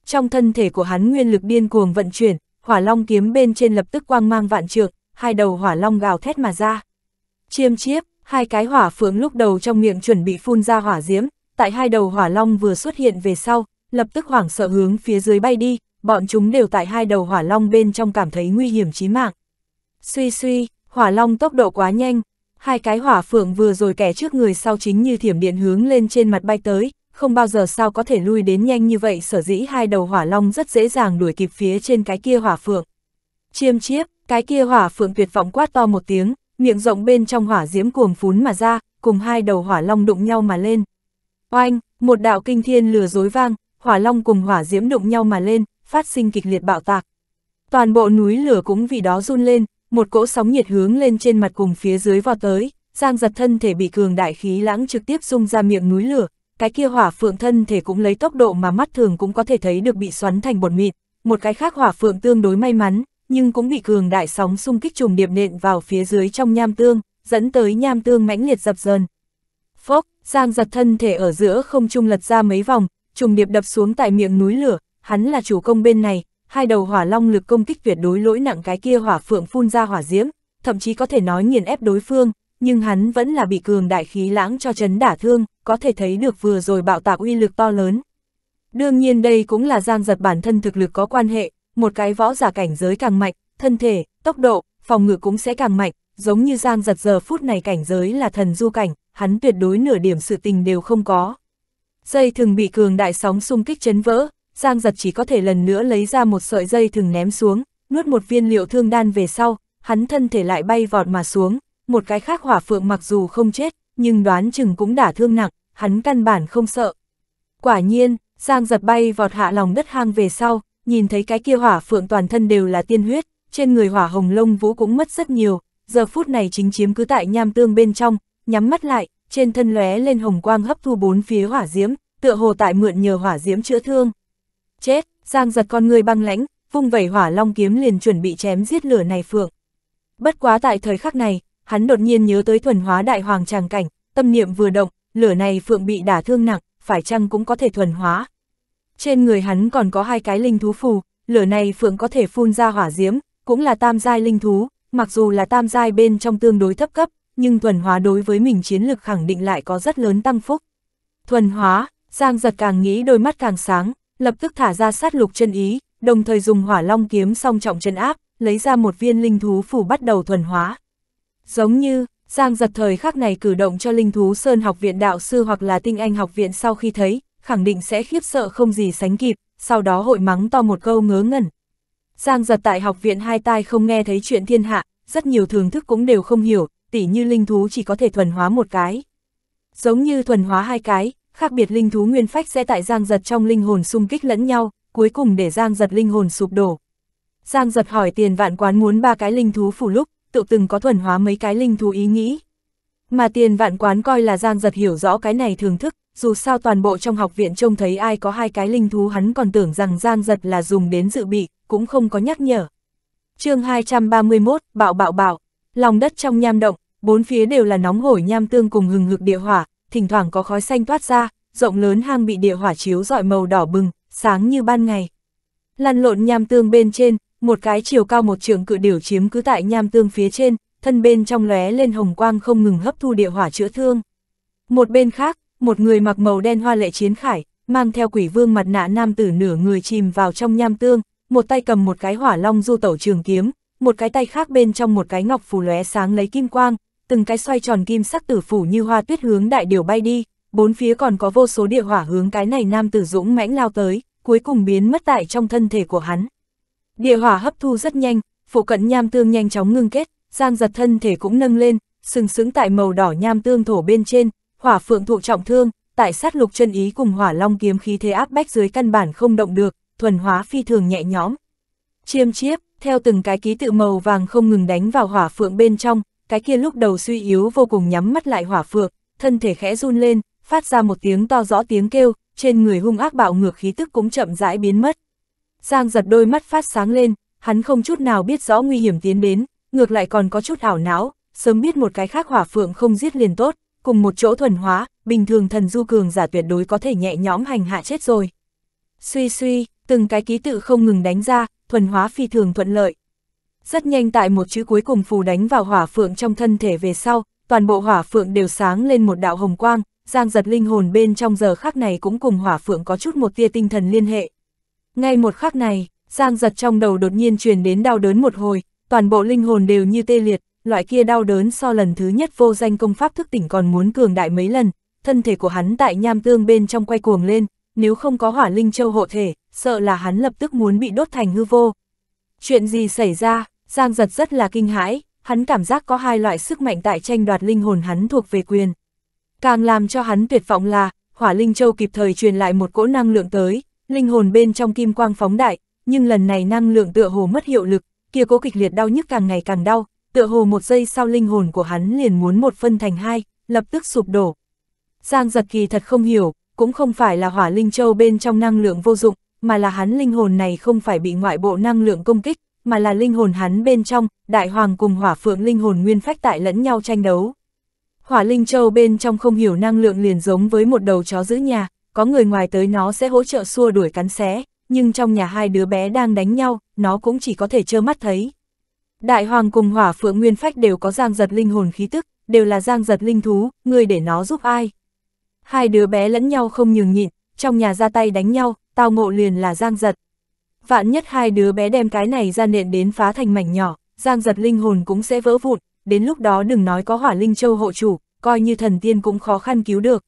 Speaker 1: Trong thân thể của hắn nguyên lực điên cuồng vận chuyển, hỏa long kiếm bên trên lập tức quang mang vạn trượng, hai đầu hỏa long gào thét mà ra. Chiêm chiếp, hai cái hỏa phượng lúc đầu trong miệng chuẩn bị phun ra hỏa diễm, tại hai đầu hỏa long vừa xuất hiện về sau, lập tức hoảng sợ hướng phía dưới bay đi, bọn chúng đều tại hai đầu hỏa long bên trong cảm thấy nguy hiểm chí mạng. Suy suy, hỏa long tốc độ quá nhanh, hai cái hỏa phượng vừa rồi kẻ trước người sau chính như thiểm điện hướng lên trên mặt bay tới, không bao giờ sao có thể lui đến nhanh như vậy sở dĩ hai đầu hỏa long rất dễ dàng đuổi kịp phía trên cái kia hỏa phượng. Chiêm chiếp, cái kia hỏa phượng tuyệt vọng quát to một tiếng, miệng rộng bên trong hỏa diễm cuồng phún mà ra, cùng hai đầu hỏa long đụng nhau mà lên. Oanh, một đạo kinh thiên lừa dối vang, hỏa long cùng hỏa diễm đụng nhau mà lên, phát sinh kịch liệt bạo tạc. Toàn bộ núi lửa cũng vì đó run lên, một cỗ sóng nhiệt hướng lên trên mặt cùng phía dưới vào tới, Giang giật thân thể bị cường đại khí lãng trực tiếp rung ra miệng núi lửa, cái kia hỏa phượng thân thể cũng lấy tốc độ mà mắt thường cũng có thể thấy được bị xoắn thành bột mịn, một cái khác hỏa phượng tương đối may mắn, nhưng cũng bị cường đại sóng xung kích trùng điệp nện vào phía dưới trong nham tương, dẫn tới nham tương mãnh liệt dập dờn. Phốc, Giang giật thân thể ở giữa không trung lật ra mấy vòng, trùng điệp đập xuống tại miệng núi lửa, hắn là chủ công bên này, hai đầu hỏa long lực công kích tuyệt đối lỗi nặng cái kia hỏa phượng phun ra hỏa diễm, thậm chí có thể nói nghiền ép đối phương, nhưng hắn vẫn là bị cường đại khí lãng cho chấn đả thương, có thể thấy được vừa rồi bạo tạc uy lực to lớn. Đương nhiên đây cũng là giang giật bản thân thực lực có quan hệ, một cái võ giả cảnh giới càng mạnh, thân thể, tốc độ, phòng ngự cũng sẽ càng mạnh, giống như giang giật giờ phút này cảnh giới là thần du cảnh, hắn tuyệt đối nửa điểm sự tình đều không có dây thừng bị cường đại sóng xung kích chấn vỡ, Giang giật chỉ có thể lần nữa lấy ra một sợi dây thừng ném xuống, nuốt một viên liệu thương đan về sau, hắn thân thể lại bay vọt mà xuống, một cái khác hỏa phượng mặc dù không chết, nhưng đoán chừng cũng đã thương nặng, hắn căn bản không sợ. Quả nhiên, Giang giật bay vọt hạ lòng đất hang về sau, nhìn thấy cái kia hỏa phượng toàn thân đều là tiên huyết, trên người hỏa hồng lông vũ cũng mất rất nhiều, giờ phút này chính chiếm cứ tại nham tương bên trong, nhắm mắt lại, trên thân lóe lên hồng quang hấp thu bốn phía hỏa diễm, tựa hồ tại mượn nhờ hỏa diễm chữa thương. Chết, Giang giật con người băng lãnh, vung vẩy hỏa long kiếm liền chuẩn bị chém giết lửa này phượng. Bất quá tại thời khắc này, hắn đột nhiên nhớ tới thuần hóa đại hoàng tràng cảnh, tâm niệm vừa động, lửa này phượng bị đả thương nặng, phải chăng cũng có thể thuần hóa. Trên người hắn còn có hai cái linh thú phù, lửa này phượng có thể phun ra hỏa diễm, cũng là tam giai linh thú, mặc dù là tam giai bên trong tương đối thấp cấp, nhưng thuần hóa đối với mình chiến lực khẳng định lại có rất lớn tăng phúc. Thuần hóa, Giang giật càng nghĩ đôi mắt càng sáng, lập tức thả ra sát lục chân ý, đồng thời dùng hỏa long kiếm song trọng chân áp, lấy ra một viên linh thú phủ bắt đầu thuần hóa. Giống như, Giang giật thời khắc này cử động cho linh thú Sơn học viện đạo sư hoặc là tinh anh học viện sau khi thấy, khẳng định sẽ khiếp sợ không gì sánh kịp, sau đó hội mắng to một câu ngớ ngẩn. Giang giật tại học viện hai tai không nghe thấy chuyện thiên hạ, rất nhiều thường thức cũng đều không hiểu, tỉ như linh thú chỉ có thể thuần hóa một cái. Giống như thuần hóa hai cái, khác biệt linh thú nguyên phách sẽ tại giang giật trong linh hồn xung kích lẫn nhau, cuối cùng để giang giật linh hồn sụp đổ. Giang giật hỏi tiền vạn quán muốn ba cái linh thú phủ lúc, tự từng có thuần hóa mấy cái linh thú ý nghĩ. Mà tiền vạn quán coi là giang giật hiểu rõ cái này thưởng thức, dù sao toàn bộ trong học viện trông thấy ai có hai cái linh thú hắn còn tưởng rằng giang giật là dùng đến dự bị, cũng không có nhắc nhở. chương 231, bạo bạo bạo, lòng đất trong nham động, bốn phía đều là nóng hổi nham tương cùng hừng hực địa hỏa, thỉnh thoảng có khói xanh toát ra, rộng lớn hang bị địa hỏa chiếu rọi màu đỏ bừng, sáng như ban ngày. Lăn lộn nham tương bên trên, một cái chiều cao một trượng cự điểu chiếm cứ tại nham tương phía trên, thân bên trong lóe lên hồng quang không ngừng hấp thu địa hỏa chữa thương. Một bên khác, một người mặc màu đen hoa lệ chiến khải, mang theo quỷ vương mặt nạ nam tử nửa người chìm vào trong nham tương, một tay cầm một cái hỏa long du tẩu trường kiếm, một cái tay khác bên trong một cái ngọc phù lóe sáng lấy kim quang, từng cái xoay tròn kim sắc tử phủ như hoa tuyết hướng đại điều bay đi, bốn phía còn có vô số địa hỏa hướng cái này nam tử dũng mãnh lao tới, cuối cùng biến mất tại trong thân thể của hắn. Địa hỏa hấp thu rất nhanh, phụ cận nham tương nhanh chóng ngưng kết, giang giật thân thể cũng nâng lên, sừng sững tại màu đỏ nham tương thổ bên trên, hỏa phượng thụ trọng thương, tại sát lục chân ý cùng hỏa long kiếm khí thế áp bách dưới căn bản không động được, thuần hóa phi thường nhẹ nhõm. Chiêm chiếp, theo từng cái ký tự màu vàng không ngừng đánh vào hỏa phượng bên trong, cái kia lúc đầu suy yếu vô cùng nhắm mắt lại hỏa phược, thân thể khẽ run lên, phát ra một tiếng to rõ tiếng kêu, trên người hung ác bạo ngược khí tức cũng chậm rãi biến mất. Giang giật đôi mắt phát sáng lên, hắn không chút nào biết rõ nguy hiểm tiến đến, ngược lại còn có chút ảo não, sớm biết một cái khác hỏa phượng không giết liền tốt, cùng một chỗ thuần hóa, bình thường thần du cường giả tuyệt đối có thể nhẹ nhõm hành hạ chết rồi. Suy suy, từng cái ký tự không ngừng đánh ra, thuần hóa phi thường thuận lợi, rất nhanh tại một chữ cuối cùng phù đánh vào hỏa phượng trong thân thể về sau, toàn bộ hỏa phượng đều sáng lên một đạo hồng quang, giang giật linh hồn bên trong giờ khắc này cũng cùng hỏa phượng có chút một tia tinh thần liên hệ. Ngay một khắc này, giang giật trong đầu đột nhiên truyền đến đau đớn một hồi, toàn bộ linh hồn đều như tê liệt, loại kia đau đớn so lần thứ nhất vô danh công pháp thức tỉnh còn muốn cường đại mấy lần, thân thể của hắn tại nham tương bên trong quay cuồng lên, nếu không có hỏa linh châu hộ thể, sợ là hắn lập tức muốn bị đốt thành hư vô. Chuyện gì xảy ra? Giang giật rất là kinh hãi, hắn cảm giác có hai loại sức mạnh tại tranh đoạt linh hồn hắn thuộc về quyền. Càng làm cho hắn tuyệt vọng là, hỏa linh châu kịp thời truyền lại một cỗ năng lượng tới, linh hồn bên trong kim quang phóng đại, nhưng lần này năng lượng tựa hồ mất hiệu lực, kia cố kịch liệt đau nhức càng ngày càng đau, tựa hồ một giây sau linh hồn của hắn liền muốn một phân thành hai, lập tức sụp đổ. Giang giật kỳ thật không hiểu, cũng không phải là hỏa linh châu bên trong năng lượng vô dụng, mà là hắn linh hồn này không phải bị ngoại bộ năng lượng công kích, mà là linh hồn hắn bên trong, đại hoàng cùng hỏa phượng linh hồn nguyên phách tại lẫn nhau tranh đấu. Hỏa linh châu bên trong không hiểu năng lượng liền giống với một đầu chó giữ nhà, có người ngoài tới nó sẽ hỗ trợ xua đuổi cắn xé, nhưng trong nhà hai đứa bé đang đánh nhau, nó cũng chỉ có thể trơ mắt thấy. Đại hoàng cùng hỏa phượng nguyên phách đều có giang giật linh hồn khí tức, đều là giang giật linh thú, người để nó giúp ai. Hai đứa bé lẫn nhau không nhường nhịn, trong nhà ra tay đánh nhau, tao ngộ liền là giang giật vạn nhất hai đứa bé đem cái này ra nện đến phá thành mảnh nhỏ, giang giật linh hồn cũng sẽ vỡ vụn, đến lúc đó đừng nói có hỏa linh châu hộ chủ, coi như thần tiên cũng khó khăn cứu được.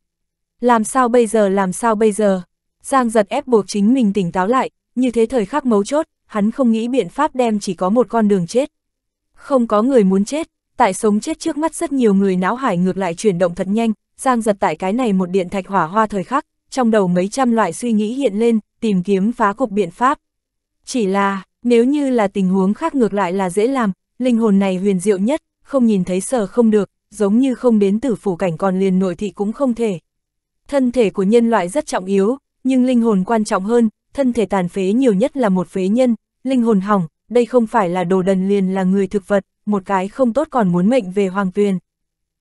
Speaker 1: Làm sao bây giờ làm sao bây giờ? Giang giật ép buộc chính mình tỉnh táo lại, như thế thời khắc mấu chốt, hắn không nghĩ biện pháp đem chỉ có một con đường chết. Không có người muốn chết, tại sống chết trước mắt rất nhiều người não hải ngược lại chuyển động thật nhanh, giang giật tại cái này một điện thạch hỏa hoa thời khắc, trong đầu mấy trăm loại suy nghĩ hiện lên, tìm kiếm phá cục biện pháp. Chỉ là, nếu như là tình huống khác ngược lại là dễ làm, linh hồn này huyền diệu nhất, không nhìn thấy sờ không được, giống như không đến tử phủ cảnh còn liền nội thị cũng không thể. Thân thể của nhân loại rất trọng yếu, nhưng linh hồn quan trọng hơn, thân thể tàn phế nhiều nhất là một phế nhân, linh hồn hỏng, đây không phải là đồ đần liền là người thực vật, một cái không tốt còn muốn mệnh về hoàng tuyền.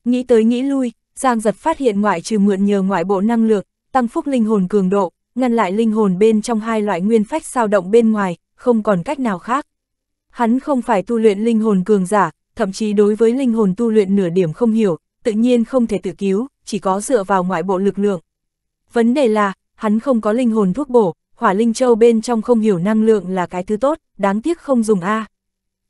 Speaker 1: Nghĩ tới nghĩ lui, Giang giật phát hiện ngoại trừ mượn nhờ ngoại bộ năng lượng, tăng phúc linh hồn cường độ, ngăn lại linh hồn bên trong hai loại nguyên phách sao động bên ngoài, không còn cách nào khác. Hắn không phải tu luyện linh hồn cường giả, thậm chí đối với linh hồn tu luyện nửa điểm không hiểu, tự nhiên không thể tự cứu, chỉ có dựa vào ngoại bộ lực lượng. Vấn đề là, hắn không có linh hồn thuốc bổ, hỏa linh châu bên trong không hiểu năng lượng là cái thứ tốt, đáng tiếc không dùng A.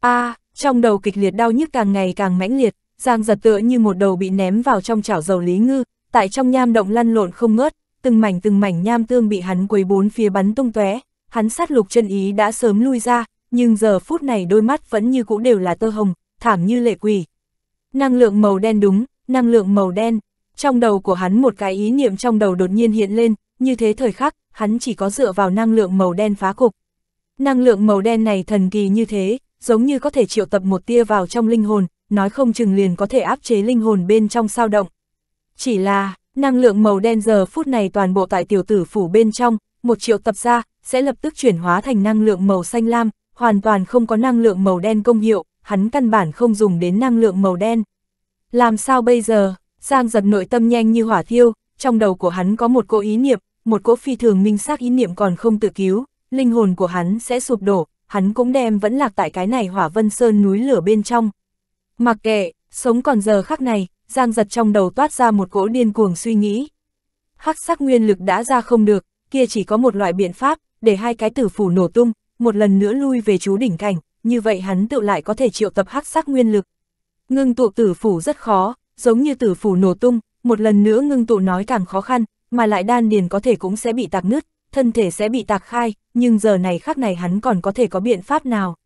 Speaker 1: A, trong đầu kịch liệt đau nhức càng ngày càng mãnh liệt, Giang giật tựa như một đầu bị ném vào trong chảo dầu lý ngư, tại trong nham động lăn lộn không ngớt, từng mảnh từng mảnh nham tương bị hắn quấy bốn phía bắn tung tóe, hắn sát lục chân ý đã sớm lui ra, nhưng giờ phút này đôi mắt vẫn như cũ đều là tơ hồng, thảm như lệ quỷ. Năng lượng màu đen đúng, năng lượng màu đen. Trong đầu của hắn một cái ý niệm trong đầu đột nhiên hiện lên, như thế thời khắc, hắn chỉ có dựa vào năng lượng màu đen phá cục. Năng lượng màu đen này thần kỳ như thế, giống như có thể triệu tập một tia vào trong linh hồn, nói không chừng liền có thể áp chế linh hồn bên trong sao động. Chỉ là, Năng lượng màu đen giờ phút này toàn bộ tại tiểu tử phủ bên trong, một triệu tập ra, sẽ lập tức chuyển hóa thành năng lượng màu xanh lam, hoàn toàn không có năng lượng màu đen công hiệu, hắn căn bản không dùng đến năng lượng màu đen. Làm sao bây giờ, Giang giật nội tâm nhanh như hỏa thiêu, trong đầu của hắn có một cỗ ý niệm, một cỗ phi thường minh xác ý niệm còn không tự cứu, linh hồn của hắn sẽ sụp đổ, hắn cũng đem vẫn lạc tại cái này hỏa vân sơn núi lửa bên trong. Mặc kệ, sống còn giờ khắc này, Giang giật trong đầu toát ra một cỗ điên cuồng suy nghĩ. Hắc sắc nguyên lực đã ra không được, kia chỉ có một loại biện pháp, để hai cái tử phủ nổ tung, một lần nữa lui về chú đỉnh cảnh, như vậy hắn tự lại có thể triệu tập hắc sắc nguyên lực. Ngưng tụ tử phủ rất khó, giống như tử phủ nổ tung, một lần nữa ngưng tụ nói càng khó khăn, mà lại đan điền có thể cũng sẽ bị tạc nứt, thân thể sẽ bị tạc khai, nhưng giờ này khắc này hắn còn có thể có biện pháp nào.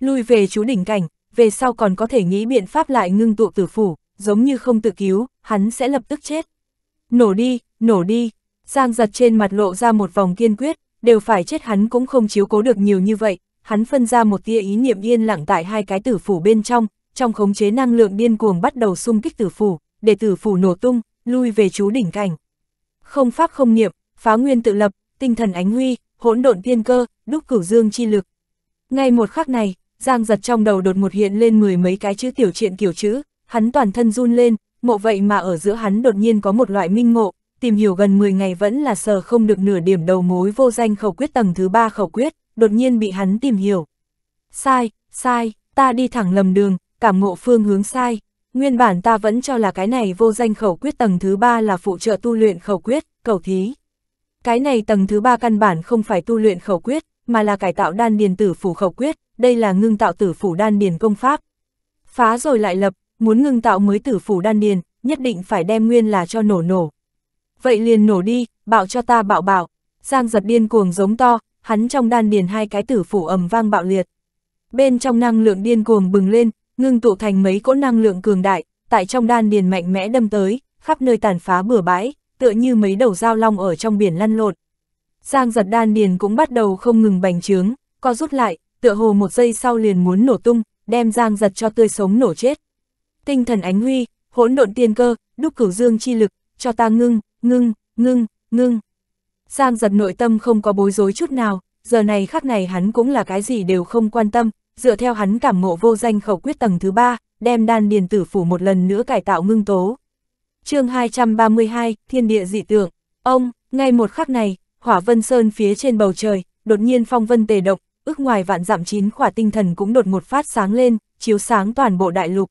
Speaker 1: Lui về chú đỉnh cảnh, về sau còn có thể nghĩ biện pháp lại ngưng tụ tử phủ, giống như không tự cứu, hắn sẽ lập tức chết. Nổ đi, nổ đi, Giang giật trên mặt lộ ra một vòng kiên quyết, đều phải chết hắn cũng không chiếu cố được nhiều như vậy, hắn phân ra một tia ý niệm yên lặng tại hai cái tử phủ bên trong, trong khống chế năng lượng điên cuồng bắt đầu xung kích tử phủ, để tử phủ nổ tung, lui về chú đỉnh cảnh. Không pháp không niệm, phá nguyên tự lập, tinh thần ánh huy, hỗn độn tiên cơ, đúc cửu dương chi lực. Ngay một khắc này, Giang giật trong đầu đột một hiện lên mười mấy cái chữ tiểu truyện kiểu chữ, hắn toàn thân run lên, ngộ vậy mà ở giữa hắn đột nhiên có một loại minh ngộ, tìm hiểu gần 10 ngày vẫn là sờ không được nửa điểm đầu mối vô danh khẩu quyết tầng thứ ba khẩu quyết, đột nhiên bị hắn tìm hiểu. Sai, sai, ta đi thẳng lầm đường, cảm ngộ phương hướng sai. Nguyên bản ta vẫn cho là cái này vô danh khẩu quyết tầng thứ ba là phụ trợ tu luyện khẩu quyết, cầu thí. Cái này tầng thứ ba căn bản không phải tu luyện khẩu quyết, mà là cải tạo đan điền tử phủ khẩu quyết, đây là ngưng tạo tử phủ đan điền công pháp. Phá rồi lại lập, muốn ngưng tạo mới tử phủ đan điền, nhất định phải đem nguyên là cho nổ nổ. Vậy liền nổ đi, bạo cho ta bạo bạo. Giang giật điên cuồng giống to, hắn trong đan điền hai cái tử phủ ầm vang bạo liệt. Bên trong năng lượng điên cuồng bừng lên, ngưng tụ thành mấy cỗ năng lượng cường đại, tại trong đan điền mạnh mẽ đâm tới, khắp nơi tàn phá bừa bãi, tựa như mấy đầu dao long ở trong biển lăn lộn. Giang giật đan điền cũng bắt đầu không ngừng bành trướng, co rút lại, tựa hồ một giây sau liền muốn nổ tung, đem giang giật cho tươi sống nổ chết tinh thần ánh huy, hỗn độn tiên cơ, đúc cửu dương chi lực, cho ta ngưng, ngưng, ngưng, ngưng. Giang giật nội tâm không có bối rối chút nào, giờ này khắc này hắn cũng là cái gì đều không quan tâm, dựa theo hắn cảm ngộ vô danh khẩu quyết tầng thứ ba, đem đan điền tử phủ một lần nữa cải tạo ngưng tố. chương 232, Thiên địa dị tượng, ông, ngay một khắc này, hỏa vân sơn phía trên bầu trời, đột nhiên phong vân tề động, ước ngoài vạn dặm chín khỏa tinh thần cũng đột một phát sáng lên, chiếu sáng toàn bộ đại lục.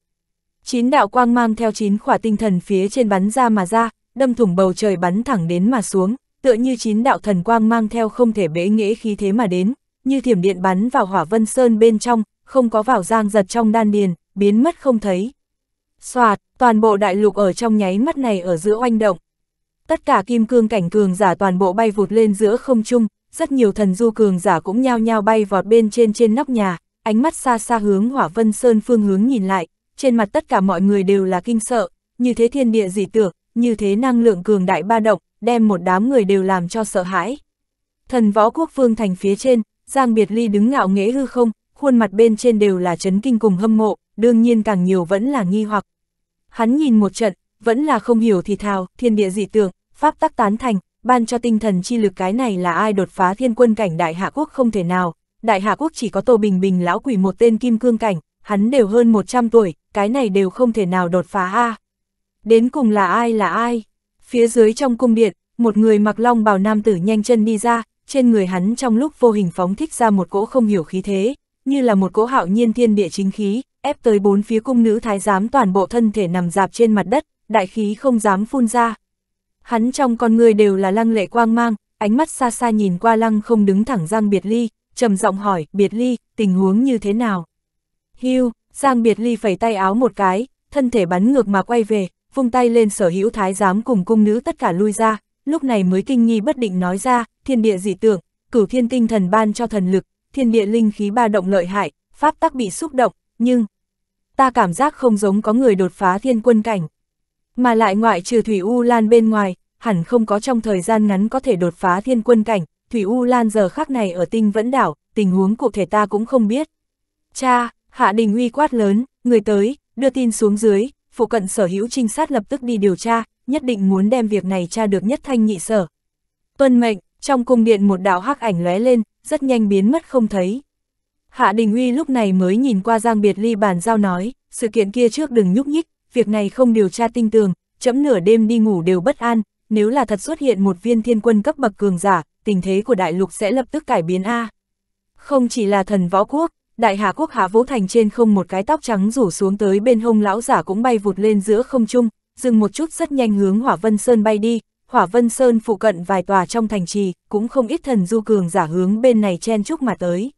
Speaker 1: Chín đạo quang mang theo chín khỏa tinh thần phía trên bắn ra mà ra, đâm thủng bầu trời bắn thẳng đến mà xuống, tựa như chín đạo thần quang mang theo không thể bế nghĩa khí thế mà đến, như thiểm điện bắn vào hỏa vân sơn bên trong, không có vào giang giật trong đan điền, biến mất không thấy. Xoạt, toàn bộ đại lục ở trong nháy mắt này ở giữa oanh động. Tất cả kim cương cảnh cường giả toàn bộ bay vụt lên giữa không trung, rất nhiều thần du cường giả cũng nhao nhao bay vọt bên trên trên nóc nhà, ánh mắt xa xa hướng hỏa vân sơn phương hướng nhìn lại, trên mặt tất cả mọi người đều là kinh sợ, như thế thiên địa dị tưởng, như thế năng lượng cường đại ba động, đem một đám người đều làm cho sợ hãi. Thần võ quốc vương thành phía trên, Giang Biệt Ly đứng ngạo nghễ hư không, khuôn mặt bên trên đều là chấn kinh cùng hâm mộ, đương nhiên càng nhiều vẫn là nghi hoặc. Hắn nhìn một trận, vẫn là không hiểu thì thào, thiên địa dị tưởng pháp tắc tán thành, ban cho tinh thần chi lực cái này là ai đột phá thiên quân cảnh đại hạ quốc không thể nào. Đại hạ quốc chỉ có Tô Bình Bình lão quỷ một tên kim cương cảnh, hắn đều hơn 100 tuổi, cái này đều không thể nào đột phá a. Đến cùng là ai là ai? Phía dưới trong cung điện, một người mặc long bào nam tử nhanh chân đi ra, trên người hắn trong lúc vô hình phóng thích ra một cỗ không hiểu khí thế, như là một cỗ hạo nhiên thiên địa chính khí, ép tới bốn phía cung nữ thái giám toàn bộ thân thể nằm dạp trên mặt đất, đại khí không dám phun ra. Hắn trong con người đều là lăng lệ quang mang, ánh mắt xa xa nhìn qua lăng không đứng thẳng giang biệt ly, trầm giọng hỏi, biệt ly, tình huống như thế nào? Hưu, Giang Biệt Ly phẩy tay áo một cái, thân thể bắn ngược mà quay về, vung tay lên sở hữu thái giám cùng cung nữ tất cả lui ra, lúc này mới kinh nghi bất định nói ra, thiên địa dị tượng, cửu thiên tinh thần ban cho thần lực, thiên địa linh khí ba động lợi hại, pháp tắc bị xúc động, nhưng ta cảm giác không giống có người đột phá thiên quân cảnh. Mà lại ngoại trừ Thủy U Lan bên ngoài, hẳn không có trong thời gian ngắn có thể đột phá thiên quân cảnh, Thủy U Lan giờ khác này ở tinh vẫn đảo, tình huống cụ thể ta cũng không biết. Cha, Hạ Đình uy quát lớn, người tới, đưa tin xuống dưới, phụ cận sở hữu trinh sát lập tức đi điều tra, nhất định muốn đem việc này tra được nhất thanh nhị sở. Tuân mệnh, trong cung điện một đạo hắc ảnh lóe lên, rất nhanh biến mất không thấy. Hạ Đình Uy lúc này mới nhìn qua Giang Biệt Ly bàn giao nói, sự kiện kia trước đừng nhúc nhích, việc này không điều tra tinh tường, chấm nửa đêm đi ngủ đều bất an, nếu là thật xuất hiện một viên thiên quân cấp bậc cường giả, tình thế của đại lục sẽ lập tức cải biến A. Không chỉ là thần võ quốc, Đại Hà Quốc Hà Vũ Thành trên không một cái tóc trắng rủ xuống tới bên hông lão giả cũng bay vụt lên giữa không trung, dừng một chút rất nhanh hướng Hỏa Vân Sơn bay đi, Hỏa Vân Sơn phụ cận vài tòa trong thành trì, cũng không ít thần du cường giả hướng bên này chen chúc mà tới.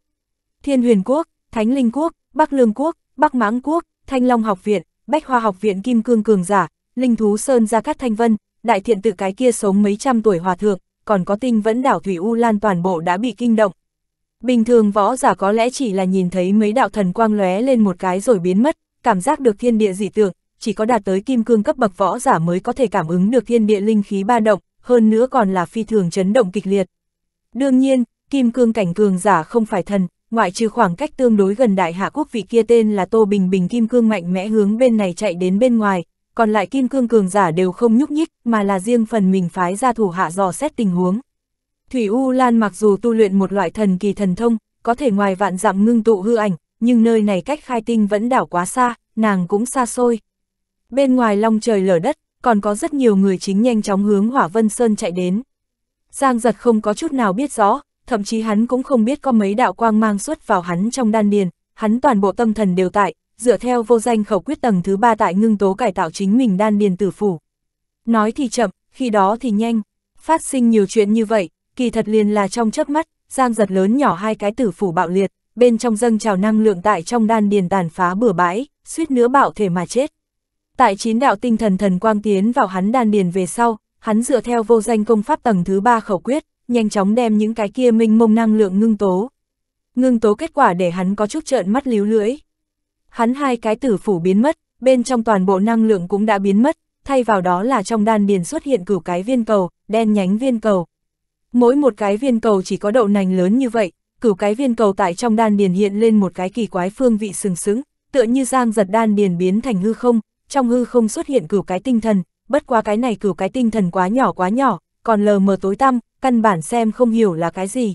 Speaker 1: Thiên Huyền Quốc, Thánh Linh Quốc, Bắc Lương Quốc, Bắc Mãng Quốc, Thanh Long Học Viện, Bách Hoa Học Viện Kim Cương Cường Giả, Linh Thú Sơn Gia Cát Thanh Vân, Đại Thiện Tự cái kia sống mấy trăm tuổi hòa thượng, còn có tinh vẫn đảo Thủy U Lan toàn bộ đã bị kinh động, Bình thường võ giả có lẽ chỉ là nhìn thấy mấy đạo thần quang lóe lên một cái rồi biến mất, cảm giác được thiên địa dị tượng, chỉ có đạt tới kim cương cấp bậc võ giả mới có thể cảm ứng được thiên địa linh khí ba động, hơn nữa còn là phi thường chấn động kịch liệt. Đương nhiên, kim cương cảnh cường giả không phải thần, ngoại trừ khoảng cách tương đối gần đại hạ quốc vị kia tên là Tô Bình Bình kim cương mạnh mẽ hướng bên này chạy đến bên ngoài, còn lại kim cương cường giả đều không nhúc nhích mà là riêng phần mình phái ra thủ hạ dò xét tình huống. Thủy U Lan mặc dù tu luyện một loại thần kỳ thần thông, có thể ngoài vạn dặm ngưng tụ hư ảnh, nhưng nơi này cách khai tinh vẫn đảo quá xa, nàng cũng xa xôi. Bên ngoài long trời lở đất, còn có rất nhiều người chính nhanh chóng hướng Hỏa Vân Sơn chạy đến. Giang giật không có chút nào biết rõ, thậm chí hắn cũng không biết có mấy đạo quang mang xuất vào hắn trong đan điền, hắn toàn bộ tâm thần đều tại, dựa theo vô danh khẩu quyết tầng thứ ba tại ngưng tố cải tạo chính mình đan điền tử phủ. Nói thì chậm, khi đó thì nhanh, phát sinh nhiều chuyện như vậy, kỳ thật liền là trong chớp mắt, giang giật lớn nhỏ hai cái tử phủ bạo liệt, bên trong dâng trào năng lượng tại trong đan điền tàn phá bừa bãi, suýt nữa bạo thể mà chết. Tại chín đạo tinh thần thần quang tiến vào hắn đan điền về sau, hắn dựa theo vô danh công pháp tầng thứ ba khẩu quyết, nhanh chóng đem những cái kia minh mông năng lượng ngưng tố. Ngưng tố kết quả để hắn có chút trợn mắt líu lưỡi. Hắn hai cái tử phủ biến mất, bên trong toàn bộ năng lượng cũng đã biến mất, thay vào đó là trong đan điền xuất hiện cửu cái viên cầu, đen nhánh viên cầu. Mỗi một cái viên cầu chỉ có đậu nành lớn như vậy, cửu cái viên cầu tại trong đan điền hiện lên một cái kỳ quái phương vị sừng sững, tựa như giang giật đan điền biến thành hư không, trong hư không xuất hiện cửu cái tinh thần, bất quá cái này cửu cái tinh thần quá nhỏ quá nhỏ, còn lờ mờ tối tăm, căn bản xem không hiểu là cái gì.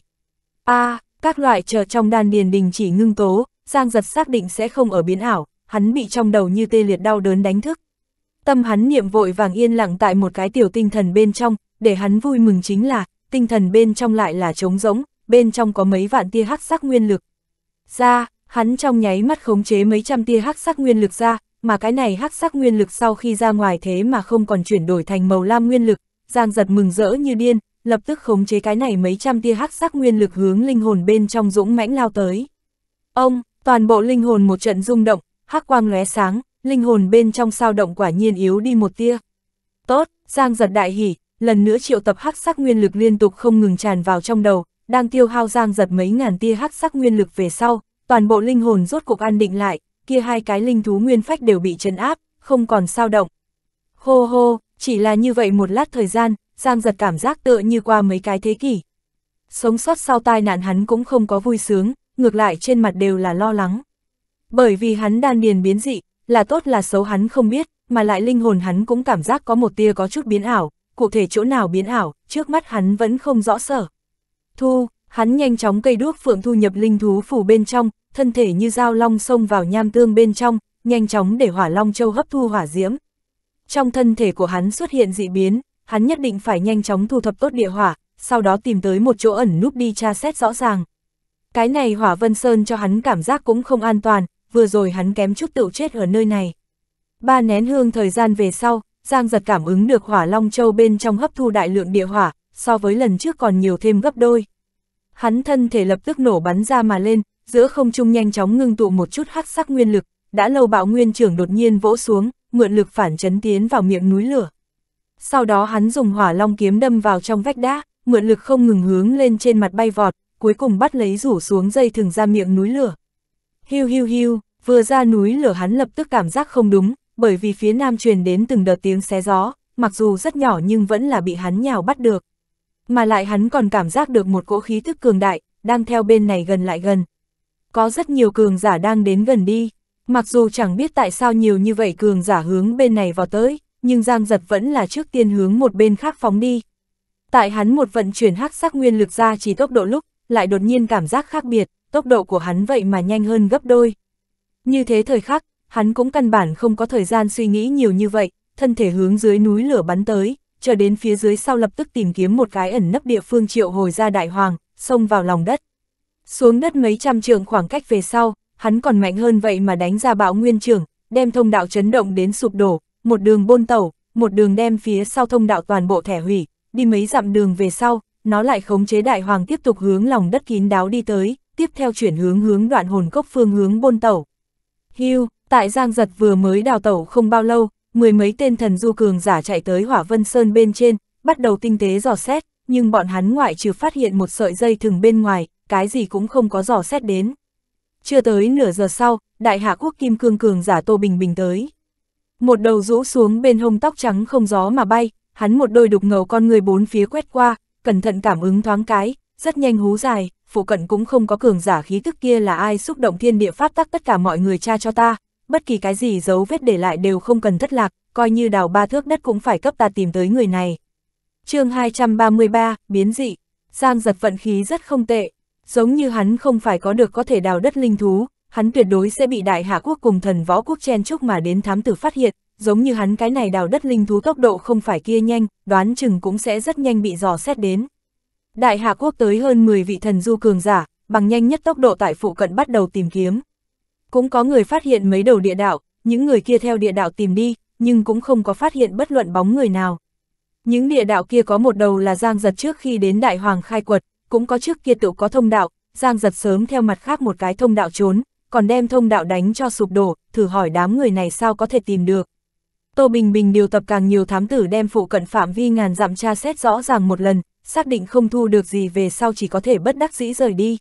Speaker 1: A, à, các loại chờ trong đan điền đình chỉ ngưng tố, giang giật xác định sẽ không ở biến ảo, hắn bị trong đầu như tê liệt đau đớn đánh thức. Tâm hắn niệm vội vàng yên lặng tại một cái tiểu tinh thần bên trong, để hắn vui mừng chính là, tinh thần bên trong lại là trống rỗng, bên trong có mấy vạn tia hắc sắc nguyên lực. Ra, hắn trong nháy mắt khống chế mấy trăm tia hắc sắc nguyên lực ra, mà cái này hắc sắc nguyên lực sau khi ra ngoài thế mà không còn chuyển đổi thành màu lam nguyên lực, Giang giật mừng rỡ như điên, lập tức khống chế cái này mấy trăm tia hắc sắc nguyên lực hướng linh hồn bên trong dũng mãnh lao tới. Ông, toàn bộ linh hồn một trận rung động, hắc quang lóe sáng, linh hồn bên trong sao động quả nhiên yếu đi một tia. Tốt, Giang giật đại hỉ, lần nữa triệu tập hắc sắc nguyên lực liên tục không ngừng tràn vào trong đầu, đang tiêu hao giang giật mấy ngàn tia hắc sắc nguyên lực về sau, toàn bộ linh hồn rốt cuộc an định lại, kia hai cái linh thú nguyên phách đều bị trấn áp, không còn sao động. Hô hô, chỉ là như vậy một lát thời gian, giang giật cảm giác tựa như qua mấy cái thế kỷ. Sống sót sau tai nạn hắn cũng không có vui sướng, ngược lại trên mặt đều là lo lắng. Bởi vì hắn đan điền biến dị, là tốt là xấu hắn không biết, mà lại linh hồn hắn cũng cảm giác có một tia có chút biến ảo, cụ thể chỗ nào biến ảo, trước mắt hắn vẫn không rõ sở. Thu, hắn nhanh chóng cây đuốc phượng thu nhập linh thú phủ bên trong, thân thể như dao long xông vào nham tương bên trong, nhanh chóng để hỏa long châu hấp thu hỏa diễm. Trong thân thể của hắn xuất hiện dị biến, hắn nhất định phải nhanh chóng thu thập tốt địa hỏa, sau đó tìm tới một chỗ ẩn núp đi tra xét rõ ràng. Cái này hỏa vân sơn cho hắn cảm giác cũng không an toàn, vừa rồi hắn kém chút tự chết ở nơi này. Ba nén hương thời gian về sau, Giang giật cảm ứng được hỏa long châu bên trong hấp thu đại lượng địa hỏa, so với lần trước còn nhiều thêm gấp đôi. Hắn thân thể lập tức nổ bắn ra mà lên, giữa không trung nhanh chóng ngưng tụ một chút hắc sắc nguyên lực, đã lâu bạo nguyên trưởng đột nhiên vỗ xuống, mượn lực phản chấn tiến vào miệng núi lửa. Sau đó hắn dùng hỏa long kiếm đâm vào trong vách đá, mượn lực không ngừng hướng lên trên mặt bay vọt, cuối cùng bắt lấy rủ xuống dây thừng ra miệng núi lửa. Hiu hiu hiu, vừa ra núi lửa hắn lập tức cảm giác không đúng, bởi vì phía nam truyền đến từng đợt tiếng xé gió, mặc dù rất nhỏ nhưng vẫn là bị hắn nhào bắt được. Mà lại hắn còn cảm giác được một cỗ khí thức cường đại, đang theo bên này gần lại gần. Có rất nhiều cường giả đang đến gần đi, mặc dù chẳng biết tại sao nhiều như vậy cường giả hướng bên này vào tới, nhưng Giang Giật vẫn là trước tiên hướng một bên khác phóng đi. Tại hắn một vận chuyển hắc sắc nguyên lực ra chỉ tốc độ lúc, lại đột nhiên cảm giác khác biệt, tốc độ của hắn vậy mà nhanh hơn gấp đôi. Như thế thời khắc, hắn cũng căn bản không có thời gian suy nghĩ nhiều như vậy, thân thể hướng dưới núi lửa bắn tới, chờ đến phía dưới sau lập tức tìm kiếm một cái ẩn nấp địa phương triệu hồi ra đại hoàng, xông vào lòng đất. Xuống đất mấy trăm trường khoảng cách về sau, hắn còn mạnh hơn vậy mà đánh ra bão nguyên trường, đem thông đạo chấn động đến sụp đổ, một đường bôn tẩu, một đường đem phía sau thông đạo toàn bộ thẻ hủy, đi mấy dặm đường về sau, nó lại khống chế đại hoàng tiếp tục hướng lòng đất kín đáo đi tới, tiếp theo chuyển hướng hướng đoạn hồn cốc phương hướng bôn tẩu. Hưu, Tại Giang Giật vừa mới đào tẩu không bao lâu, mười mấy tên thần du cường giả chạy tới hỏa vân sơn bên trên, bắt đầu tinh tế dò xét, nhưng bọn hắn ngoại trừ phát hiện một sợi dây thừng bên ngoài, cái gì cũng không có dò xét đến. Chưa tới nửa giờ sau, đại hạ quốc kim cương cường giả Tô Bình Bình tới. Một đầu rũ xuống bên hông tóc trắng không gió mà bay, hắn một đôi đục ngầu con người bốn phía quét qua, cẩn thận cảm ứng thoáng cái, rất nhanh hú dài, phụ cận cũng không có cường giả khí tức kia là ai xúc động thiên địa pháp tắc tất cả mọi người cha cho ta, bất kỳ cái gì dấu vết để lại đều không cần thất lạc, coi như đào ba thước đất cũng phải cấp ta tìm tới người này. chương 233, biến dị, Giang giật vận khí rất không tệ, giống như hắn không phải có được có thể đào đất linh thú, hắn tuyệt đối sẽ bị đại hạ quốc cùng thần võ quốc chen chúc mà đến thám tử phát hiện, giống như hắn cái này đào đất linh thú tốc độ không phải kia nhanh, đoán chừng cũng sẽ rất nhanh bị dò xét đến. Đại hạ quốc tới hơn 10 vị thần du cường giả, bằng nhanh nhất tốc độ tại phụ cận bắt đầu tìm kiếm. Cũng có người phát hiện mấy đầu địa đạo, những người kia theo địa đạo tìm đi, nhưng cũng không có phát hiện bất luận bóng người nào. Những địa đạo kia có một đầu là Giang Giật trước khi đến Đại Hoàng khai quật, cũng có trước kia tự có thông đạo, Giang Giật sớm theo mặt khác một cái thông đạo trốn, còn đem thông đạo đánh cho sụp đổ, thử hỏi đám người này sao có thể tìm được. Tô Bình Bình điều tập càng nhiều thám tử đem phụ cận phạm vi ngàn dặm tra xét rõ ràng một lần, xác định không thu được gì về sau chỉ có thể bất đắc dĩ rời đi.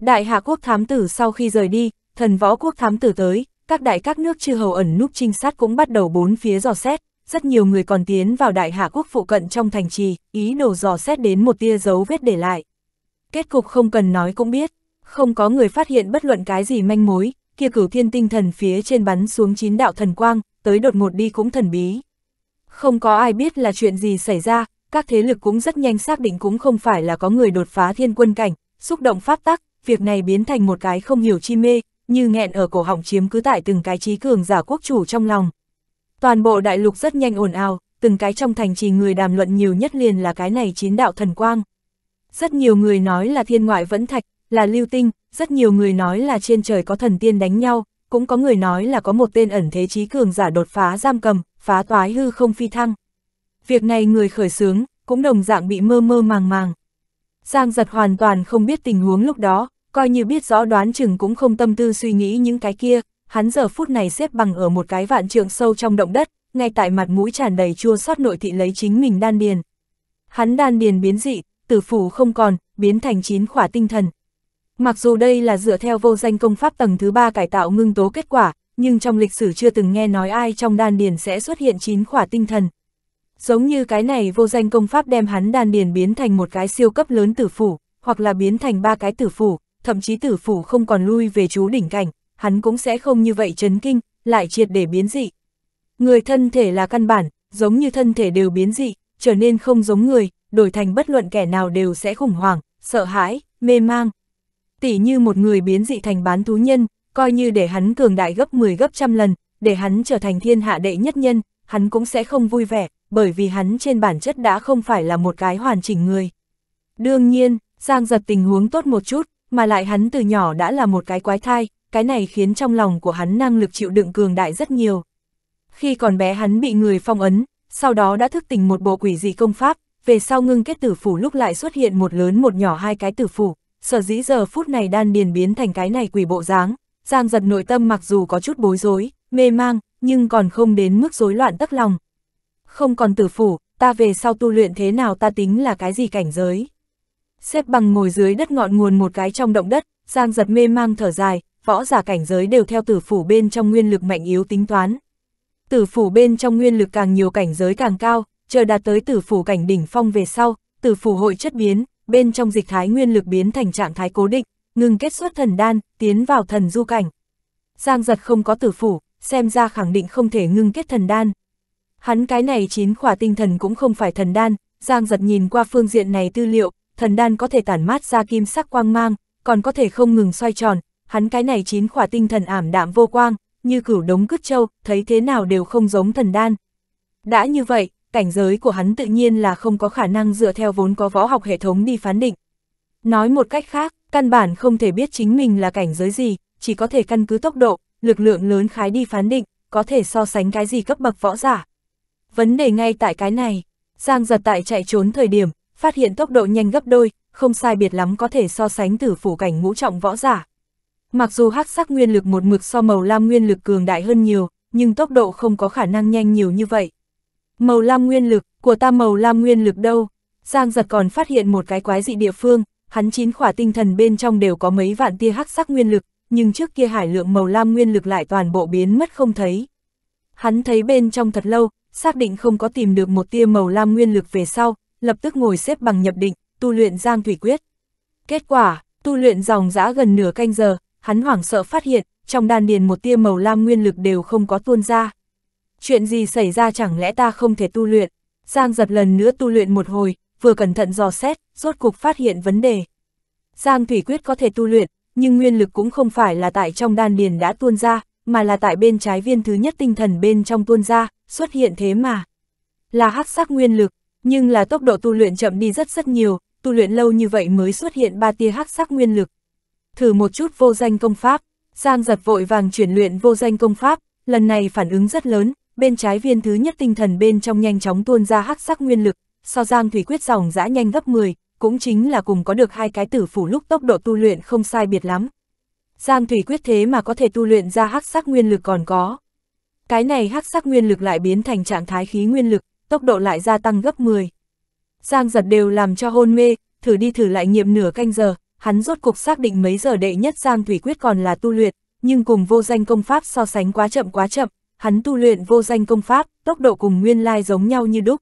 Speaker 1: Đại Hạ Quốc thám tử sau khi rời đi, Thần võ quốc thám tử tới, các đại các nước chư hầu ẩn núp trinh sát cũng bắt đầu bốn phía dò xét, rất nhiều người còn tiến vào đại hạ quốc phụ cận trong thành trì, ý đồ dò xét đến một tia dấu vết để lại. Kết cục không cần nói cũng biết, không có người phát hiện bất luận cái gì manh mối, kia cửu thiên tinh thần phía trên bắn xuống chín đạo thần quang, tới đột ngột đi cũng thần bí. Không có ai biết là chuyện gì xảy ra, các thế lực cũng rất nhanh xác định cũng không phải là có người đột phá thiên quân cảnh, xúc động pháp tắc, việc này biến thành một cái không hiểu chi mê, như nghẹn ở cổ họng chiếm cứ tại từng cái trí cường giả quốc chủ trong lòng. Toàn bộ đại lục rất nhanh ồn ào, từng cái trong thành trì người đàm luận nhiều nhất liền là cái này chín đạo thần quang. Rất nhiều người nói là thiên ngoại vẫn thạch, là lưu tinh, rất nhiều người nói là trên trời có thần tiên đánh nhau, cũng có người nói là có một tên ẩn thế trí cường giả đột phá giam cầm, phá toái hư không phi thăng. Việc này người khởi xướng, cũng đồng dạng bị mơ mơ màng màng. Giang giật hoàn toàn không biết tình huống lúc đó, coi như biết rõ đoán chừng cũng không tâm tư suy nghĩ những cái kia, hắn giờ phút này xếp bằng ở một cái vạn trượng sâu trong động đất, ngay tại mặt mũi tràn đầy chua xót nội thị lấy chính mình đan điền. Hắn đan điền biến dị, tử phủ không còn, biến thành chín khỏa tinh thần. Mặc dù đây là dựa theo vô danh công pháp tầng thứ ba cải tạo ngưng tố kết quả, nhưng trong lịch sử chưa từng nghe nói ai trong đan điền sẽ xuất hiện chín khỏa tinh thần. Giống như cái này vô danh công pháp đem hắn đan điền biến thành một cái siêu cấp lớn tử phủ, hoặc là biến thành ba cái tử phủ, thậm chí tử phủ không còn lui về chú đỉnh cảnh, hắn cũng sẽ không như vậy chấn kinh, lại triệt để biến dị. Người thân thể là căn bản, giống như thân thể đều biến dị, trở nên không giống người, đổi thành bất luận kẻ nào đều sẽ khủng hoảng, sợ hãi, mê mang. tỷ như một người biến dị thành bán thú nhân, coi như để hắn cường đại gấp 10 gấp trăm lần, để hắn trở thành thiên hạ đệ nhất nhân, hắn cũng sẽ không vui vẻ, bởi vì hắn trên bản chất đã không phải là một cái hoàn chỉnh người. Đương nhiên, Giang giật tình huống tốt một chút, mà lại hắn từ nhỏ đã là một cái quái thai, cái này khiến trong lòng của hắn năng lực chịu đựng cường đại rất nhiều. Khi còn bé hắn bị người phong ấn, sau đó đã thức tỉnh một bộ quỷ dị công pháp, về sau ngưng kết tử phủ lúc lại xuất hiện một lớn một nhỏ hai cái tử phủ, sở dĩ giờ phút này đan điền biến thành cái này quỷ bộ dáng, giang giật nội tâm mặc dù có chút bối rối, mê mang, nhưng còn không đến mức rối loạn tất lòng. Không còn tử phủ, ta về sau tu luyện thế nào ta tính là cái gì cảnh giới. Xếp bằng ngồi dưới đất ngọn nguồn một cái trong động đất, Giang giật mê mang thở dài, võ giả cảnh giới đều theo tử phủ bên trong nguyên lực mạnh yếu tính toán. Tử phủ bên trong nguyên lực càng nhiều cảnh giới càng cao, chờ đạt tới tử phủ cảnh đỉnh phong về sau, tử phủ hội chất biến, bên trong dịch thái nguyên lực biến thành trạng thái cố định, ngừng kết xuất thần đan, tiến vào thần du cảnh. Giang giật không có tử phủ, xem ra khẳng định không thể ngưng kết thần đan. Hắn cái này chín khỏa tinh thần cũng không phải thần đan, Giang giật nhìn qua phương diện này tư liệu, thần đan có thể tản mát ra kim sắc quang mang, còn có thể không ngừng xoay tròn, hắn cái này chín khỏa tinh thần ảm đạm vô quang, như cửu đống cứt châu, thấy thế nào đều không giống thần đan. Đã như vậy, cảnh giới của hắn tự nhiên là không có khả năng dựa theo vốn có võ học hệ thống đi phán định. Nói một cách khác, căn bản không thể biết chính mình là cảnh giới gì, chỉ có thể căn cứ tốc độ, lực lượng lớn khái đi phán định, có thể so sánh cái gì cấp bậc võ giả. Vấn đề ngay tại cái này, Giang giật tại chạy trốn thời điểm, phát hiện tốc độ nhanh gấp đôi, không sai biệt lắm có thể so sánh tử phủ cảnh ngũ trọng võ giả. Mặc dù hắc sắc nguyên lực một mực so màu lam nguyên lực cường đại hơn nhiều, nhưng tốc độ không có khả năng nhanh nhiều như vậy. Màu lam nguyên lực, của ta màu lam nguyên lực đâu? Giang giật còn phát hiện một cái quái dị địa phương, hắn chín khỏa tinh thần bên trong đều có mấy vạn tia hắc sắc nguyên lực, nhưng trước kia hải lượng màu lam nguyên lực lại toàn bộ biến mất không thấy. Hắn thấy bên trong thật lâu, xác định không có tìm được một tia màu lam nguyên lực về sau, lập tức ngồi xếp bằng nhập định, tu luyện Giang Thủy Quyết. Kết quả, tu luyện dòng dã gần nửa canh giờ, hắn hoảng sợ phát hiện, trong đan điền một tia màu lam nguyên lực đều không có tuôn ra. Chuyện gì xảy ra chẳng lẽ ta không thể tu luyện? Giang giật lần nữa tu luyện một hồi, vừa cẩn thận dò xét, rốt cục phát hiện vấn đề. Giang Thủy Quyết có thể tu luyện, nhưng nguyên lực cũng không phải là tại trong đan điền đã tuôn ra, mà là tại bên trái viên thứ nhất tinh thần bên trong tuôn ra, xuất hiện thế mà. Là hắc sắc nguyên lực, nhưng là tốc độ tu luyện chậm đi rất rất nhiều, tu luyện lâu như vậy mới xuất hiện ba tia hắc sắc nguyên lực. Thử một chút vô danh công pháp, Giang giật vội vàng chuyển luyện vô danh công pháp, lần này phản ứng rất lớn, bên trái viên thứ nhất tinh thần bên trong nhanh chóng tuôn ra hắc sắc nguyên lực, so Giang thủy quyết dòng dã nhanh gấp 10, cũng chính là cùng có được hai cái tử phủ lúc tốc độ tu luyện không sai biệt lắm. Giang thủy quyết thế mà có thể tu luyện ra hắc sắc nguyên lực còn có. Cái này hắc sắc nguyên lực lại biến thành trạng thái khí nguyên lực, tốc độ lại gia tăng gấp 10. Giang giật đều làm cho hôn mê, thử đi thử lại nghiệm nửa canh giờ, hắn rốt cục xác định mấy giờ đệ nhất Giang Thủy Quyết còn là tu luyện, nhưng cùng vô danh công pháp so sánh quá chậm quá chậm, hắn tu luyện vô danh công pháp, tốc độ cùng nguyên lai giống nhau như đúc.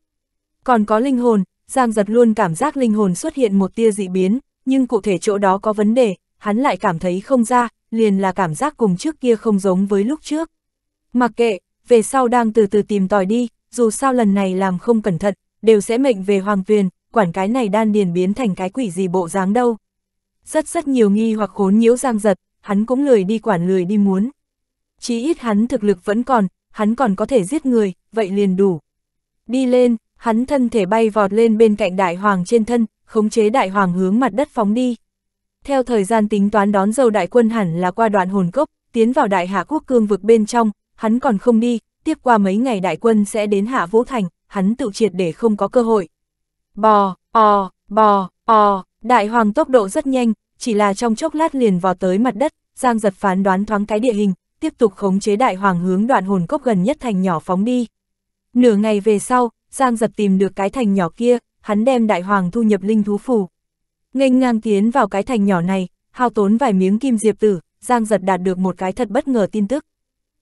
Speaker 1: Còn có linh hồn, Giang giật luôn cảm giác linh hồn xuất hiện một tia dị biến, nhưng cụ thể chỗ đó có vấn đề, hắn lại cảm thấy không ra, liền là cảm giác cùng trước kia không giống với lúc trước. Mặc kệ, về sau đang từ từ tìm tòi đi, dù sao lần này làm không cẩn thận, đều sẽ mệnh về hoàng tuyền, quản cái này đan điền biến thành cái quỷ gì bộ dáng đâu. Rất rất nhiều nghi hoặc khốn nhiễu giang giật, hắn cũng lười đi quản lười đi muốn. Chí ít hắn thực lực vẫn còn, hắn còn có thể giết người, vậy liền đủ. Đi lên, hắn thân thể bay vọt lên bên cạnh đại hoàng trên thân, khống chế đại hoàng hướng mặt đất phóng đi. Theo thời gian tính toán đón dâu đại quân hẳn là qua đoạn hồn cốc, tiến vào đại hạ quốc cương vực bên trong, hắn còn không đi, tiếp qua mấy ngày đại quân sẽ đến Hạ Vũ Thành, hắn tự triệt để không có cơ hội. Bò, o, bò, o, đại hoàng tốc độ rất nhanh, chỉ là trong chốc lát liền vào tới mặt đất, Giang giật phán đoán thoáng cái địa hình, tiếp tục khống chế đại hoàng hướng đoạn hồn cốc gần nhất thành nhỏ phóng đi. Nửa ngày về sau, Giang giật tìm được cái thành nhỏ kia, hắn đem đại hoàng thu nhập linh thú phù Ngênh ngang tiến vào cái thành nhỏ này, hao tốn vài miếng kim diệp tử, Giang giật đạt được một cái thật bất ngờ tin tức.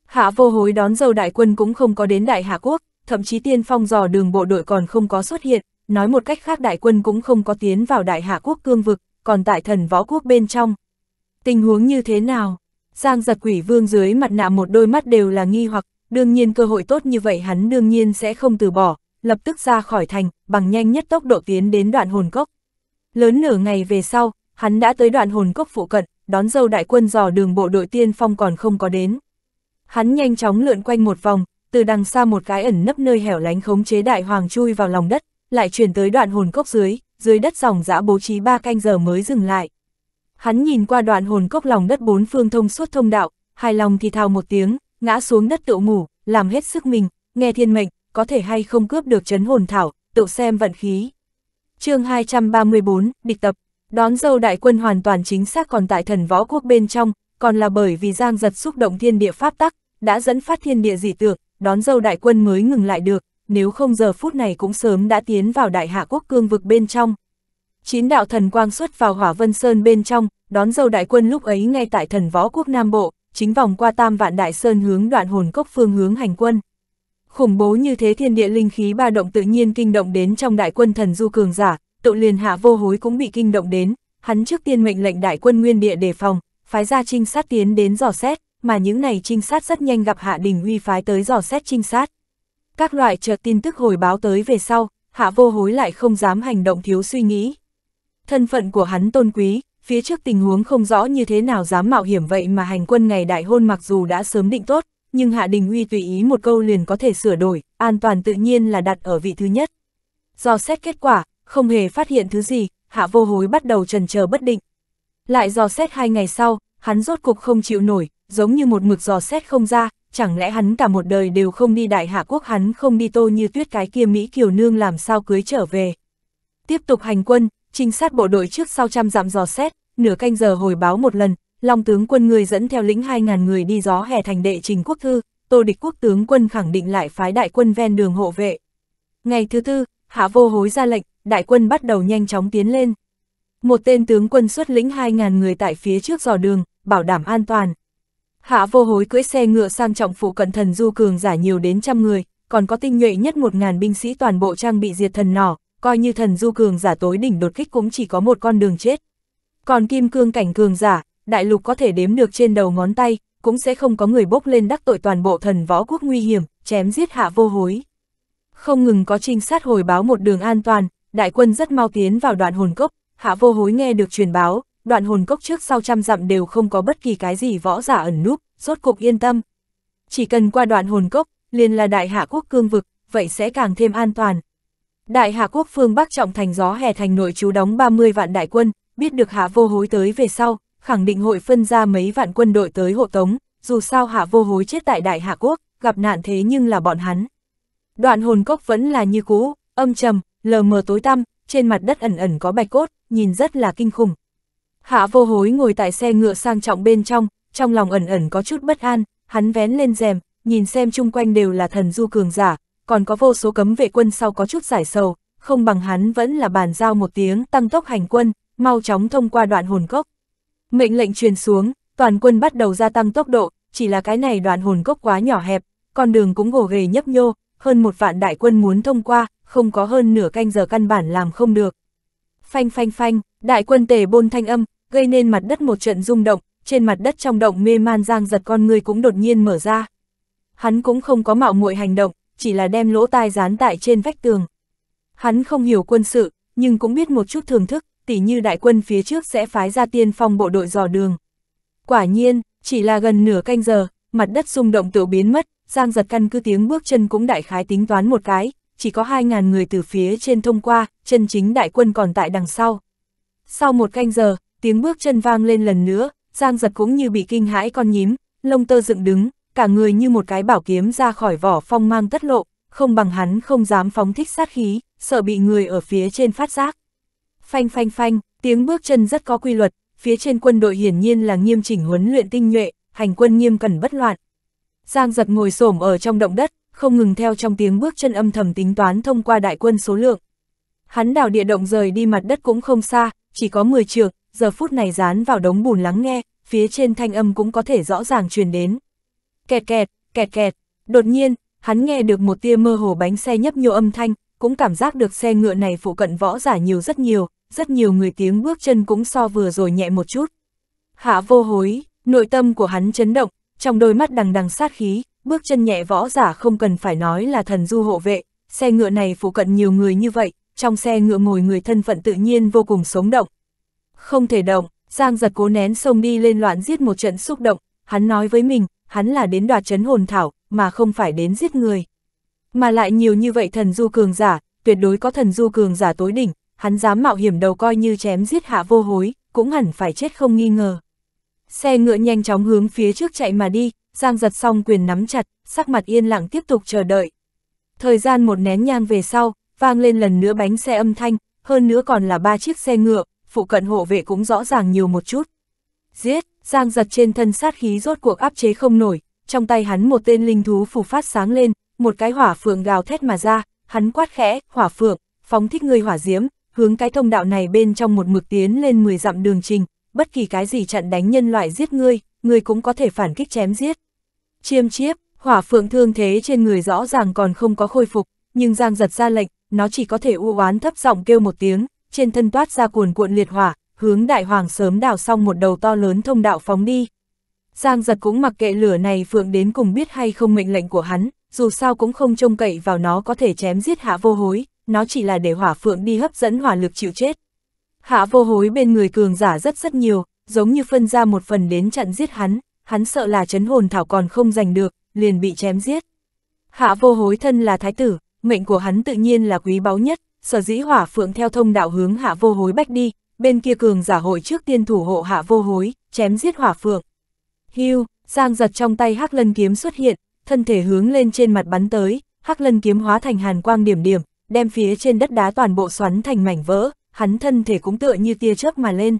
Speaker 1: Hạ vô hối đón dâu đại quân cũng không có đến Đại Hạ Quốc, thậm chí tiên phong dò đường bộ đội còn không có xuất hiện, nói một cách khác đại quân cũng không có tiến vào Đại Hạ Quốc cương vực, còn tại thần võ quốc bên trong. Tình huống như thế nào? Giang giật quỷ vương dưới mặt nạ một đôi mắt đều là nghi hoặc, đương nhiên cơ hội tốt như vậy hắn đương nhiên sẽ không từ bỏ, lập tức ra khỏi thành, bằng nhanh nhất tốc độ tiến đến đoạn hồn cốc. Lớn nửa ngày về sau, hắn đã tới đoạn hồn cốc phụ cận, đón dâu đại quân dò đường bộ đội tiên phong còn không có đến. Hắn nhanh chóng lượn quanh một vòng, từ đằng xa một cái ẩn nấp nơi hẻo lánh khống chế đại hoàng chui vào lòng đất, lại chuyển tới đoạn hồn cốc dưới, dưới đất dòng dã bố trí ba canh giờ mới dừng lại. Hắn nhìn qua đoạn hồn cốc lòng đất bốn phương thông suốt thông đạo, hài lòng thì thào một tiếng, ngã xuống đất tự ngủ, làm hết sức mình, nghe thiên mệnh, có thể hay không cướp được chấn hồn thảo, tựu xem vận khí. chương 234, địch tập, đón dâu đại quân hoàn toàn chính xác còn tại thần võ quốc bên trong, còn là bởi vì Giang Giật xúc động thiên địa pháp tắc, đã dẫn phát thiên địa dị tượng, đón dâu đại quân mới ngừng lại được, nếu không giờ phút này cũng sớm đã tiến vào đại hạ quốc cương vực bên trong. Chín đạo thần quang xuất vào hỏa vân sơn bên trong, đón dâu đại quân lúc ấy ngay tại thần võ quốc Nam Bộ, chính vòng qua tam vạn đại sơn hướng đoạn hồn cốc phương hướng hành quân. Khủng bố như thế thiên địa linh khí ba động tự nhiên kinh động đến trong đại quân thần du cường giả, tụ liền hạ vô hối cũng bị kinh động đến, hắn trước tiên mệnh lệnh đại quân nguyên địa đề phòng, phái ra trinh sát tiến đến dò xét, mà những này trinh sát rất nhanh gặp Hạ Đình Huy phái tới dò xét trinh sát. Các loại chợt tin tức hồi báo tới về sau, Hạ Vô Hối lại không dám hành động thiếu suy nghĩ. Thân phận của hắn tôn quý, phía trước tình huống không rõ như thế nào dám mạo hiểm vậy mà hành quân ngày đại hôn mặc dù đã sớm định tốt, nhưng Hạ Đình Huy tùy ý một câu liền có thể sửa đổi, an toàn tự nhiên là đặt ở vị thứ nhất. Dò xét kết quả, không hề phát hiện thứ gì, Hạ Vô Hối bắt đầu trần chờ bất định, lại dò xét hai ngày sau, hắn rốt cục không chịu nổi, giống như một mực dò xét không ra, chẳng lẽ hắn cả một đời đều không đi đại hạ quốc hắn không đi tô như tuyết cái kia Mỹ kiều nương làm sao cưới trở về. Tiếp tục hành quân, trinh sát bộ đội trước sau trăm dặm dò xét, nửa canh giờ hồi báo một lần, Long tướng quân người dẫn theo lĩnh 2.000 người đi gió hè thành đệ trình quốc thư, tô địch quốc tướng quân khẳng định lại phái đại quân ven đường hộ vệ. Ngày thứ tư, hạ vô hối ra lệnh, đại quân bắt đầu nhanh chóng tiến lên. Một tên tướng quân xuất lĩnh 2.000 người tại phía trước dò đường, bảo đảm an toàn. Hạ vô hối cưỡi xe ngựa sang trọng phụ cận thần du cường giả nhiều đến trăm người, còn có tinh nhuệ nhất 1.000 binh sĩ toàn bộ trang bị diệt thần nỏ, coi như thần du cường giả tối đỉnh đột kích cũng chỉ có một con đường chết. Còn kim cương cảnh cường giả, đại lục có thể đếm được trên đầu ngón tay, cũng sẽ không có người bốc lên đắc tội toàn bộ thần võ quốc nguy hiểm, chém giết hạ vô hối. Không ngừng có trinh sát hồi báo một đường an toàn, đại quân rất mau tiến vào đoạn hồn cốc, hạ vô hối nghe được truyền báo, đoạn hồn cốc trước sau trăm dặm đều không có bất kỳ cái gì võ giả ẩn núp, rốt cục yên tâm. Chỉ cần qua đoạn hồn cốc, liền là đại hạ quốc cương vực, vậy sẽ càng thêm an toàn. Đại hạ quốc phương Bắc trọng thành gió hè thành nội chú đóng 30 vạn đại quân, biết được hạ vô hối tới về sau, khẳng định hội phân ra mấy vạn quân đội tới hộ tống, dù sao hạ vô hối chết tại đại hạ quốc, gặp nạn thế nhưng là bọn hắn. Đoạn hồn cốc vẫn là như cũ, âm trầm, lờ mờ tối tăm, trên mặt đất ẩn ẩn có bạch cốt, nhìn rất là kinh khủng. Hạ vô hối ngồi tại xe ngựa sang trọng bên trong, trong lòng ẩn ẩn có chút bất an, hắn vén lên rèm, nhìn xem chung quanh đều là thần du cường giả, còn có vô số cấm vệ quân sau có chút giải sầu, không bằng hắn vẫn là bàn giao một tiếng tăng tốc hành quân, mau chóng thông qua đoạn hồn cốc. Mệnh lệnh truyền xuống, toàn quân bắt đầu gia tăng tốc độ, chỉ là cái này đoạn hồn cốc quá nhỏ hẹp, con đường cũng gồ ghề nhấp nhô, hơn một vạn đại quân muốn thông qua, không có hơn nửa canh giờ căn bản làm không được. Phanh phanh phanh, đại quân tề bôn thanh âm, gây nên mặt đất một trận rung động, trên mặt đất trong động mê man giang giật con người cũng đột nhiên mở ra. Hắn cũng không có mạo muội hành động, chỉ là đem lỗ tai dán tại trên vách tường. Hắn không hiểu quân sự, nhưng cũng biết một chút thưởng thức, tỉ như đại quân phía trước sẽ phái ra tiên phong bộ đội dò đường. Quả nhiên, chỉ là gần nửa canh giờ, mặt đất rung động tự biến mất, giang giật căn cứ tiếng bước chân cũng đại khái tính toán một cái, chỉ có 2.000 người từ phía trên thông qua, chân chính đại quân còn tại đằng sau. Sau một canh giờ, tiếng bước chân vang lên lần nữa, Giang giật cũng như bị kinh hãi con nhím, lông tơ dựng đứng, cả người như một cái bảo kiếm ra khỏi vỏ phong mang tất lộ, không bằng hắn không dám phóng thích sát khí, sợ bị người ở phía trên phát giác. Phanh phanh phanh, tiếng bước chân rất có quy luật, phía trên quân đội hiển nhiên là nghiêm chỉnh huấn luyện tinh nhuệ, hành quân nghiêm cẩn bất loạn. Giang giật ngồi xổm ở trong động đất, không ngừng theo trong tiếng bước chân âm thầm tính toán thông qua đại quân số lượng. Hắn đào địa động rời đi mặt đất cũng không xa, chỉ có 10 trường, giờ phút này dán vào đống bùn lắng nghe, phía trên thanh âm cũng có thể rõ ràng truyền đến. Kẹt kẹt, kẹt kẹt, đột nhiên, hắn nghe được một tia mơ hồ bánh xe nhấp nhô âm thanh, cũng cảm giác được xe ngựa này phụ cận võ giả nhiều rất nhiều, rất nhiều người tiếng bước chân cũng so vừa rồi nhẹ một chút. Hạ vô hối, nội tâm của hắn chấn động, trong đôi mắt đằng đằng sát khí, bước chân nhẹ võ giả không cần phải nói là thần du hộ vệ, xe ngựa này phụ cận nhiều người như vậy, trong xe ngựa ngồi người thân phận tự nhiên vô cùng sống động. Không thể động, Giang giật cố nén sông đi lên loạn giết một trận xúc động, hắn nói với mình, hắn là đến đoạt chấn hồn thảo, mà không phải đến giết người. Mà lại nhiều như vậy thần du cường giả, tuyệt đối có thần du cường giả tối đỉnh, hắn dám mạo hiểm đầu coi như chém giết hạ vô hối, cũng hẳn phải chết không nghi ngờ. Xe ngựa nhanh chóng hướng phía trước chạy mà đi, Giang giật xong quyền nắm chặt, sắc mặt yên lặng tiếp tục chờ đợi. Thời gian một nén nhang về sau, vang lên lần nữa bánh xe âm thanh, hơn nữa còn là ba chiếc xe ngựa, phụ cận hộ vệ cũng rõ ràng nhiều một chút. Giết, Giang giật trên thân sát khí rốt cuộc áp chế không nổi, trong tay hắn một tên linh thú phù phát sáng lên, một cái hỏa phượng gào thét mà ra, hắn quát khẽ, hỏa phượng, phóng thích người hỏa diễm, hướng cái thông đạo này bên trong một mực tiến lên 10 dặm đường trình, bất kỳ cái gì chặn đánh nhân loại giết ngươi, ngươi cũng có thể phản kích chém giết. Chiêm chiếp, hỏa phượng thương thế trên người rõ ràng còn không có khôi phục, nhưng Giang giật ra lệnh, nó chỉ có thể u oán thấp giọng kêu một tiếng, trên thân toát ra cuồn cuộn liệt hỏa, hướng đại hoàng sớm đào xong một đầu to lớn thông đạo phóng đi. Giang giật cũng mặc kệ lửa này phượng đến cùng biết hay không mệnh lệnh của hắn, dù sao cũng không trông cậy vào nó có thể chém giết hạ vô hối, nó chỉ là để hỏa phượng đi hấp dẫn hỏa lực chịu chết. Hạ vô hối bên người cường giả rất rất nhiều, giống như phân ra một phần đến chặn giết hắn, hắn sợ là chấn hồn thảo còn không giành được, liền bị chém giết. Hạ vô hối thân là thái tử, mệnh của hắn tự nhiên là quý báu nhất, sở dĩ hỏa phượng theo thông đạo hướng hạ vô hối bách đi, bên kia cường giả hội trước tiên thủ hộ hạ vô hối, chém giết hỏa phượng. Hưu, giang giật trong tay hắc lân kiếm xuất hiện, thân thể hướng lên trên mặt bắn tới, hắc lân kiếm hóa thành hàn quang điểm điểm, đem phía trên đất đá toàn bộ xoắn thành mảnh vỡ, hắn thân thể cũng tựa như tia chớp mà lên.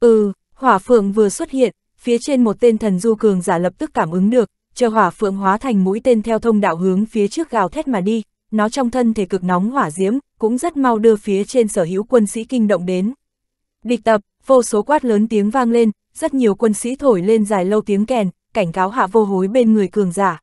Speaker 1: Ừ, hỏa phượng vừa xuất hiện, phía trên một tên thần du cường giả lập tức cảm ứng được, chờ hỏa phượng hóa thành mũi tên theo thông đạo hướng phía trước gào thét mà đi, nó trong thân thể cực nóng hỏa diễm, cũng rất mau đưa phía trên sở hữu quân sĩ kinh động đến. Địch tập, vô số quát lớn tiếng vang lên, rất nhiều quân sĩ thổi lên dài lâu tiếng kèn, cảnh cáo hạ vô hối bên người cường giả.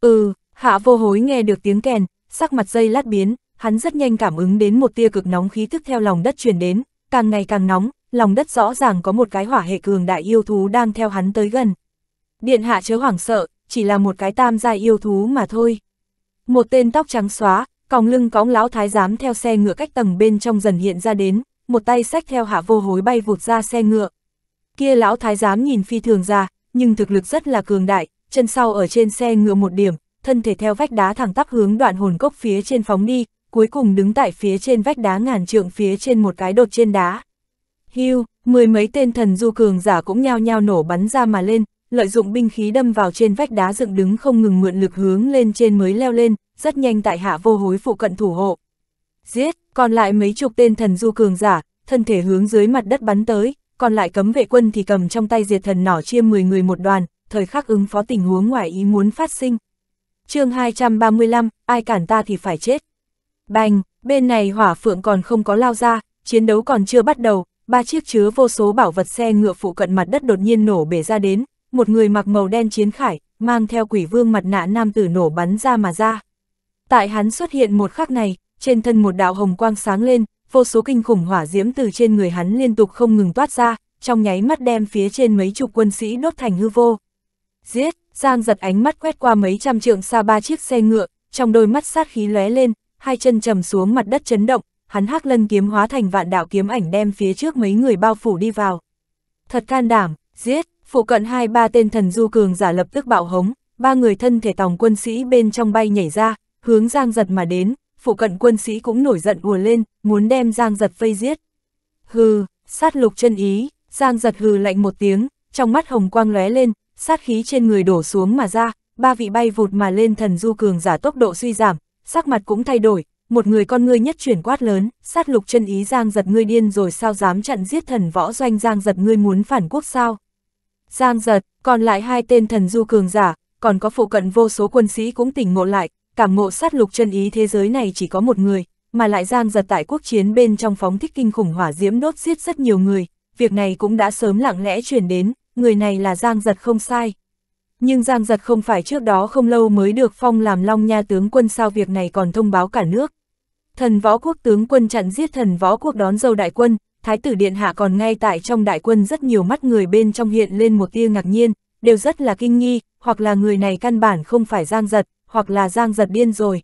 Speaker 1: Ừ, hạ vô hối nghe được tiếng kèn, sắc mặt dây lát biến, hắn rất nhanh cảm ứng đến một tia cực nóng khí tức theo lòng đất truyền đến, càng ngày càng nóng, lòng đất rõ ràng có một cái hỏa hệ cường đại yêu thú đang theo hắn tới gần. Điện hạ chớ hoảng sợ, chỉ là một cái tam gia yêu thú mà thôi. Một tên tóc trắng xóa, còng lưng cõng lão thái giám theo xe ngựa cách tầng bên trong dần hiện ra đến, một tay xách theo hạ vô hối bay vụt ra xe ngựa. Kia lão thái giám nhìn phi thường ra, nhưng thực lực rất là cường đại, chân sau ở trên xe ngựa một điểm, thân thể theo vách đá thẳng tắp hướng đoạn hồn cốc phía trên phóng đi, cuối cùng đứng tại phía trên vách đá ngàn trượng phía trên một cái đột trên đá. Hưu, mười mấy tên thần du cường giả cũng nhao nhao nổ bắn ra mà lên, lợi dụng binh khí đâm vào trên vách đá dựng đứng không ngừng mượn lực hướng lên trên mới leo lên, rất nhanh tại hạ vô hối phụ cận thủ hộ. Giết, còn lại mấy chục tên thần du cường giả, thân thể hướng dưới mặt đất bắn tới, còn lại cấm vệ quân thì cầm trong tay diệt thần nỏ chia 10 người một đoàn, thời khắc ứng phó tình huống ngoài ý muốn phát sinh. chương 235, ai cản ta thì phải chết. Bành, bên này hỏa phượng còn không có lao ra, chiến đấu còn chưa bắt đầu, ba chiếc chứa vô số bảo vật xe ngựa phụ cận mặt đất đột nhiên nổ bể ra đến, một người mặc màu đen chiến khải, mang theo quỷ vương mặt nạ nam tử nổ bắn ra mà ra. Tại hắn xuất hiện một khắc này, trên thân một đạo hồng quang sáng lên, vô số kinh khủng hỏa diễm từ trên người hắn liên tục không ngừng toát ra, trong nháy mắt đem phía trên mấy chục quân sĩ đốt thành hư vô. Giết, Giang giật ánh mắt quét qua mấy trăm trượng xa ba chiếc xe ngựa, trong đôi mắt sát khí lóe lên, hai chân trầm xuống mặt đất chấn động, hắn hắc lân kiếm hóa thành vạn đạo kiếm ảnh đem phía trước mấy người bao phủ đi vào. Thật can đảm, giết, phụ cận hai ba tên thần du cường giả lập tức bạo hống, ba người thân thể tòng quân sĩ bên trong bay nhảy ra, hướng giang giật mà đến, phụ cận quân sĩ cũng nổi giận ùa lên, muốn đem giang giật vây giết. Hừ, sát lục chân ý, giang giật hừ lạnh một tiếng, trong mắt hồng quang lóe lên, sát khí trên người đổ xuống mà ra, ba vị bay vụt mà lên thần du cường giả tốc độ suy giảm, sắc mặt cũng thay đổi, một người con ngươi nhất chuyển quát lớn, sát lục chân ý Giang giật ngươi điên rồi sao dám chặn giết thần võ doanh Giang giật ngươi muốn phản quốc sao. Giang giật, còn lại hai tên thần du cường giả, còn có phụ cận vô số quân sĩ cũng tỉnh ngộ lại, cảm ngộ sát lục chân ý thế giới này chỉ có một người, mà lại Giang giật tại quốc chiến bên trong phóng thích kinh khủng hỏa diễm đốt giết rất nhiều người, việc này cũng đã sớm lặng lẽ chuyển đến, người này là Giang giật không sai. Nhưng Giang giật không phải trước đó không lâu mới được phong làm long nha tướng quân sao việc này còn thông báo cả nước. Thần võ quốc tướng quân chặn giết thần võ quốc đón dâu đại quân, thái tử điện hạ còn ngay tại trong đại quân rất nhiều mắt người bên trong hiện lên một tia ngạc nhiên, đều rất là kinh nghi, hoặc là người này căn bản không phải giang giật, hoặc là giang giật điên rồi.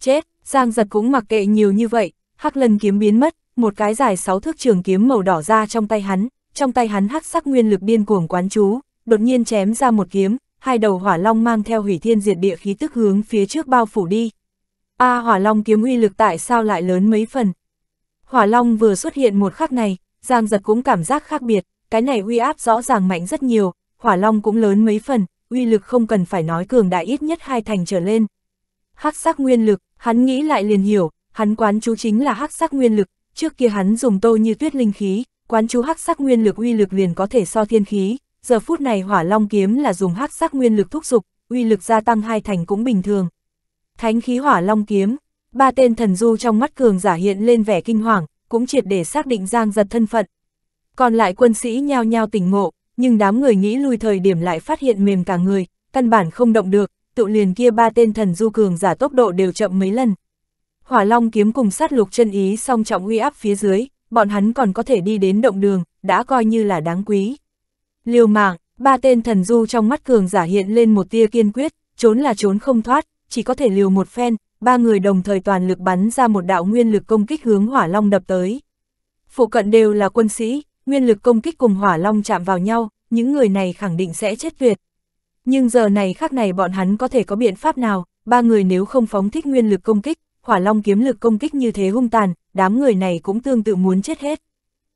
Speaker 1: Chết, giang giật cũng mặc kệ nhiều như vậy, hắc lần kiếm biến mất, một cái dài sáu thước trường kiếm màu đỏ ra trong tay hắn, trong tay hắn hắc sắc nguyên lực điên cuồng quán chú, đột nhiên chém ra một kiếm, hai đầu hỏa long mang theo hủy thiên diệt địa khí tức hướng phía trước bao phủ đi, a à, hỏa long kiếm uy lực tại sao lại lớn mấy phần. Hỏa long vừa xuất hiện một khắc này, Giang giật cũng cảm giác khác biệt, cái này uy áp rõ ràng mạnh rất nhiều, hỏa long cũng lớn mấy phần, uy lực không cần phải nói cường đại ít nhất hai thành trở lên. Hắc sắc nguyên lực, hắn nghĩ lại liền hiểu, hắn quán chú chính là hắc sắc nguyên lực, trước kia hắn dùng tô như tuyết linh khí, quán chú hắc sắc nguyên lực uy lực liền có thể so thiên khí, giờ phút này hỏa long kiếm là dùng hắc sắc nguyên lực thúc giục, uy lực gia tăng hai thành cũng bình thường. Thánh khí hỏa long kiếm, ba tên thần du trong mắt cường giả hiện lên vẻ kinh hoàng, cũng triệt để xác định Giang giật thân phận. Còn lại quân sĩ nhao nhao tỉnh ngộ, nhưng đám người nghĩ lui thời điểm lại phát hiện mềm cả người, căn bản không động được, tự liền kia ba tên thần du cường giả tốc độ đều chậm mấy lần. Hỏa long kiếm cùng sát lục chân ý song trọng uy áp phía dưới, bọn hắn còn có thể đi đến động đường, đã coi như là đáng quý. Liều mạng, ba tên thần du trong mắt cường giả hiện lên một tia kiên quyết, trốn là trốn không thoát, chỉ có thể liều một phen, ba người đồng thời toàn lực bắn ra một đạo nguyên lực công kích hướng hỏa long đập tới. Phụ cận đều là quân sĩ, nguyên lực công kích cùng hỏa long chạm vào nhau, những người này khẳng định sẽ chết tuyệt. Nhưng giờ này khác này bọn hắn có thể có biện pháp nào, ba người nếu không phóng thích nguyên lực công kích, hỏa long kiếm lực công kích như thế hung tàn, đám người này cũng tương tự muốn chết hết.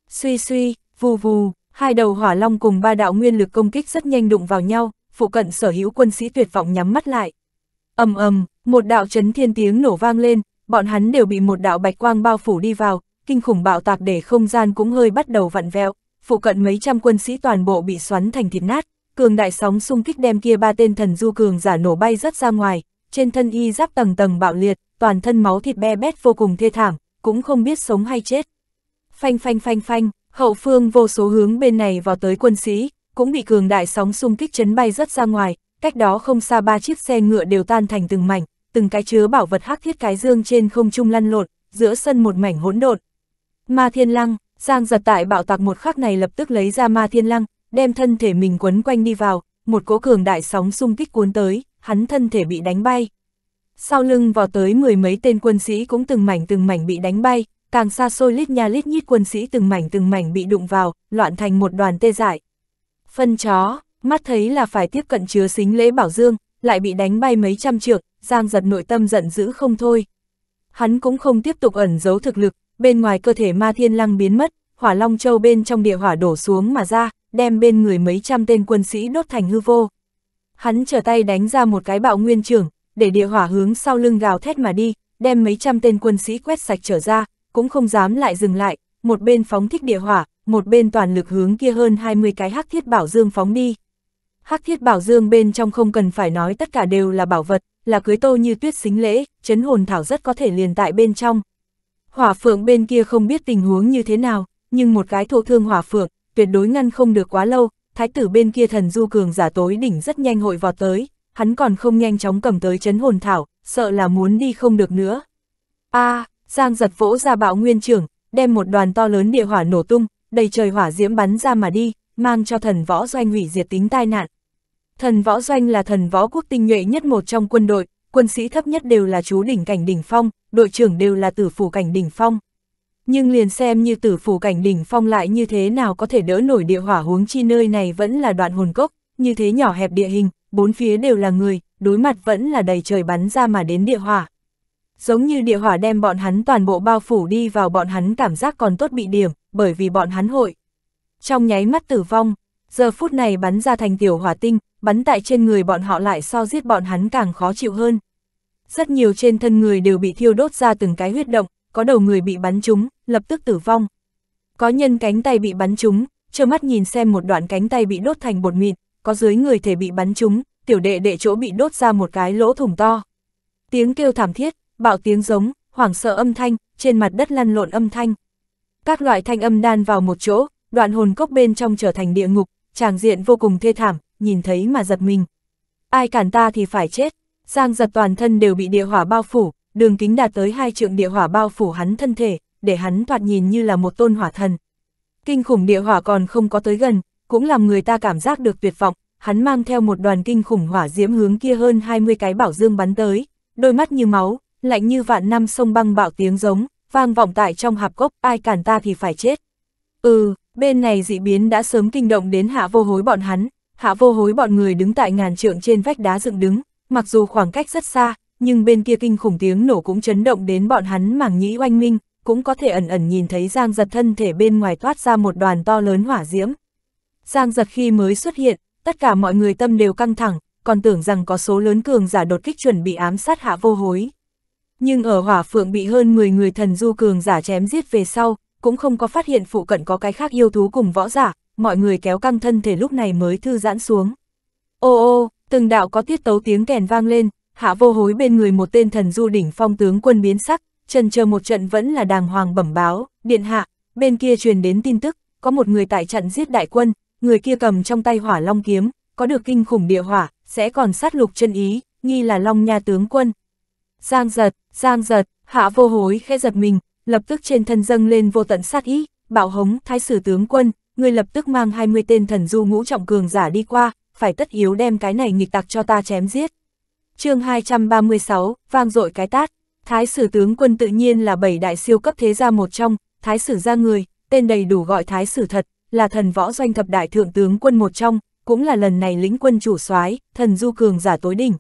Speaker 1: Suy suy, vù vù, hai đầu hỏa long cùng ba đạo nguyên lực công kích rất nhanh đụng vào nhau, phụ cận sở hữu quân sĩ tuyệt vọng nhắm mắt lại ầm ầm, một đạo chấn thiên tiếng nổ vang lên, bọn hắn đều bị một đạo bạch quang bao phủ đi vào, kinh khủng bạo tạc để không gian cũng hơi bắt đầu vặn vẹo, phụ cận mấy trăm quân sĩ toàn bộ bị xoắn thành thịt nát, cường đại sóng xung kích đem kia ba tên thần du cường giả nổ bay rất ra ngoài, trên thân y giáp tầng tầng bạo liệt, toàn thân máu thịt be bét vô cùng thê thảm, cũng không biết sống hay chết. Phanh phanh phanh phanh, hậu phương vô số hướng bên này vào tới quân sĩ, cũng bị cường đại sóng xung kích chấn bay rất ra ngoài, cách đó không xa ba chiếc xe ngựa đều tan thành từng mảnh, từng cái chứa bảo vật hắc thiết cái dương trên không trung lăn lộn, giữa sân một mảnh hỗn độn. Ma Thiên Lăng, Giang giật tại bạo tạc một khắc này lập tức lấy ra Ma Thiên Lăng, đem thân thể mình quấn quanh đi vào, một cỗ cường đại sóng xung kích cuốn tới, hắn thân thể bị đánh bay. Sau lưng vào tới mười mấy tên quân sĩ cũng từng mảnh từng mảnh bị đánh bay, càng xa xôi lít nha lít nhít quân sĩ từng mảnh từng mảnh bị đụng vào, loạn thành một đoàn tê dại. Phân chó, mắt thấy là phải tiếp cận chứa xính lễ bảo dương, lại bị đánh bay mấy trăm trượng, Giang giật nội tâm giận dữ không thôi. Hắn cũng không tiếp tục ẩn giấu thực lực, bên ngoài cơ thể ma thiên lăng biến mất, hỏa long châu bên trong địa hỏa đổ xuống mà ra, đem bên người mấy trăm tên quân sĩ đốt thành hư vô. Hắn trở tay đánh ra một cái bạo nguyên trưởng, để địa hỏa hướng sau lưng gào thét mà đi, đem mấy trăm tên quân sĩ quét sạch trở ra, cũng không dám lại dừng lại, một bên phóng thích địa hỏa, một bên toàn lực hướng kia hơn 20 cái hắc thiết bảo dương phóng đi. Hắc thiết bảo dương bên trong không cần phải nói tất cả đều là bảo vật, là cưới tô như tuyết xính lễ, chấn hồn thảo rất có thể liền tại bên trong. Hỏa phượng bên kia không biết tình huống như thế nào, nhưng một cái thụ thương hỏa phượng, tuyệt đối ngăn không được quá lâu, thái tử bên kia thần du cường giả tối đỉnh rất nhanh hội vọt tới, hắn còn không nhanh chóng cầm tới chấn hồn thảo, sợ là muốn đi không được nữa. a à, Giang giật vỗ ra bạo nguyên trưởng, đem một đoàn to lớn địa hỏa nổ tung, đầy trời hỏa diễm bắn ra mà đi, mang cho thần võ doanh hủy diệt tính tai nạn, Thần võ doanh là thần võ quốc tinh nhuệ nhất một trong quân đội, quân sĩ thấp nhất đều là chú đỉnh cảnh đỉnh phong, đội trưởng đều là tử phủ cảnh đỉnh phong. Nhưng liền xem như tử phủ cảnh đỉnh phong lại như thế nào có thể đỡ nổi địa hỏa huống chi nơi này vẫn là đoạn hồn cốc, như thế nhỏ hẹp địa hình, bốn phía đều là người, đối mặt vẫn là đầy trời bắn ra mà đến địa hỏa. Giống như địa hỏa đem bọn hắn toàn bộ bao phủ đi vào bọn hắn cảm giác còn tốt bị điểm, bởi vì bọn hắn hội. Trong nháy mắt tử vong, giờ phút này bắn ra thành tiểu hỏa tinh, bắn tại trên người bọn họ lại so giết bọn hắn càng khó chịu hơn. Rất nhiều trên thân người đều bị thiêu đốt ra từng cái huyết động, có đầu người bị bắn trúng, lập tức tử vong. Có nhân cánh tay bị bắn trúng, trơ mắt nhìn xem một đoạn cánh tay bị đốt thành bột mịn, có dưới người thể bị bắn trúng, tiểu đệ đệ chỗ bị đốt ra một cái lỗ thủng to. Tiếng kêu thảm thiết, bạo tiếng giống, hoảng sợ âm thanh, trên mặt đất lăn lộn âm thanh. Các loại thanh âm đan vào một chỗ, đoạn hồn cốc bên trong trở thành địa ngục, tràng diện vô cùng thê thảm, nhìn thấy mà giật mình. Ai cản ta thì phải chết, Giang giật toàn thân đều bị địa hỏa bao phủ, đường kính đạt tới hai trượng địa hỏa bao phủ hắn thân thể, để hắn thoạt nhìn như là một tôn hỏa thần. Kinh khủng địa hỏa còn không có tới gần, cũng làm người ta cảm giác được tuyệt vọng, hắn mang theo một đoàn kinh khủng hỏa diễm hướng kia hơn 20 cái bảo dương bắn tới, đôi mắt như máu, lạnh như vạn năm sông băng bạo tiếng giống, vang vọng tại trong hạp cốc, ai cản ta thì phải chết. Ừ, bên này dị biến đã sớm kinh động đến hạ vô hối bọn hắn, hạ vô hối bọn người đứng tại ngàn trượng trên vách đá dựng đứng, mặc dù khoảng cách rất xa, nhưng bên kia kinh khủng tiếng nổ cũng chấn động đến bọn hắn mảng nhĩ oanh minh, cũng có thể ẩn ẩn nhìn thấy Giang Giật thân thể bên ngoài thoát ra một đoàn to lớn hỏa diễm. Giang Giật khi mới xuất hiện, tất cả mọi người tâm đều căng thẳng, còn tưởng rằng có số lớn cường giả đột kích chuẩn bị ám sát hạ vô hối. Nhưng ở hỏa phượng bị hơn 10 người thần du cường giả chém giết về sau, cũng không có phát hiện phụ cận có cái khác yêu thú cùng võ giả, mọi người kéo căng thân thể lúc này mới thư giãn xuống. Ô ô, từng đạo có tiết tấu tiếng kèn vang lên, hạ vô hối bên người một tên thần du đỉnh phong tướng quân biến sắc, trần chờ một trận vẫn là đàng hoàng bẩm báo, điện hạ, bên kia truyền đến tin tức, có một người tại trận giết đại quân, người kia cầm trong tay hỏa long kiếm, có được kinh khủng địa hỏa, sẽ còn sát lục chân ý, nghi là long nha tướng quân. Giang giật, giang giật, hạ vô hối khẽ giật mình, lập tức trên thân dâng lên vô tận sát ý, bạo hống thái sử tướng quân, ngươi lập tức mang 20 tên thần du ngũ trọng cường giả đi qua, phải tất yếu đem cái này nghịch tặc cho ta chém giết. chương 236, vang dội cái tát, thái sử tướng quân tự nhiên là bảy đại siêu cấp thế gia một trong, thái sử gia người, tên đầy đủ gọi thái sử thật, là thần võ doanh thập đại thượng tướng quân một trong, cũng là lần này lĩnh quân chủ soái thần du cường giả tối đỉnh.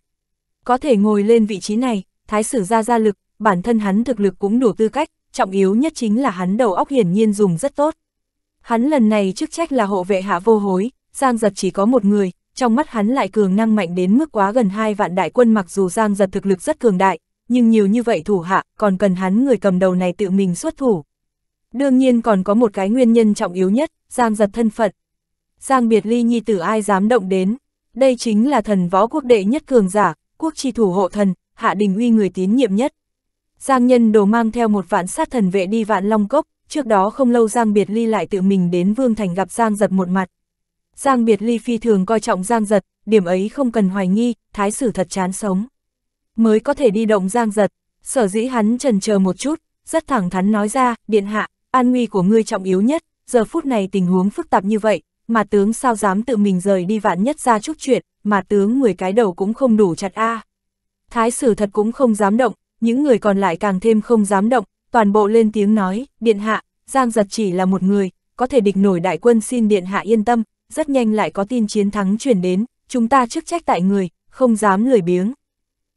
Speaker 1: Có thể ngồi lên vị trí này, thái sử gia gia lực, bản thân hắn thực lực cũng đủ tư cách, trọng yếu nhất chính là hắn đầu óc hiển nhiên dùng rất tốt. Hắn lần này chức trách là hộ vệ hạ vô hối, Giang Giật chỉ có một người, trong mắt hắn lại cường năng mạnh đến mức quá gần hai vạn đại quân mặc dù Giang Giật thực lực rất cường đại, nhưng nhiều như vậy thủ hạ còn cần hắn người cầm đầu này tự mình xuất thủ. Đương nhiên còn có một cái nguyên nhân trọng yếu nhất, Giang Giật thân phận. Giang Biệt Ly nhi tử ai dám động đến, đây chính là thần võ quốc đệ nhất cường giả, quốc tri thủ hộ thần, hạ đình uy người tín nhiệm nhất. Giang nhân đồ mang theo một vạn sát thần vệ đi vạn long cốc, trước đó không lâu Giang Biệt Ly lại tự mình đến Vương Thành gặp Giang Giật một mặt. Giang Biệt Ly phi thường coi trọng Giang Giật, điểm ấy không cần hoài nghi, thái sử thật chán sống. Mới có thể đi động Giang Giật, sở dĩ hắn trần chờ một chút, rất thẳng thắn nói ra, điện hạ, an nguy của ngươi trọng yếu nhất, giờ phút này tình huống phức tạp như vậy, mà tướng sao dám tự mình rời đi vạn nhất ra chút chuyện, mà tướng 10 cái đầu cũng không đủ chặt a. À. Thái sử thật cũng không dám động, những người còn lại càng thêm không dám động, toàn bộ lên tiếng nói, điện hạ, Giang giật chỉ là một người, có thể địch nổi đại quân xin điện hạ yên tâm, rất nhanh lại có tin chiến thắng chuyển đến, chúng ta chức trách tại người, không dám lười biếng.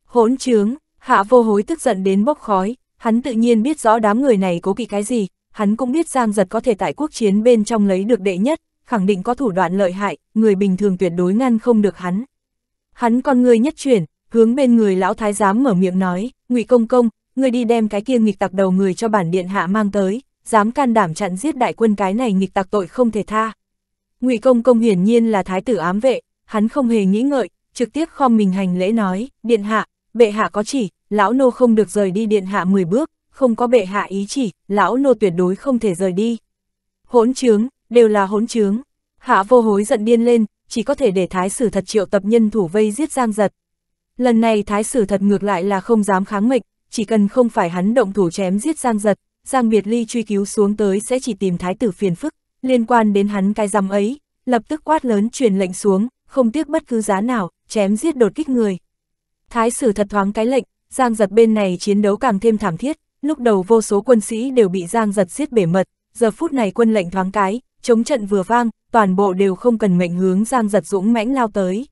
Speaker 1: Hỗn trướng, hạ vô hối tức giận đến bốc khói, hắn tự nhiên biết rõ đám người này cố kỵ cái gì, hắn cũng biết Giang giật có thể tại quốc chiến bên trong lấy được đệ nhất, khẳng định có thủ đoạn lợi hại, người bình thường tuyệt đối ngăn không được hắn. Hắn con người nhất chuyển, hướng bên người lão thái giám mở miệng nói, ngụy công công, ngươi đi đem cái kia nghịch tặc đầu người cho bản điện hạ mang tới, dám can đảm chặn giết đại quân cái này nghịch tặc tội không thể tha. Ngụy Công Công hiển nhiên là thái tử ám vệ, hắn không hề nghĩ ngợi, trực tiếp khom mình hành lễ nói, điện hạ, bệ hạ có chỉ, lão nô không được rời đi điện hạ 10 bước, không có bệ hạ ý chỉ, lão nô tuyệt đối không thể rời đi. Hỗn trướng, đều là hỗn trướng. Hạ vô hối giận điên lên, chỉ có thể để thái sử thật triệu tập nhân thủ vây giết giang giật. Lần này thái sử thật ngược lại là không dám kháng mệnh, chỉ cần không phải hắn động thủ chém giết Giang Giật, Giang Biệt Ly truy cứu xuống tới sẽ chỉ tìm thái tử phiền phức, liên quan đến hắn cái rằm ấy, lập tức quát lớn truyền lệnh xuống, không tiếc bất cứ giá nào, chém giết đột kích người. Thái sử thật thoáng cái lệnh, Giang Giật bên này chiến đấu càng thêm thảm thiết, lúc đầu vô số quân sĩ đều bị Giang Giật giết bể mật, giờ phút này quân lệnh thoáng cái, chống trận vừa vang, toàn bộ đều không cần mệnh hướng Giang Giật dũng mãnh lao tới.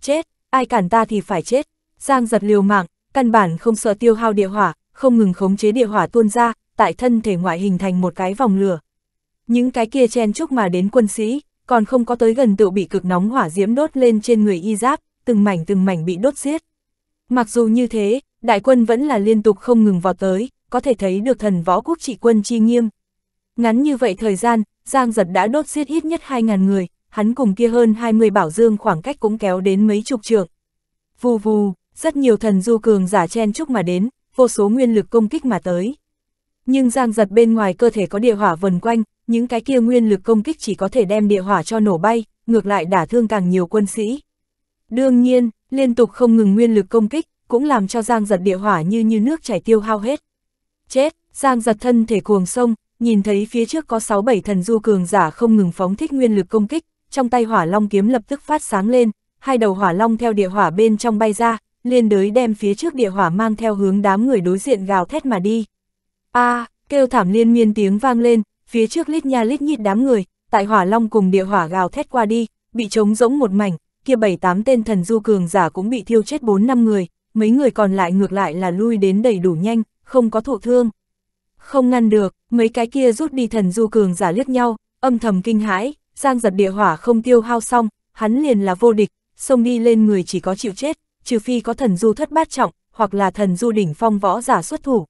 Speaker 1: Chết, ai cản ta thì phải chết. Giang Giật liều mạng, căn bản không sợ tiêu hao địa hỏa, không ngừng khống chế địa hỏa tuôn ra, tại thân thể ngoại hình thành một cái vòng lửa. Những cái kia chen chúc mà đến quân sĩ, còn không có tới gần tự bị cực nóng hỏa diễm đốt lên trên người y giáp, từng mảnh từng mảnh bị đốt giết. Mặc dù như thế, đại quân vẫn là liên tục không ngừng vào tới, có thể thấy được thần võ quốc trị quân chi nghiêm. Ngắn như vậy thời gian, Giang Giật đã đốt giết ít nhất 2.000 người, hắn cùng kia hơn 20 bảo dương khoảng cách cũng kéo đến mấy chục trường. Vù vù, rất nhiều thần du cường giả chen chúc mà đến, vô số nguyên lực công kích mà tới. Nhưng Giang Giật bên ngoài cơ thể có địa hỏa vần quanh, những cái kia nguyên lực công kích chỉ có thể đem địa hỏa cho nổ bay, ngược lại đả thương càng nhiều quân sĩ. Đương nhiên, liên tục không ngừng nguyên lực công kích, cũng làm cho Giang Giật địa hỏa như như nước chảy tiêu hao hết. Chết, Giang Giật thân thể cuồng sông, nhìn thấy phía trước có 6-7 thần du cường giả không ngừng phóng thích nguyên lực công kích, trong tay hỏa long kiếm lập tức phát sáng lên, hai đầu hỏa long theo địa hỏa bên trong bay ra, liên đới đem phía trước địa hỏa mang theo hướng đám người đối diện gào thét mà đi. A, à, kêu thảm liên miên tiếng vang lên, phía trước lít nha lít nhít đám người, tại hỏa long cùng địa hỏa gào thét qua đi, bị trống rỗng một mảnh, kia bảy tám tên thần du cường giả cũng bị thiêu chết bốn năm người, mấy người còn lại ngược lại là lui đến đầy đủ nhanh, không có thụ thương. Không ngăn được, mấy cái kia rút đi thần du cường giả liếc nhau, âm thầm kinh hãi, giang giật địa hỏa không tiêu hao xong, hắn liền là vô địch, xông đi lên người chỉ có chịu chết, trừ phi có thần du thất bát trọng, hoặc là thần du đỉnh phong võ giả xuất thủ.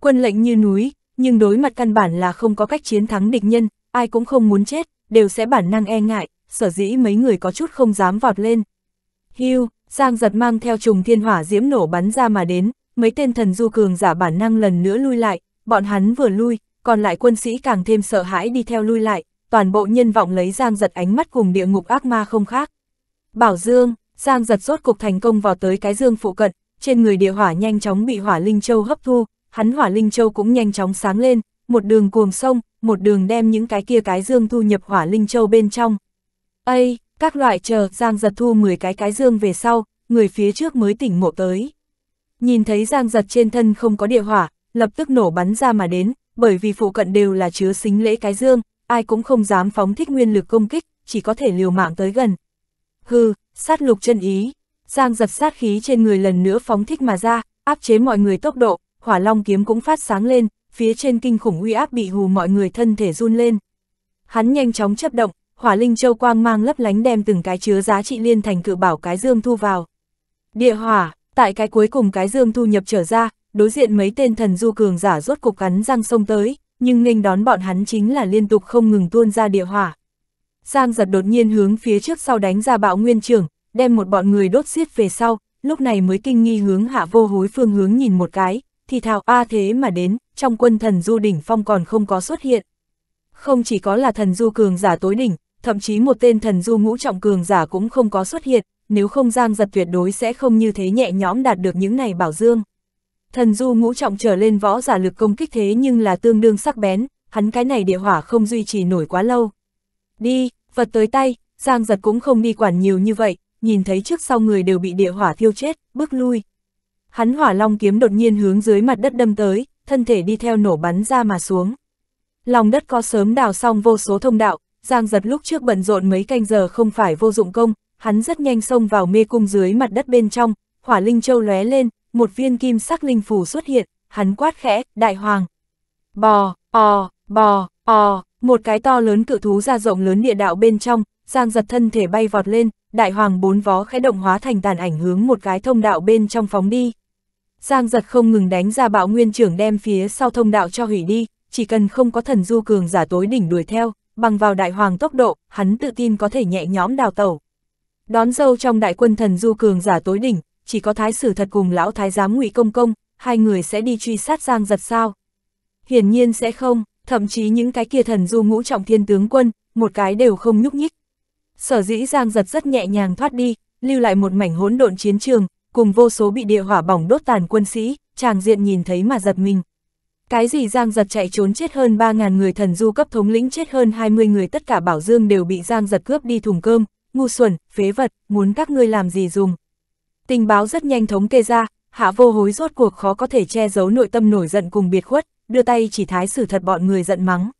Speaker 1: Quân lệnh như núi, nhưng đối mặt căn bản là không có cách chiến thắng địch nhân, ai cũng không muốn chết, đều sẽ bản năng e ngại, sở dĩ mấy người có chút không dám vọt lên. Hưu, Giang giật mang theo trùng thiên hỏa diễm nổ bắn ra mà đến, mấy tên thần du cường giả bản năng lần nữa lui lại, bọn hắn vừa lui, còn lại quân sĩ càng thêm sợ hãi đi theo lui lại, toàn bộ nhân vọng lấy Giang giật ánh mắt cùng địa ngục ác ma không khác. Bảo Dương, Giang giật rốt cục thành công vào tới cái dương phụ cận, trên người địa hỏa nhanh chóng bị hỏa linh châu hấp thu, hắn hỏa linh châu cũng nhanh chóng sáng lên, một đường cuồng sông, một đường đem những cái kia cái dương thu nhập hỏa linh châu bên trong. Ây, các loại chờ, Giang giật thu 10 cái cái dương về sau, người phía trước mới tỉnh ngộ tới. Nhìn thấy Giang giật trên thân không có địa hỏa, lập tức nổ bắn ra mà đến, bởi vì phụ cận đều là chứa xính lễ cái dương, ai cũng không dám phóng thích nguyên lực công kích, chỉ có thể liều mạng tới gần, hư, sát lục chân ý. Giang giật sát khí trên người lần nữa phóng thích mà ra, áp chế mọi người tốc độ, hỏa long kiếm cũng phát sáng lên, phía trên kinh khủng uy áp bị hù mọi người thân thể run lên. Hắn nhanh chóng chấp động, hỏa linh châu quang mang lấp lánh đem từng cái chứa giá trị liên thành cự bảo cái dương thu vào. Địa hỏa, tại cái cuối cùng cái dương thu nhập trở ra, đối diện mấy tên thần du cường giả rốt cục cắn răng sông tới, nhưng nghênh đón bọn hắn chính là liên tục không ngừng tuôn ra địa hỏa. Giang giật đột nhiên hướng phía trước sau đánh ra bạo nguyên trưởng, đem một bọn người đốt xiết về sau, lúc này mới kinh nghi hướng hạ vô hối phương hướng nhìn một cái, thì thào a thế mà đến, trong quân thần du đỉnh phong còn không có xuất hiện. Không chỉ có là thần du cường giả tối đỉnh, thậm chí một tên thần du ngũ trọng cường giả cũng không có xuất hiện, nếu không Giang giật tuyệt đối sẽ không như thế nhẹ nhõm đạt được những này bảo dương. Thần du ngũ trọng trở lên võ giả lực công kích thế nhưng là tương đương sắc bén, hắn cái này địa hỏa không duy trì nổi quá lâu. Đi, vật tới tay, Giang giật cũng không đi quản nhiều như vậy, nhìn thấy trước sau người đều bị địa hỏa thiêu chết, bước lui. Hắn hỏa long kiếm đột nhiên hướng dưới mặt đất đâm tới, thân thể đi theo nổ bắn ra mà xuống. Lòng đất có sớm đào xong vô số thông đạo, Giang giật lúc trước bận rộn mấy canh giờ không phải vô dụng công, hắn rất nhanh xông vào mê cung dưới mặt đất bên trong, hỏa linh châu lóe lên, một viên kim sắc linh phù xuất hiện, hắn quát khẽ, đại hoàng. Bò, o, bò, o, một cái to lớn cự thú ra rộng lớn địa đạo bên trong, Giang giật thân thể bay vọt lên, đại hoàng bốn vó khẽ động hóa thành tàn ảnh hướng một cái thông đạo bên trong phóng đi. Giang giật không ngừng đánh ra bạo nguyên trưởng đem phía sau thông đạo cho hủy đi, chỉ cần không có thần du cường giả tối đỉnh đuổi theo, bằng vào đại hoàng tốc độ, hắn tự tin có thể nhẹ nhõm đào tẩu. Đón dâu trong đại quân thần du cường giả tối đỉnh, chỉ có thái sử thật cùng lão thái giám ngụy công công, hai người sẽ đi truy sát Giang giật sao? Hiển nhiên sẽ không, thậm chí những cái kia thần du ngũ trọng thiên tướng quân, một cái đều không nhúc nhích. Sở dĩ Giang giật rất nhẹ nhàng thoát đi, lưu lại một mảnh hỗn độn chiến trường, cùng vô số bị địa hỏa bỏng đốt tàn quân sĩ, chàng diện nhìn thấy mà giật mình. Cái gì Giang giật chạy trốn chết hơn 3.000 người thần du cấp thống lĩnh chết hơn 20 người tất cả bảo dương đều bị Giang giật cướp đi thùng cơm, ngu xuẩn, phế vật, muốn các ngươi làm gì dùng. Tình báo rất nhanh thống kê ra, hạ vô hối rốt cuộc khó có thể che giấu nội tâm nổi giận cùng biệt khuất, đưa tay chỉ thái sử thật bọn người giận mắng.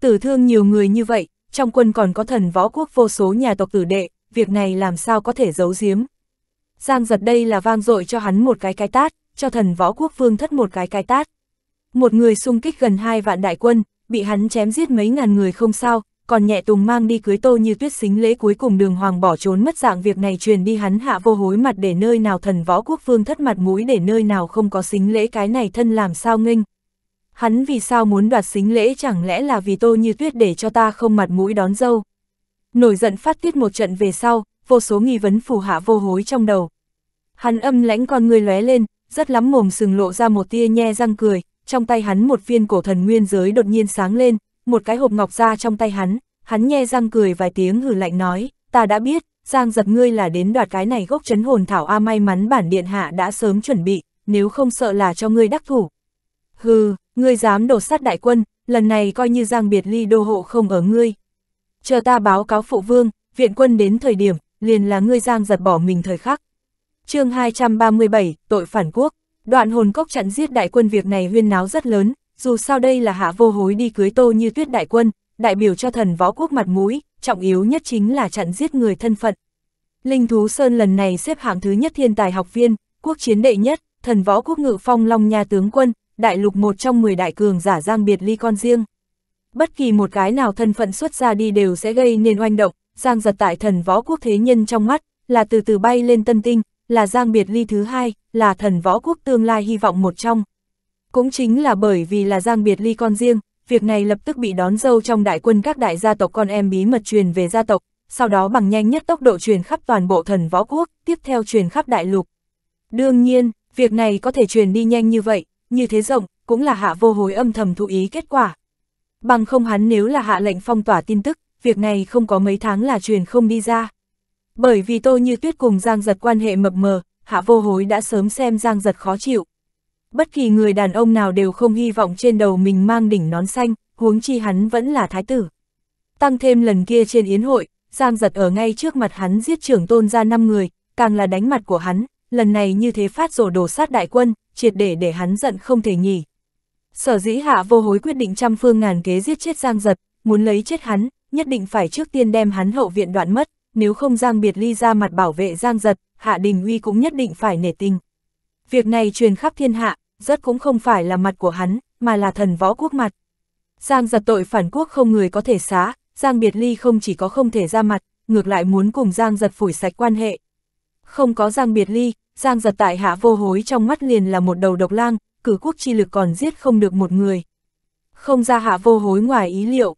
Speaker 1: Tử thương nhiều người như vậy, trong quân còn có thần võ quốc vô số nhà tộc tử đệ, việc này làm sao có thể giấu giếm. Giang giật đây là vang dội cho hắn một cái cái tát, cho thần võ quốc vương thất một cái cái tát. Một người xung kích gần hai vạn đại quân, bị hắn chém giết mấy ngàn người không sao, còn nhẹ tùng mang đi cưới tô như tuyết xính lễ cuối cùng đường hoàng bỏ trốn mất dạng việc này truyền đi hắn hạ vô hối mặt để nơi nào thần võ quốc vương thất mặt mũi để nơi nào không có xính lễ cái này thân làm sao nghênh, hắn vì sao muốn đoạt xính lễ chẳng lẽ là vì tô như tuyết để cho ta không mặt mũi đón dâu. Nổi giận phát tiết một trận về sau, vô số nghi vấn phù hạ vô hối trong đầu. Hắn âm lãnh con người lóe lên, rất lắm mồm sừng lộ ra một tia nhe răng cười, trong tay hắn một viên cổ thần nguyên giới đột nhiên sáng lên, một cái hộp ngọc ra trong tay hắn, hắn nhe răng cười vài tiếng hử lạnh nói, ta đã biết, Giang giật ngươi là đến đoạt cái này gốc chấn hồn thảo A may mắn bản điện hạ đã sớm chuẩn bị, nếu không sợ là cho ngươi đắc thủ. Hừ, Ngươi dám đột sát đại quân, lần này coi như Giang Biệt Ly đô hộ không ở ngươi. Chờ ta báo cáo phụ vương, viện quân đến thời điểm, liền là ngươi Giang giật bỏ mình thời khắc. chương 237, tội phản quốc, đoạn hồn cốc chặn giết đại quân việc này huyên náo rất lớn, dù sao đây là hạ vô hối đi cưới tô như tuyết đại quân, đại biểu cho thần võ quốc mặt mũi, trọng yếu nhất chính là chặn giết người thân phận. Linh Thú Sơn lần này xếp hạng thứ nhất thiên tài học viên, quốc chiến đệ nhất, thần võ quốc ngự phong long nhà tướng quân, đại lục một trong 10 đại cường giả giang biệt ly con riêng. Bất kỳ một cái nào thân phận xuất ra đi đều sẽ gây nên oanh động, giang giật tại thần võ quốc thế nhân trong mắt, là từ từ bay lên tân tinh, là giang biệt ly thứ hai, là thần võ quốc tương lai hy vọng một trong. Cũng chính là bởi vì là giang biệt ly con riêng, việc này lập tức bị đón dâu trong đại quân các đại gia tộc con em bí mật truyền về gia tộc, sau đó bằng nhanh nhất tốc độ truyền khắp toàn bộ thần võ quốc, tiếp theo truyền khắp đại lục. Đương nhiên, việc này có thể truyền đi nhanh như vậy, như thế rộng, cũng là hạ vô hối âm thầm thụ ý kết quả. Bằng không hắn nếu là hạ lệnh phong tỏa tin tức, việc này không có mấy tháng là truyền không đi ra. Bởi vì tô như tuyết cùng Giang Giật quan hệ mập mờ, hạ vô hối đã sớm xem Giang Giật khó chịu. Bất kỳ người đàn ông nào đều không hy vọng trên đầu mình mang đỉnh nón xanh, huống chi hắn vẫn là thái tử. Tăng thêm lần kia trên yến hội, Giang Giật ở ngay trước mặt hắn giết trưởng tôn ra 5 người, càng là đánh mặt của hắn, lần này như thế phát rổ đổ sát đại quân, triệt để để hắn giận không thể nghỉ. Sở dĩ hạ vô hối quyết định trăm phương ngàn kế giết chết Giang Giật, muốn lấy chết hắn, nhất định phải trước tiên đem hắn hậu viện đoạn mất, nếu không Giang Biệt Ly ra mặt bảo vệ Giang Giật, Hạ Đình Uy cũng nhất định phải nể tình. Việc này truyền khắp thiên hạ, rất cũng không phải là mặt của hắn, mà là thần võ quốc mặt. Giang Giật tội phản quốc không người có thể xá, Giang Biệt Ly không chỉ có không thể ra mặt, ngược lại muốn cùng Giang Giật phủi sạch quan hệ, không có Giang Biệt Ly, Giang giật tại hạ vô hối trong mắt liền là một đầu độc lang, cử quốc chi lực còn giết không được một người. Không ra hạ vô hối ngoài ý liệu,